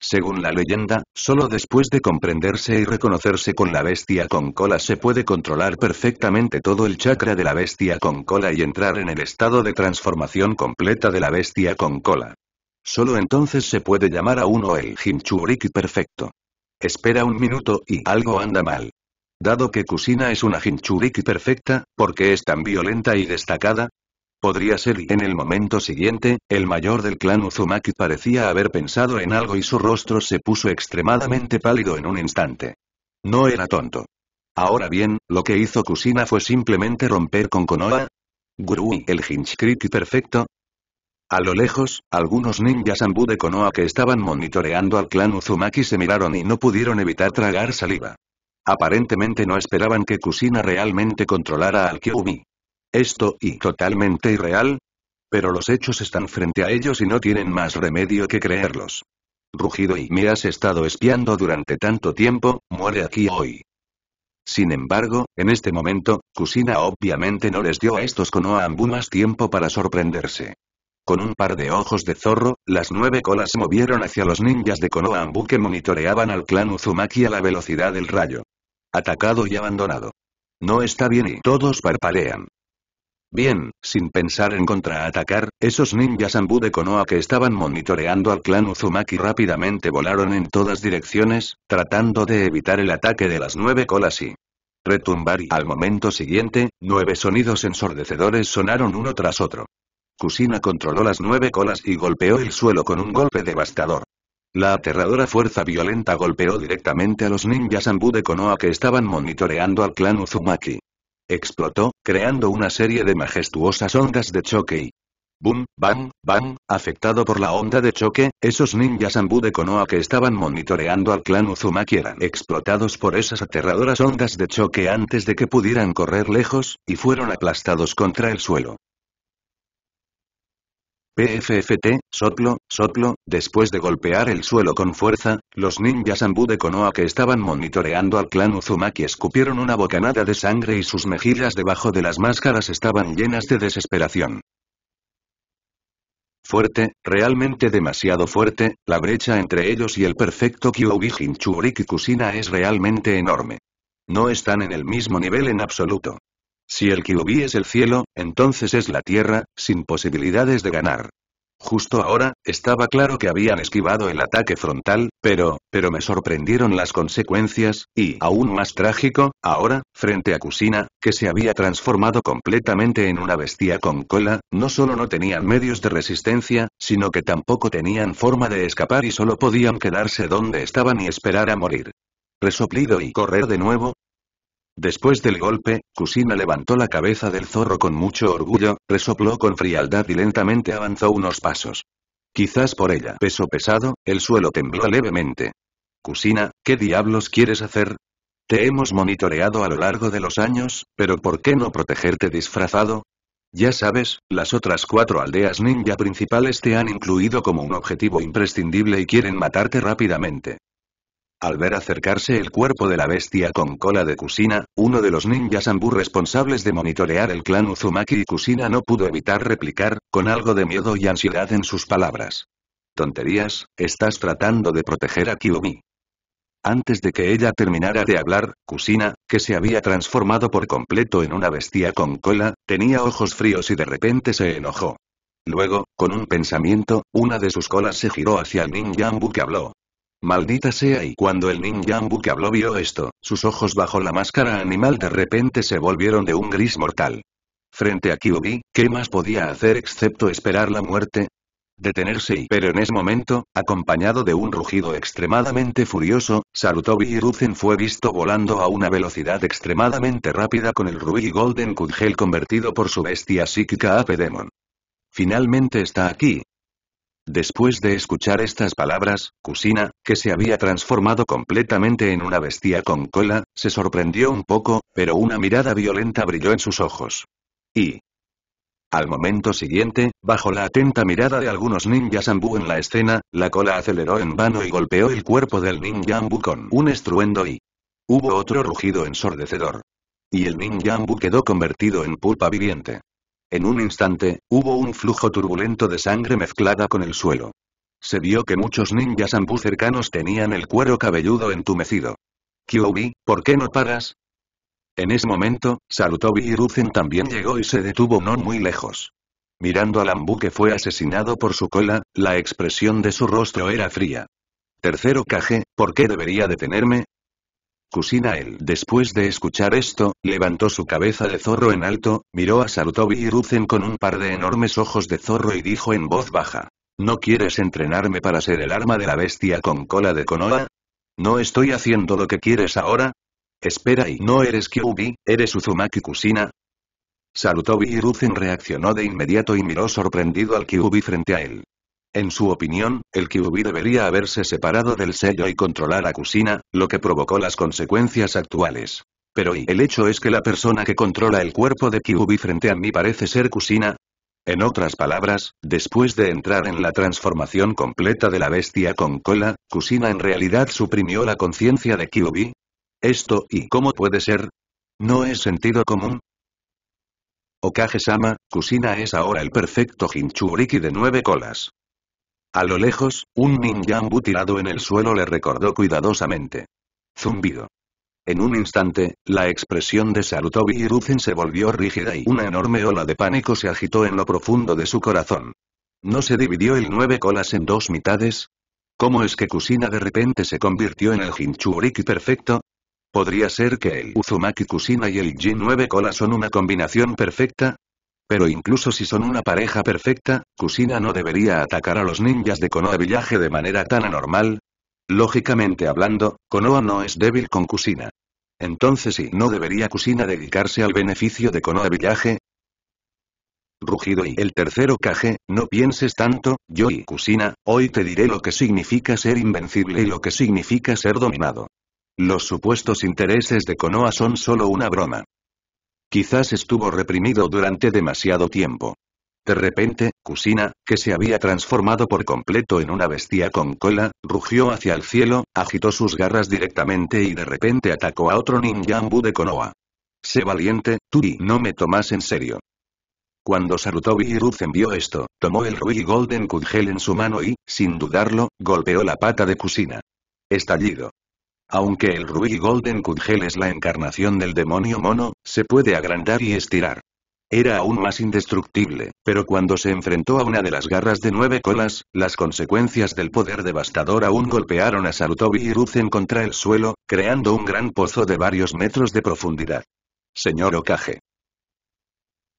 Speaker 1: Según la leyenda, solo después de comprenderse y reconocerse con la bestia con cola se puede controlar perfectamente todo el chakra de la bestia con cola y entrar en el estado de transformación completa de la bestia con cola. Solo entonces se puede llamar a uno el Hinchuriki perfecto. Espera un minuto y algo anda mal. Dado que Kusina es una Hinchuriki perfecta, ¿por qué es tan violenta y destacada? Podría ser y en el momento siguiente, el mayor del clan Uzumaki parecía haber pensado en algo y su rostro se puso extremadamente pálido en un instante. No era tonto. Ahora bien, lo que hizo Kusina fue simplemente romper con Konoha. Gurui el Hinchuriki perfecto, a lo lejos, algunos ninjas Ambu de Konoha que estaban monitoreando al clan Uzumaki se miraron y no pudieron evitar tragar saliva. Aparentemente no esperaban que Kusina realmente controlara al Kyuubi. Esto y totalmente irreal. Pero los hechos están frente a ellos y no tienen más remedio que creerlos. Rugido y me has estado espiando durante tanto tiempo, muere aquí hoy. Sin embargo, en este momento, Kusina obviamente no les dio a estos Konoha Ambu más tiempo para sorprenderse. Con un par de ojos de zorro, las nueve colas se movieron hacia los ninjas de Konohambu que monitoreaban al clan Uzumaki a la velocidad del rayo. Atacado y abandonado. No está bien y todos parpadean. Bien, sin pensar en contraatacar, esos ninjas Anbu de Konoha que estaban monitoreando al clan Uzumaki rápidamente volaron en todas direcciones, tratando de evitar el ataque de las nueve colas y retumbar y al momento siguiente, nueve sonidos ensordecedores sonaron uno tras otro. Kusina controló las nueve colas y golpeó el suelo con un golpe devastador. La aterradora fuerza violenta golpeó directamente a los ninjas Ambu de Konoha que estaban monitoreando al clan Uzumaki. Explotó, creando una serie de majestuosas ondas de choque y... Bum, bam, bam, afectado por la onda de choque, esos ninjas Ambu de Konoha que estaban monitoreando al clan Uzumaki eran explotados por esas aterradoras ondas de choque antes de que pudieran correr lejos, y fueron aplastados contra el suelo. PFFT, soplo, soplo, después de golpear el suelo con fuerza, los ninjas Ambu de Konoha que estaban monitoreando al clan Uzumaki escupieron una bocanada de sangre y sus mejillas debajo de las máscaras estaban llenas de desesperación. Fuerte, realmente demasiado fuerte, la brecha entre ellos y el perfecto Kyoubi Hinchuriki Kusina es realmente enorme. No están en el mismo nivel en absoluto. Si el Kyuubi es el cielo, entonces es la tierra, sin posibilidades de ganar. Justo ahora, estaba claro que habían esquivado el ataque frontal, pero, pero me sorprendieron las consecuencias, y, aún más trágico, ahora, frente a Kusina, que se había transformado completamente en una bestia con cola, no solo no tenían medios de resistencia, sino que tampoco tenían forma de escapar y solo podían quedarse donde estaban y esperar a morir. Resoplido y correr de nuevo, Después del golpe, Kusina levantó la cabeza del zorro con mucho orgullo, resopló con frialdad y lentamente avanzó unos pasos. Quizás por ella peso pesado, el suelo tembló levemente. Kusina, ¿qué diablos quieres hacer? Te hemos monitoreado a lo largo de los años, pero ¿por qué no protegerte disfrazado? Ya sabes, las otras cuatro aldeas ninja principales te han incluido como un objetivo imprescindible y quieren matarte rápidamente. Al ver acercarse el cuerpo de la bestia con cola de Kusina, uno de los ninjas Ambu responsables de monitorear el clan Uzumaki y Kusina no pudo evitar replicar, con algo de miedo y ansiedad en sus palabras. Tonterías, estás tratando de proteger a Kiyomi. Antes de que ella terminara de hablar, Kusina, que se había transformado por completo en una bestia con cola, tenía ojos fríos y de repente se enojó. Luego, con un pensamiento, una de sus colas se giró hacia el ninja Ambu que habló. Maldita sea y cuando el ninjambu que habló vio esto, sus ojos bajo la máscara animal de repente se volvieron de un gris mortal. Frente a Kyubi, ¿qué más podía hacer excepto esperar la muerte? Detenerse y... Pero en ese momento, acompañado de un rugido extremadamente furioso, Sarutobi Hiruzen fue visto volando a una velocidad extremadamente rápida con el Ruby Golden kudgel convertido por su bestia psíquica a pedemon Finalmente está aquí, Después de escuchar estas palabras, Kusina, que se había transformado completamente en una bestia con cola, se sorprendió un poco, pero una mirada violenta brilló en sus ojos. Y... Al momento siguiente, bajo la atenta mirada de algunos ninjas ambú en la escena, la cola aceleró en vano y golpeó el cuerpo del ninja con un estruendo y... Hubo otro rugido ensordecedor. Y el ninja quedó convertido en pulpa viviente. En un instante, hubo un flujo turbulento de sangre mezclada con el suelo. Se vio que muchos ninjas ambu cercanos tenían el cuero cabelludo entumecido. Kyobi, ¿por qué no paras? En ese momento, Sarutobi Hiruzen también llegó y se detuvo no muy lejos. Mirando al ambu que fue asesinado por su cola, la expresión de su rostro era fría. Tercero Kage, ¿por qué debería detenerme? Cusina él. Después de escuchar esto, levantó su cabeza de zorro en alto, miró a Sarutobi y con un par de enormes ojos de zorro y dijo en voz baja. ¿No quieres entrenarme para ser el arma de la bestia con cola de Konoha? ¿No estoy haciendo lo que quieres ahora? Espera y no eres Kyubi, eres Uzumaki Kusina. Sarutobi y reaccionó de inmediato y miró sorprendido al Kyubi frente a él. En su opinión, el Kyuubi debería haberse separado del sello y controlar a Kusina, lo que provocó las consecuencias actuales. Pero ¿y el hecho es que la persona que controla el cuerpo de Kyuubi frente a mí parece ser Kusina? En otras palabras, después de entrar en la transformación completa de la bestia con cola, Kusina en realidad suprimió la conciencia de Kyuubi. ¿Esto y cómo puede ser? ¿No es sentido común? Okage-sama, Kusina es ahora el perfecto Jinchuriki de nueve colas. A lo lejos, un ninjambu tirado en el suelo le recordó cuidadosamente. Zumbido. En un instante, la expresión de Sarutobi Hiruzen se volvió rígida y una enorme ola de pánico se agitó en lo profundo de su corazón. ¿No se dividió el nueve colas en dos mitades? ¿Cómo es que Kusina de repente se convirtió en el Jinchuriki perfecto? ¿Podría ser que el Uzumaki Kusina y el Jin nueve colas son una combinación perfecta? Pero incluso si son una pareja perfecta, Kusina no debería atacar a los ninjas de Konoha Villaje de manera tan anormal. Lógicamente hablando, Konoha no es débil con Kusina. Entonces ¿y no debería Kusina dedicarse al beneficio de Konoha Villaje? Rugido y el tercero caje. no pienses tanto, yo y Kusina, hoy te diré lo que significa ser invencible y lo que significa ser dominado. Los supuestos intereses de Konoha son solo una broma. Quizás estuvo reprimido durante demasiado tiempo. De repente, Kusina, que se había transformado por completo en una bestia con cola, rugió hacia el cielo, agitó sus garras directamente y de repente atacó a otro ninjambu de Konoha. Sé valiente, Turi, no me tomas en serio. Cuando Sarutobi Ruth envió esto, tomó el Rui Golden Kugel en su mano y, sin dudarlo, golpeó la pata de Kusina. Estallido. Aunque el Rui Golden Kugel es la encarnación del demonio mono, se puede agrandar y estirar. Era aún más indestructible, pero cuando se enfrentó a una de las garras de nueve colas, las consecuencias del poder devastador aún golpearon a Sarutobi y Ruzen contra el suelo, creando un gran pozo de varios metros de profundidad. Señor Okage.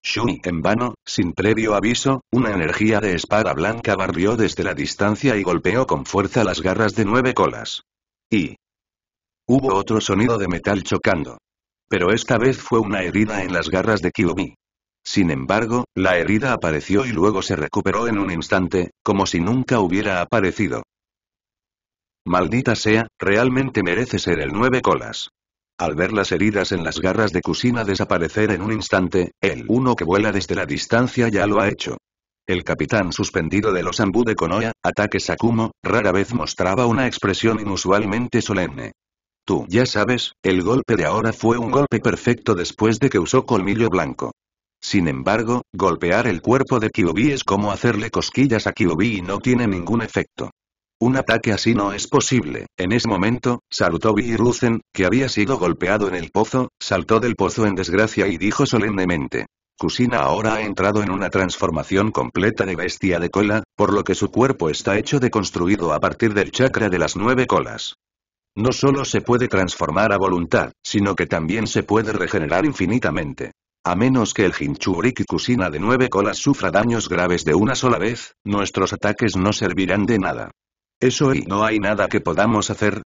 Speaker 1: Shui en vano, sin previo aviso, una energía de espada blanca barrió desde la distancia y golpeó con fuerza las garras de nueve colas. Y... Hubo otro sonido de metal chocando. Pero esta vez fue una herida en las garras de Kiyomi. Sin embargo, la herida apareció y luego se recuperó en un instante, como si nunca hubiera aparecido. Maldita sea, realmente merece ser el nueve colas. Al ver las heridas en las garras de Kusina desaparecer en un instante, el uno que vuela desde la distancia ya lo ha hecho. El capitán suspendido de los Ambu de Konoya, ataque Sakumo, rara vez mostraba una expresión inusualmente solemne. Tú ya sabes, el golpe de ahora fue un golpe perfecto después de que usó colmillo blanco. Sin embargo, golpear el cuerpo de Kyubi es como hacerle cosquillas a Kyuubi y no tiene ningún efecto. Un ataque así no es posible. En ese momento, Sarutobi Ruzen, que había sido golpeado en el pozo, saltó del pozo en desgracia y dijo solemnemente. Kusina ahora ha entrado en una transformación completa de bestia de cola, por lo que su cuerpo está hecho de construido a partir del chakra de las nueve colas. No solo se puede transformar a voluntad, sino que también se puede regenerar infinitamente. A menos que el Jinchuriki Kusina de nueve colas sufra daños graves de una sola vez, nuestros ataques no servirán de nada. Eso y no hay nada que podamos hacer.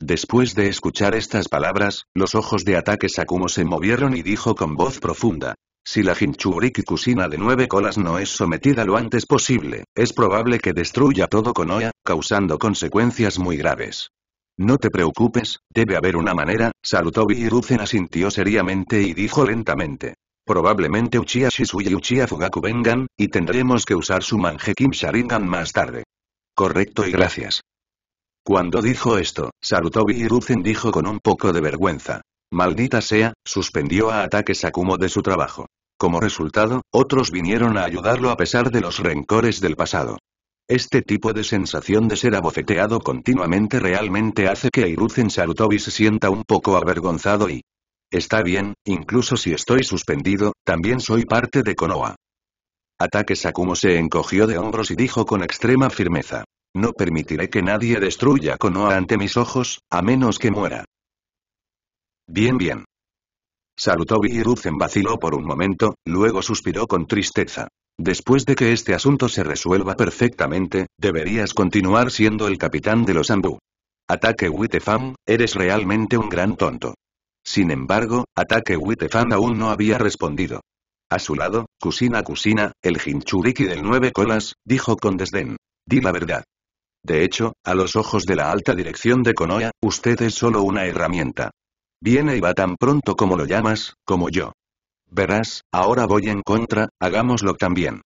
Speaker 1: Después de escuchar estas palabras, los ojos de ataque Sakumo se movieron y dijo con voz profunda. Si la Jinchuriki Kusina de nueve colas no es sometida lo antes posible, es probable que destruya todo Konoha, causando consecuencias muy graves. No te preocupes, debe haber una manera, Sarutobi Biruzen asintió seriamente y dijo lentamente. Probablemente Uchiha Shisui y Uchiha Fugaku vengan, y tendremos que usar su Kim Sharingan más tarde. Correcto y gracias. Cuando dijo esto, Sarutobi Hiruzen dijo con un poco de vergüenza. Maldita sea, suspendió a ataque Sakumo de su trabajo. Como resultado, otros vinieron a ayudarlo a pesar de los rencores del pasado. Este tipo de sensación de ser abofeteado continuamente realmente hace que Hiruzen Sarutobi se sienta un poco avergonzado y... Está bien, incluso si estoy suspendido, también soy parte de Konoha. Ataque Sakumo se encogió de hombros y dijo con extrema firmeza. No permitiré que nadie destruya Konoha ante mis ojos, a menos que muera. Bien bien. Sarutobi Hiruzen vaciló por un momento, luego suspiró con tristeza. Después de que este asunto se resuelva perfectamente, deberías continuar siendo el capitán de los Anbu. Ataque Witefam, eres realmente un gran tonto. Sin embargo, Ataque Witefam aún no había respondido. A su lado, Kusina Kusina, el Hinchuriki del Nueve Colas, dijo con desdén. Di la verdad. De hecho, a los ojos de la alta dirección de Konoha, usted es solo una herramienta. Viene y va tan pronto como lo llamas, como yo. Verás, ahora voy en contra, hagámoslo también.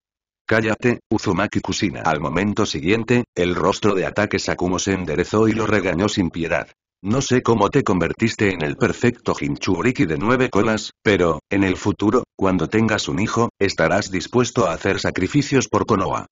Speaker 1: Cállate, Uzumaki Kusina. Al momento siguiente, el rostro de ataque Sakumo se enderezó y lo regañó sin piedad. No sé cómo te convertiste en el perfecto Jinchuriki de nueve colas, pero, en el futuro, cuando tengas un hijo, estarás dispuesto a hacer sacrificios por Konoha.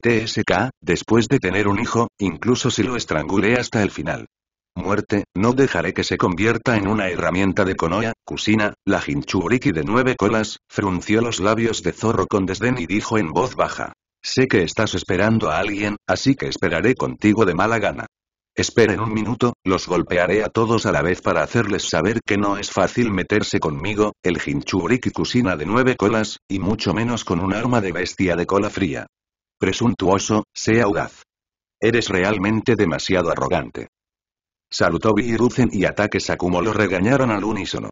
Speaker 1: TSK, después de tener un hijo, incluso si lo estrangulé hasta el final. Muerte, no dejaré que se convierta en una herramienta de Konoha, Kusina, la Jinchuriki de nueve colas, frunció los labios de zorro con desdén y dijo en voz baja. Sé que estás esperando a alguien, así que esperaré contigo de mala gana. Esperen un minuto, los golpearé a todos a la vez para hacerles saber que no es fácil meterse conmigo, el Jinchuriki Kusina de nueve colas, y mucho menos con un arma de bestia de cola fría. Presuntuoso, sea audaz. Eres realmente demasiado arrogante salutó y y Ataque Sakumo lo regañaron al unísono.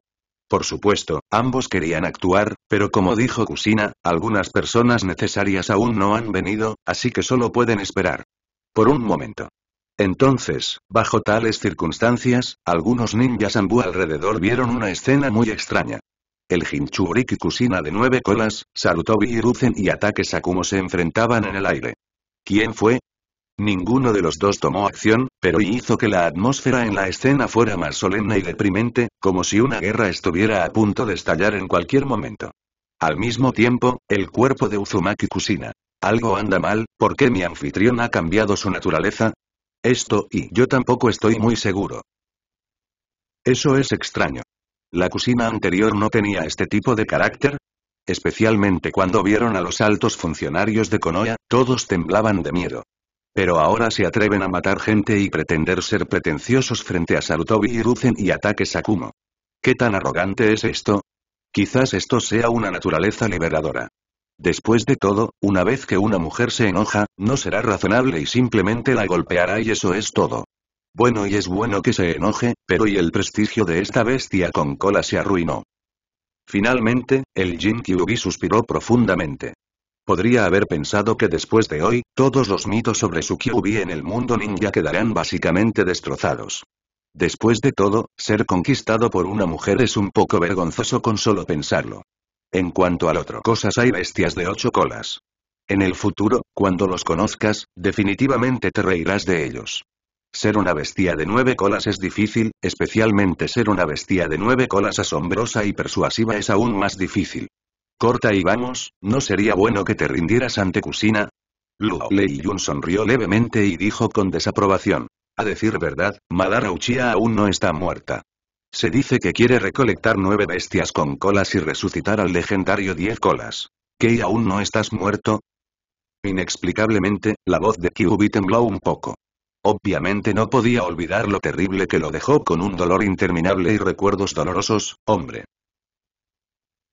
Speaker 1: Por supuesto, ambos querían actuar, pero como dijo Kusina, algunas personas necesarias aún no han venido, así que solo pueden esperar. Por un momento. Entonces, bajo tales circunstancias, algunos ninjas ambu alrededor vieron una escena muy extraña. El Hinchuriki Kusina de nueve colas, salutó y y a Sakumo se enfrentaban en el aire. ¿Quién fue? Ninguno de los dos tomó acción, pero hizo que la atmósfera en la escena fuera más solemne y deprimente, como si una guerra estuviera a punto de estallar en cualquier momento. Al mismo tiempo, el cuerpo de Uzumaki Kusina. Algo anda mal, ¿por qué mi anfitrión ha cambiado su naturaleza? Esto y yo tampoco estoy muy seguro. Eso es extraño. La cocina anterior no tenía este tipo de carácter, especialmente cuando vieron a los altos funcionarios de Konoya, todos temblaban de miedo. Pero ahora se atreven a matar gente y pretender ser pretenciosos frente a Sarutobi y Ruzen y ataque Sakumo. ¿Qué tan arrogante es esto? Quizás esto sea una naturaleza liberadora. Después de todo, una vez que una mujer se enoja, no será razonable y simplemente la golpeará y eso es todo. Bueno y es bueno que se enoje, pero y el prestigio de esta bestia con cola se arruinó. Finalmente, el Jin suspiró profundamente. Podría haber pensado que después de hoy, todos los mitos sobre su Kyuubi en el mundo ninja quedarán básicamente destrozados. Después de todo, ser conquistado por una mujer es un poco vergonzoso con solo pensarlo. En cuanto al otro cosas hay bestias de ocho colas. En el futuro, cuando los conozcas, definitivamente te reirás de ellos. Ser una bestia de nueve colas es difícil, especialmente ser una bestia de nueve colas asombrosa y persuasiva es aún más difícil. Corta y vamos, ¿no sería bueno que te rindieras ante Kusina? Luo Yun sonrió levemente y dijo con desaprobación. A decir verdad, Madara Uchiha aún no está muerta. Se dice que quiere recolectar nueve bestias con colas y resucitar al legendario Diez Colas. ¿Que aún no estás muerto? Inexplicablemente, la voz de Kyubi tembló un poco. Obviamente no podía olvidar lo terrible que lo dejó con un dolor interminable y recuerdos dolorosos, hombre.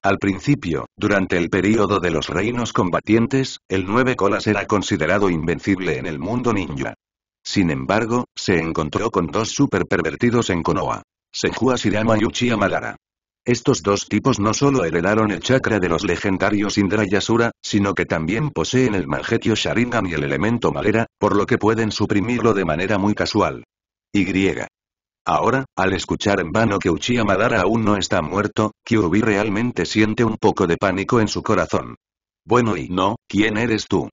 Speaker 1: Al principio, durante el período de los reinos combatientes, el Nueve Colas era considerado invencible en el mundo ninja. Sin embargo, se encontró con dos super pervertidos en Konoha. Senju Shirama y Uchiha Madara. Estos dos tipos no solo heredaron el chakra de los legendarios Indra y Asura, sino que también poseen el Mangetio Sharingan y el elemento madera, por lo que pueden suprimirlo de manera muy casual. Y. Ahora, al escuchar en vano que Uchiha Madara aún no está muerto, Kyuubi realmente siente un poco de pánico en su corazón. Bueno y no, ¿quién eres tú?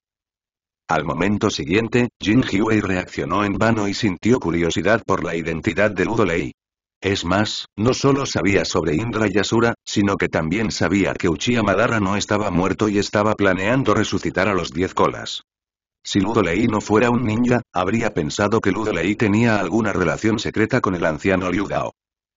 Speaker 1: Al momento siguiente, Jin Hyuei reaccionó en vano y sintió curiosidad por la identidad de Ludolei. Es más, no solo sabía sobre Indra y Asura, sino que también sabía que Uchiha Madara no estaba muerto y estaba planeando resucitar a los diez colas. Si Ludolei no fuera un ninja, habría pensado que Ludolei tenía alguna relación secreta con el anciano Liu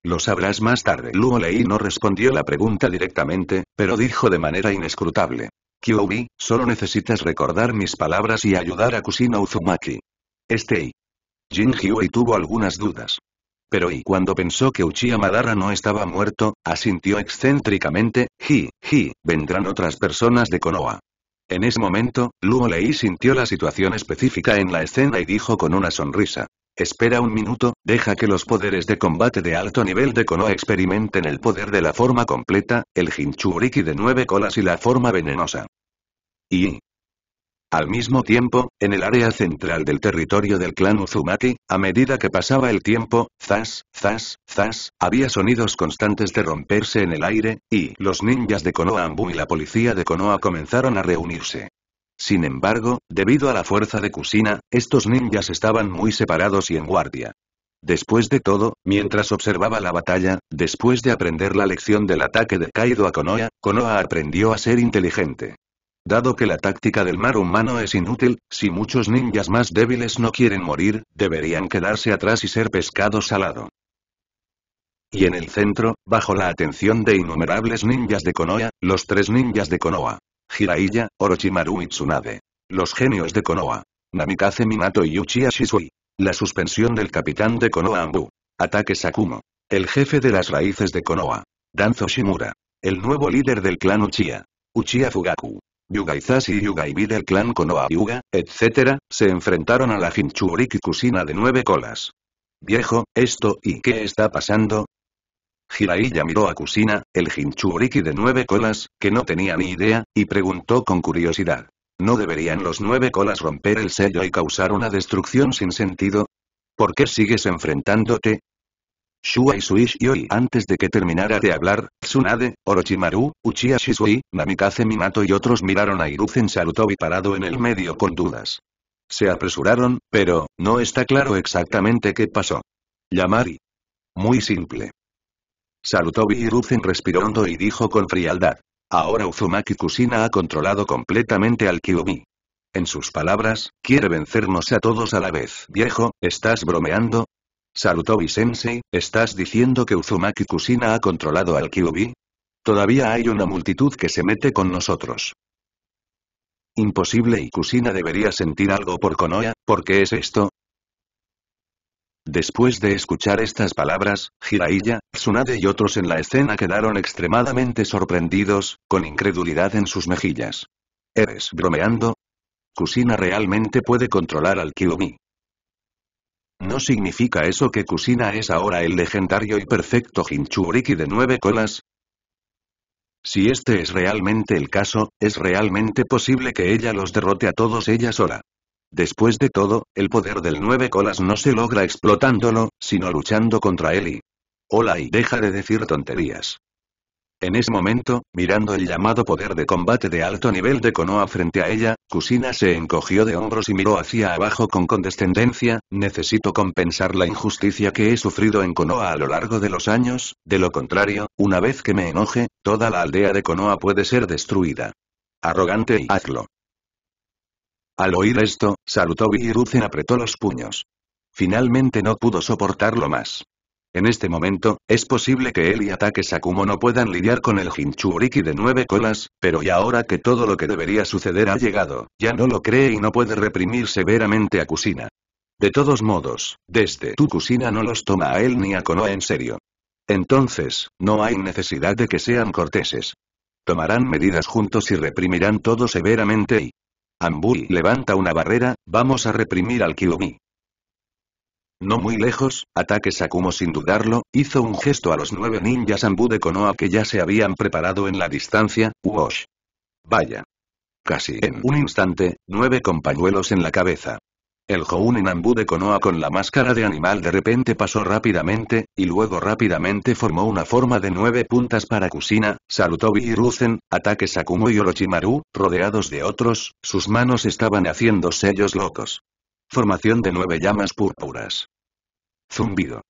Speaker 1: Lo sabrás más tarde. Lei no respondió la pregunta directamente, pero dijo de manera inescrutable. Kyoubi, solo necesitas recordar mis palabras y ayudar a Kusina Uzumaki. Este y. Jin Hyuei tuvo algunas dudas. Pero y cuando pensó que Uchiha Madara no estaba muerto, asintió excéntricamente, hi, hi, vendrán otras personas de Konoha. En ese momento, Luo Lei sintió la situación específica en la escena y dijo con una sonrisa. Espera un minuto, deja que los poderes de combate de alto nivel de Konoha experimenten el poder de la forma completa, el Jinchuriki de nueve colas y la forma venenosa. Y, al mismo tiempo, en el área central del territorio del clan Uzumaki, a medida que pasaba el tiempo, zas, zas, zas, había sonidos constantes de romperse en el aire, y los ninjas de Konoha y la policía de Konoa comenzaron a reunirse. Sin embargo, debido a la fuerza de Kusina, estos ninjas estaban muy separados y en guardia. Después de todo, mientras observaba la batalla, después de aprender la lección del ataque de Kaido a Konoha, Konoha aprendió a ser inteligente. Dado que la táctica del mar humano es inútil, si muchos ninjas más débiles no quieren morir, deberían quedarse atrás y ser pescado salado. Y en el centro, bajo la atención de innumerables ninjas de Konoha, los tres ninjas de Konoha. Jiraiya, Orochimaru y Tsunade. Los genios de Konoha. Namikaze Minato y Uchiha Shisui. La suspensión del capitán de Konoha Ambu. Ataque Sakumo. El jefe de las raíces de Konoha. Danzo Shimura. El nuevo líder del clan Uchiha. Uchiha Fugaku. Yuga y Yugaibi del clan Konoha Yuga, etc., se enfrentaron a la Jinchuriki Kusina de nueve colas. Viejo, esto y qué está pasando, Jiraiya miró a Kusina, el Jinchuriki de nueve colas, que no tenía ni idea, y preguntó con curiosidad. ¿No deberían los nueve colas romper el sello y causar una destrucción sin sentido? ¿Por qué sigues enfrentándote? Shua y Yoi. Antes de que terminara de hablar, Tsunade, Orochimaru, Uchiha Shisui, Namikaze Minato y otros miraron a Hiruzen Salutobi parado en el medio con dudas. Se apresuraron, pero, no está claro exactamente qué pasó. Yamari. Muy simple. Salutobi Hiruzen respiró hondo y dijo con frialdad. Ahora Uzumaki Kusina ha controlado completamente al Kyubi. En sus palabras, quiere vencernos a todos a la vez. Viejo, ¿estás bromeando? Salutó sensei ¿estás diciendo que Uzumaki Kusina ha controlado al Kyubi? Todavía hay una multitud que se mete con nosotros. Imposible y Kusina debería sentir algo por Konoha, ¿por qué es esto? Después de escuchar estas palabras, Jiraiya, Tsunade y otros en la escena quedaron extremadamente sorprendidos, con incredulidad en sus mejillas. ¿Eres bromeando? Kusina realmente puede controlar al Kyubi. ¿No significa eso que Kusina es ahora el legendario y perfecto Jinchuriki de nueve colas? Si este es realmente el caso, es realmente posible que ella los derrote a todos ella sola. Después de todo, el poder del nueve colas no se logra explotándolo, sino luchando contra él y... Hola y deja de decir tonterías. En ese momento, mirando el llamado poder de combate de alto nivel de Konoha frente a ella, Kusina se encogió de hombros y miró hacia abajo con condescendencia, necesito compensar la injusticia que he sufrido en Konoha a lo largo de los años, de lo contrario, una vez que me enoje, toda la aldea de Konoha puede ser destruida. Arrogante y hazlo. Al oír esto, Sarutobi y Ruzen apretó los puños. Finalmente no pudo soportarlo más. En este momento, es posible que él y Ataque Sakumo no puedan lidiar con el Jinchuriki de nueve colas, pero y ahora que todo lo que debería suceder ha llegado, ya no lo cree y no puede reprimir severamente a Kusina. De todos modos, desde tu Kusina no los toma a él ni a Konoha en serio. Entonces, no hay necesidad de que sean corteses. Tomarán medidas juntos y reprimirán todo severamente y... Ambui levanta una barrera, vamos a reprimir al Kyuubi. No muy lejos, ataque Sakumo sin dudarlo, hizo un gesto a los nueve ninjas Ambu de Konoha que ya se habían preparado en la distancia, uosh. Vaya. Casi en un instante, nueve compañuelos en la cabeza. El Jounin Ambu de Konoha con la máscara de animal de repente pasó rápidamente, y luego rápidamente formó una forma de nueve puntas para Kusina, Salutobi y Ruzen, ataque Sakumo y Orochimaru, rodeados de otros, sus manos estaban haciendo sellos locos. Formación de nueve llamas púrpuras. Zumbido.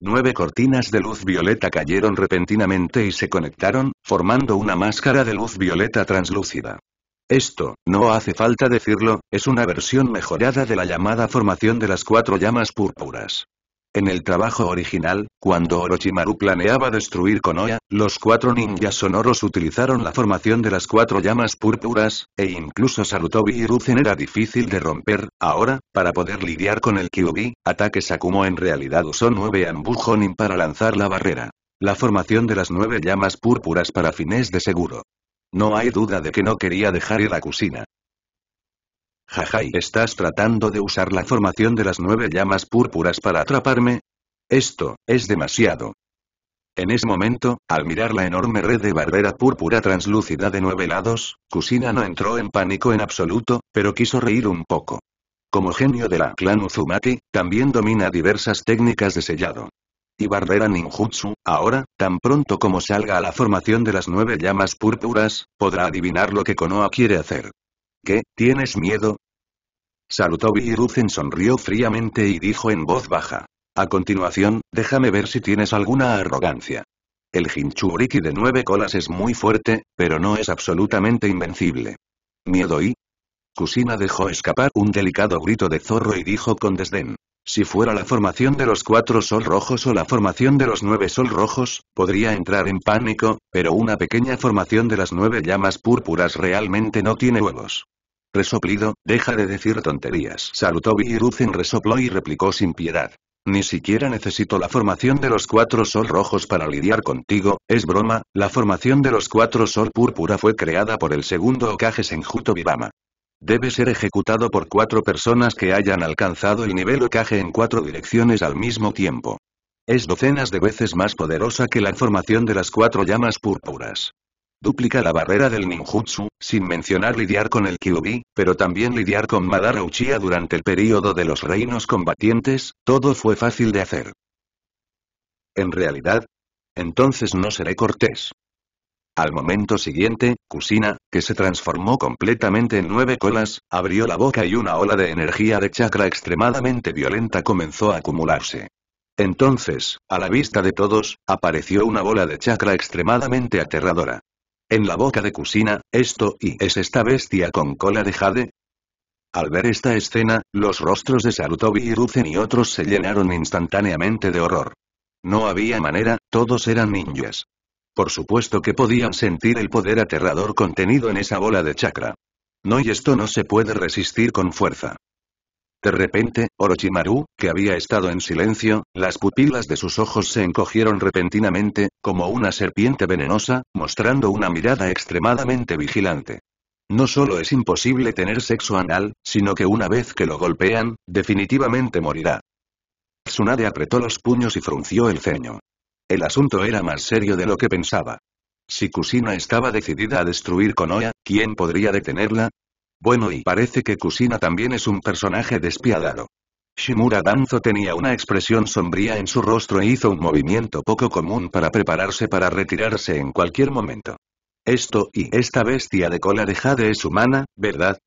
Speaker 1: Nueve cortinas de luz violeta cayeron repentinamente y se conectaron, formando una máscara de luz violeta translúcida. Esto, no hace falta decirlo, es una versión mejorada de la llamada formación de las cuatro llamas púrpuras. En el trabajo original, cuando Orochimaru planeaba destruir Konoha, los cuatro ninjas sonoros utilizaron la formación de las cuatro llamas púrpuras, e incluso Sarutobi y Ruzen era difícil de romper, ahora, para poder lidiar con el Kyubi, ataque Sakumo en realidad usó nueve Ambujonin para lanzar la barrera. La formación de las nueve llamas púrpuras para fines de seguro. No hay duda de que no quería dejar ir a Kusina. Jajai, ¿estás tratando de usar la formación de las nueve llamas púrpuras para atraparme? Esto, es demasiado. En ese momento, al mirar la enorme red de barrera púrpura translúcida de nueve lados, Kusina no entró en pánico en absoluto, pero quiso reír un poco. Como genio de la clan Uzumaki, también domina diversas técnicas de sellado. Y barrera ninjutsu, ahora, tan pronto como salga a la formación de las nueve llamas púrpuras, podrá adivinar lo que Konoha quiere hacer. ¿Qué, tienes miedo? Salutó Hiruzen sonrió fríamente y dijo en voz baja. A continuación, déjame ver si tienes alguna arrogancia. El Hinchuriki de nueve colas es muy fuerte, pero no es absolutamente invencible. ¿Miedo y? Kusina dejó escapar un delicado grito de zorro y dijo con desdén. Si fuera la formación de los cuatro sol rojos o la formación de los nueve sol rojos, podría entrar en pánico, pero una pequeña formación de las nueve llamas púrpuras realmente no tiene huevos. Resoplido, deja de decir tonterías. Salutó Viruzin, resopló y replicó sin piedad. Ni siquiera necesito la formación de los cuatro sol rojos para lidiar contigo, es broma, la formación de los cuatro sol púrpura fue creada por el segundo ocaje Senjuto Vivama. Debe ser ejecutado por cuatro personas que hayan alcanzado el nivel ocaje en cuatro direcciones al mismo tiempo. Es docenas de veces más poderosa que la formación de las cuatro llamas púrpuras. Duplica la barrera del ninjutsu, sin mencionar lidiar con el Kyubi, pero también lidiar con Madara Uchiha durante el período de los reinos combatientes, todo fue fácil de hacer. En realidad, entonces no seré cortés. Al momento siguiente, Kusina, que se transformó completamente en nueve colas, abrió la boca y una ola de energía de chakra extremadamente violenta comenzó a acumularse. Entonces, a la vista de todos, apareció una bola de chakra extremadamente aterradora. En la boca de Kusina, esto y es esta bestia con cola de jade. Al ver esta escena, los rostros de Sarutobi y Ruzen y otros se llenaron instantáneamente de horror. No había manera, todos eran ninjas. Por supuesto que podían sentir el poder aterrador contenido en esa bola de chakra. No y esto no se puede resistir con fuerza. De repente, Orochimaru, que había estado en silencio, las pupilas de sus ojos se encogieron repentinamente, como una serpiente venenosa, mostrando una mirada extremadamente vigilante. No solo es imposible tener sexo anal, sino que una vez que lo golpean, definitivamente morirá. Tsunade apretó los puños y frunció el ceño. El asunto era más serio de lo que pensaba. Si Kusina estaba decidida a destruir Konoha, ¿quién podría detenerla? Bueno y parece que Kusina también es un personaje despiadado. Shimura Danzo tenía una expresión sombría en su rostro e hizo un movimiento poco común para prepararse para retirarse en cualquier momento. Esto y esta bestia de cola de jade es humana, ¿verdad?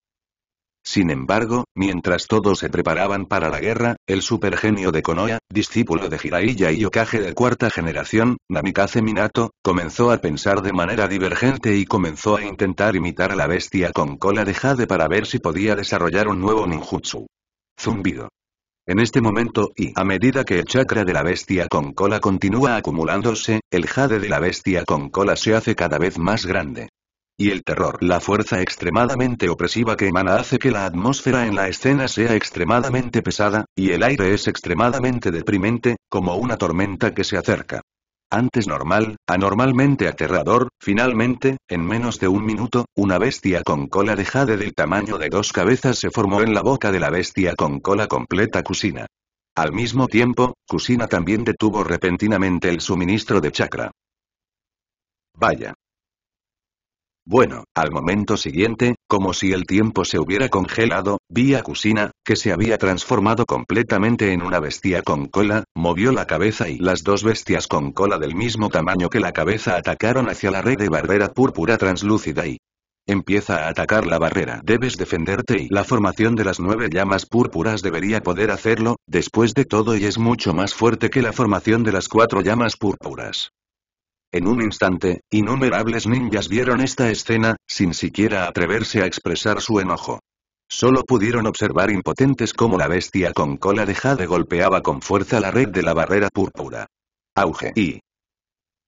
Speaker 1: Sin embargo, mientras todos se preparaban para la guerra, el supergenio de Konoha, discípulo de Jiraiya y Okage de cuarta generación, Namikaze Minato, comenzó a pensar de manera divergente y comenzó a intentar imitar a la bestia con cola de jade para ver si podía desarrollar un nuevo ninjutsu. Zumbido. En este momento y a medida que el chakra de la bestia con cola continúa acumulándose, el jade de la bestia con cola se hace cada vez más grande. Y el terror, la fuerza extremadamente opresiva que emana hace que la atmósfera en la escena sea extremadamente pesada, y el aire es extremadamente deprimente, como una tormenta que se acerca. Antes normal, anormalmente aterrador, finalmente, en menos de un minuto, una bestia con cola de jade del tamaño de dos cabezas se formó en la boca de la bestia con cola completa Kusina. Al mismo tiempo, Kusina también detuvo repentinamente el suministro de chakra. Vaya. Bueno, al momento siguiente, como si el tiempo se hubiera congelado, vi a Kusina, que se había transformado completamente en una bestia con cola, movió la cabeza y las dos bestias con cola del mismo tamaño que la cabeza atacaron hacia la red de barrera púrpura translúcida y... Empieza a atacar la barrera. Debes defenderte y la formación de las nueve llamas púrpuras debería poder hacerlo, después de todo y es mucho más fuerte que la formación de las cuatro llamas púrpuras. En un instante, innumerables ninjas vieron esta escena, sin siquiera atreverse a expresar su enojo. Solo pudieron observar impotentes cómo la bestia con cola de jade golpeaba con fuerza la red de la barrera púrpura. Auge y...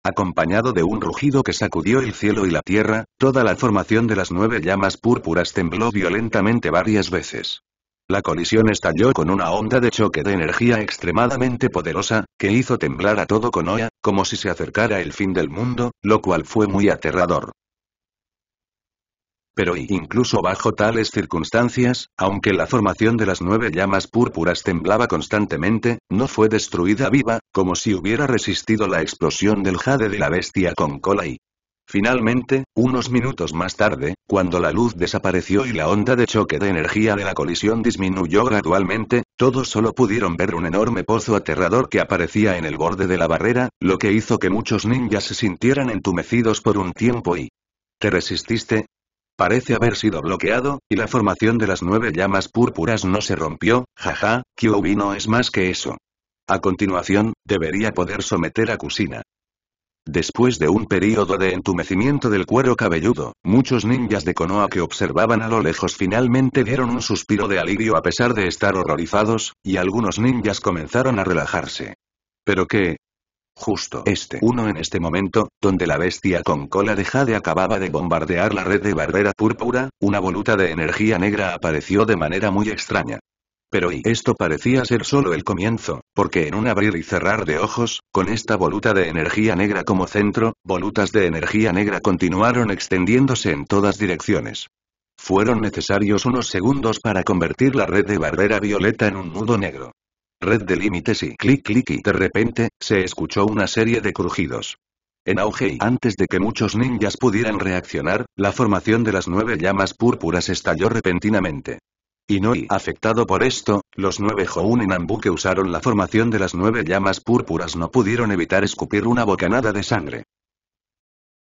Speaker 1: Acompañado de un rugido que sacudió el cielo y la tierra, toda la formación de las nueve llamas púrpuras tembló violentamente varias veces. La colisión estalló con una onda de choque de energía extremadamente poderosa, que hizo temblar a todo Konoha, como si se acercara el fin del mundo, lo cual fue muy aterrador. Pero incluso bajo tales circunstancias, aunque la formación de las nueve llamas púrpuras temblaba constantemente, no fue destruida viva, como si hubiera resistido la explosión del jade de la bestia con cola y Finalmente, unos minutos más tarde, cuando la luz desapareció y la onda de choque de energía de la colisión disminuyó gradualmente, todos solo pudieron ver un enorme pozo aterrador que aparecía en el borde de la barrera, lo que hizo que muchos ninjas se sintieran entumecidos por un tiempo y... ¿Te resististe? Parece haber sido bloqueado, y la formación de las nueve llamas púrpuras no se rompió, jaja, Kyuubi no es más que eso. A continuación, debería poder someter a Kusina. Después de un período de entumecimiento del cuero cabelludo, muchos ninjas de Konoha que observaban a lo lejos finalmente dieron un suspiro de alivio a pesar de estar horrorizados, y algunos ninjas comenzaron a relajarse. ¿Pero qué? Justo este uno en este momento, donde la bestia con cola de jade acababa de bombardear la red de barrera púrpura, una voluta de energía negra apareció de manera muy extraña. Pero y esto parecía ser solo el comienzo, porque en un abrir y cerrar de ojos, con esta voluta de energía negra como centro, volutas de energía negra continuaron extendiéndose en todas direcciones. Fueron necesarios unos segundos para convertir la red de barrera violeta en un nudo negro. Red de límites y clic clic y de repente, se escuchó una serie de crujidos. En auge y antes de que muchos ninjas pudieran reaccionar, la formación de las nueve llamas púrpuras estalló repentinamente y afectado por esto, los nueve Nambu que usaron la formación de las nueve llamas púrpuras no pudieron evitar escupir una bocanada de sangre.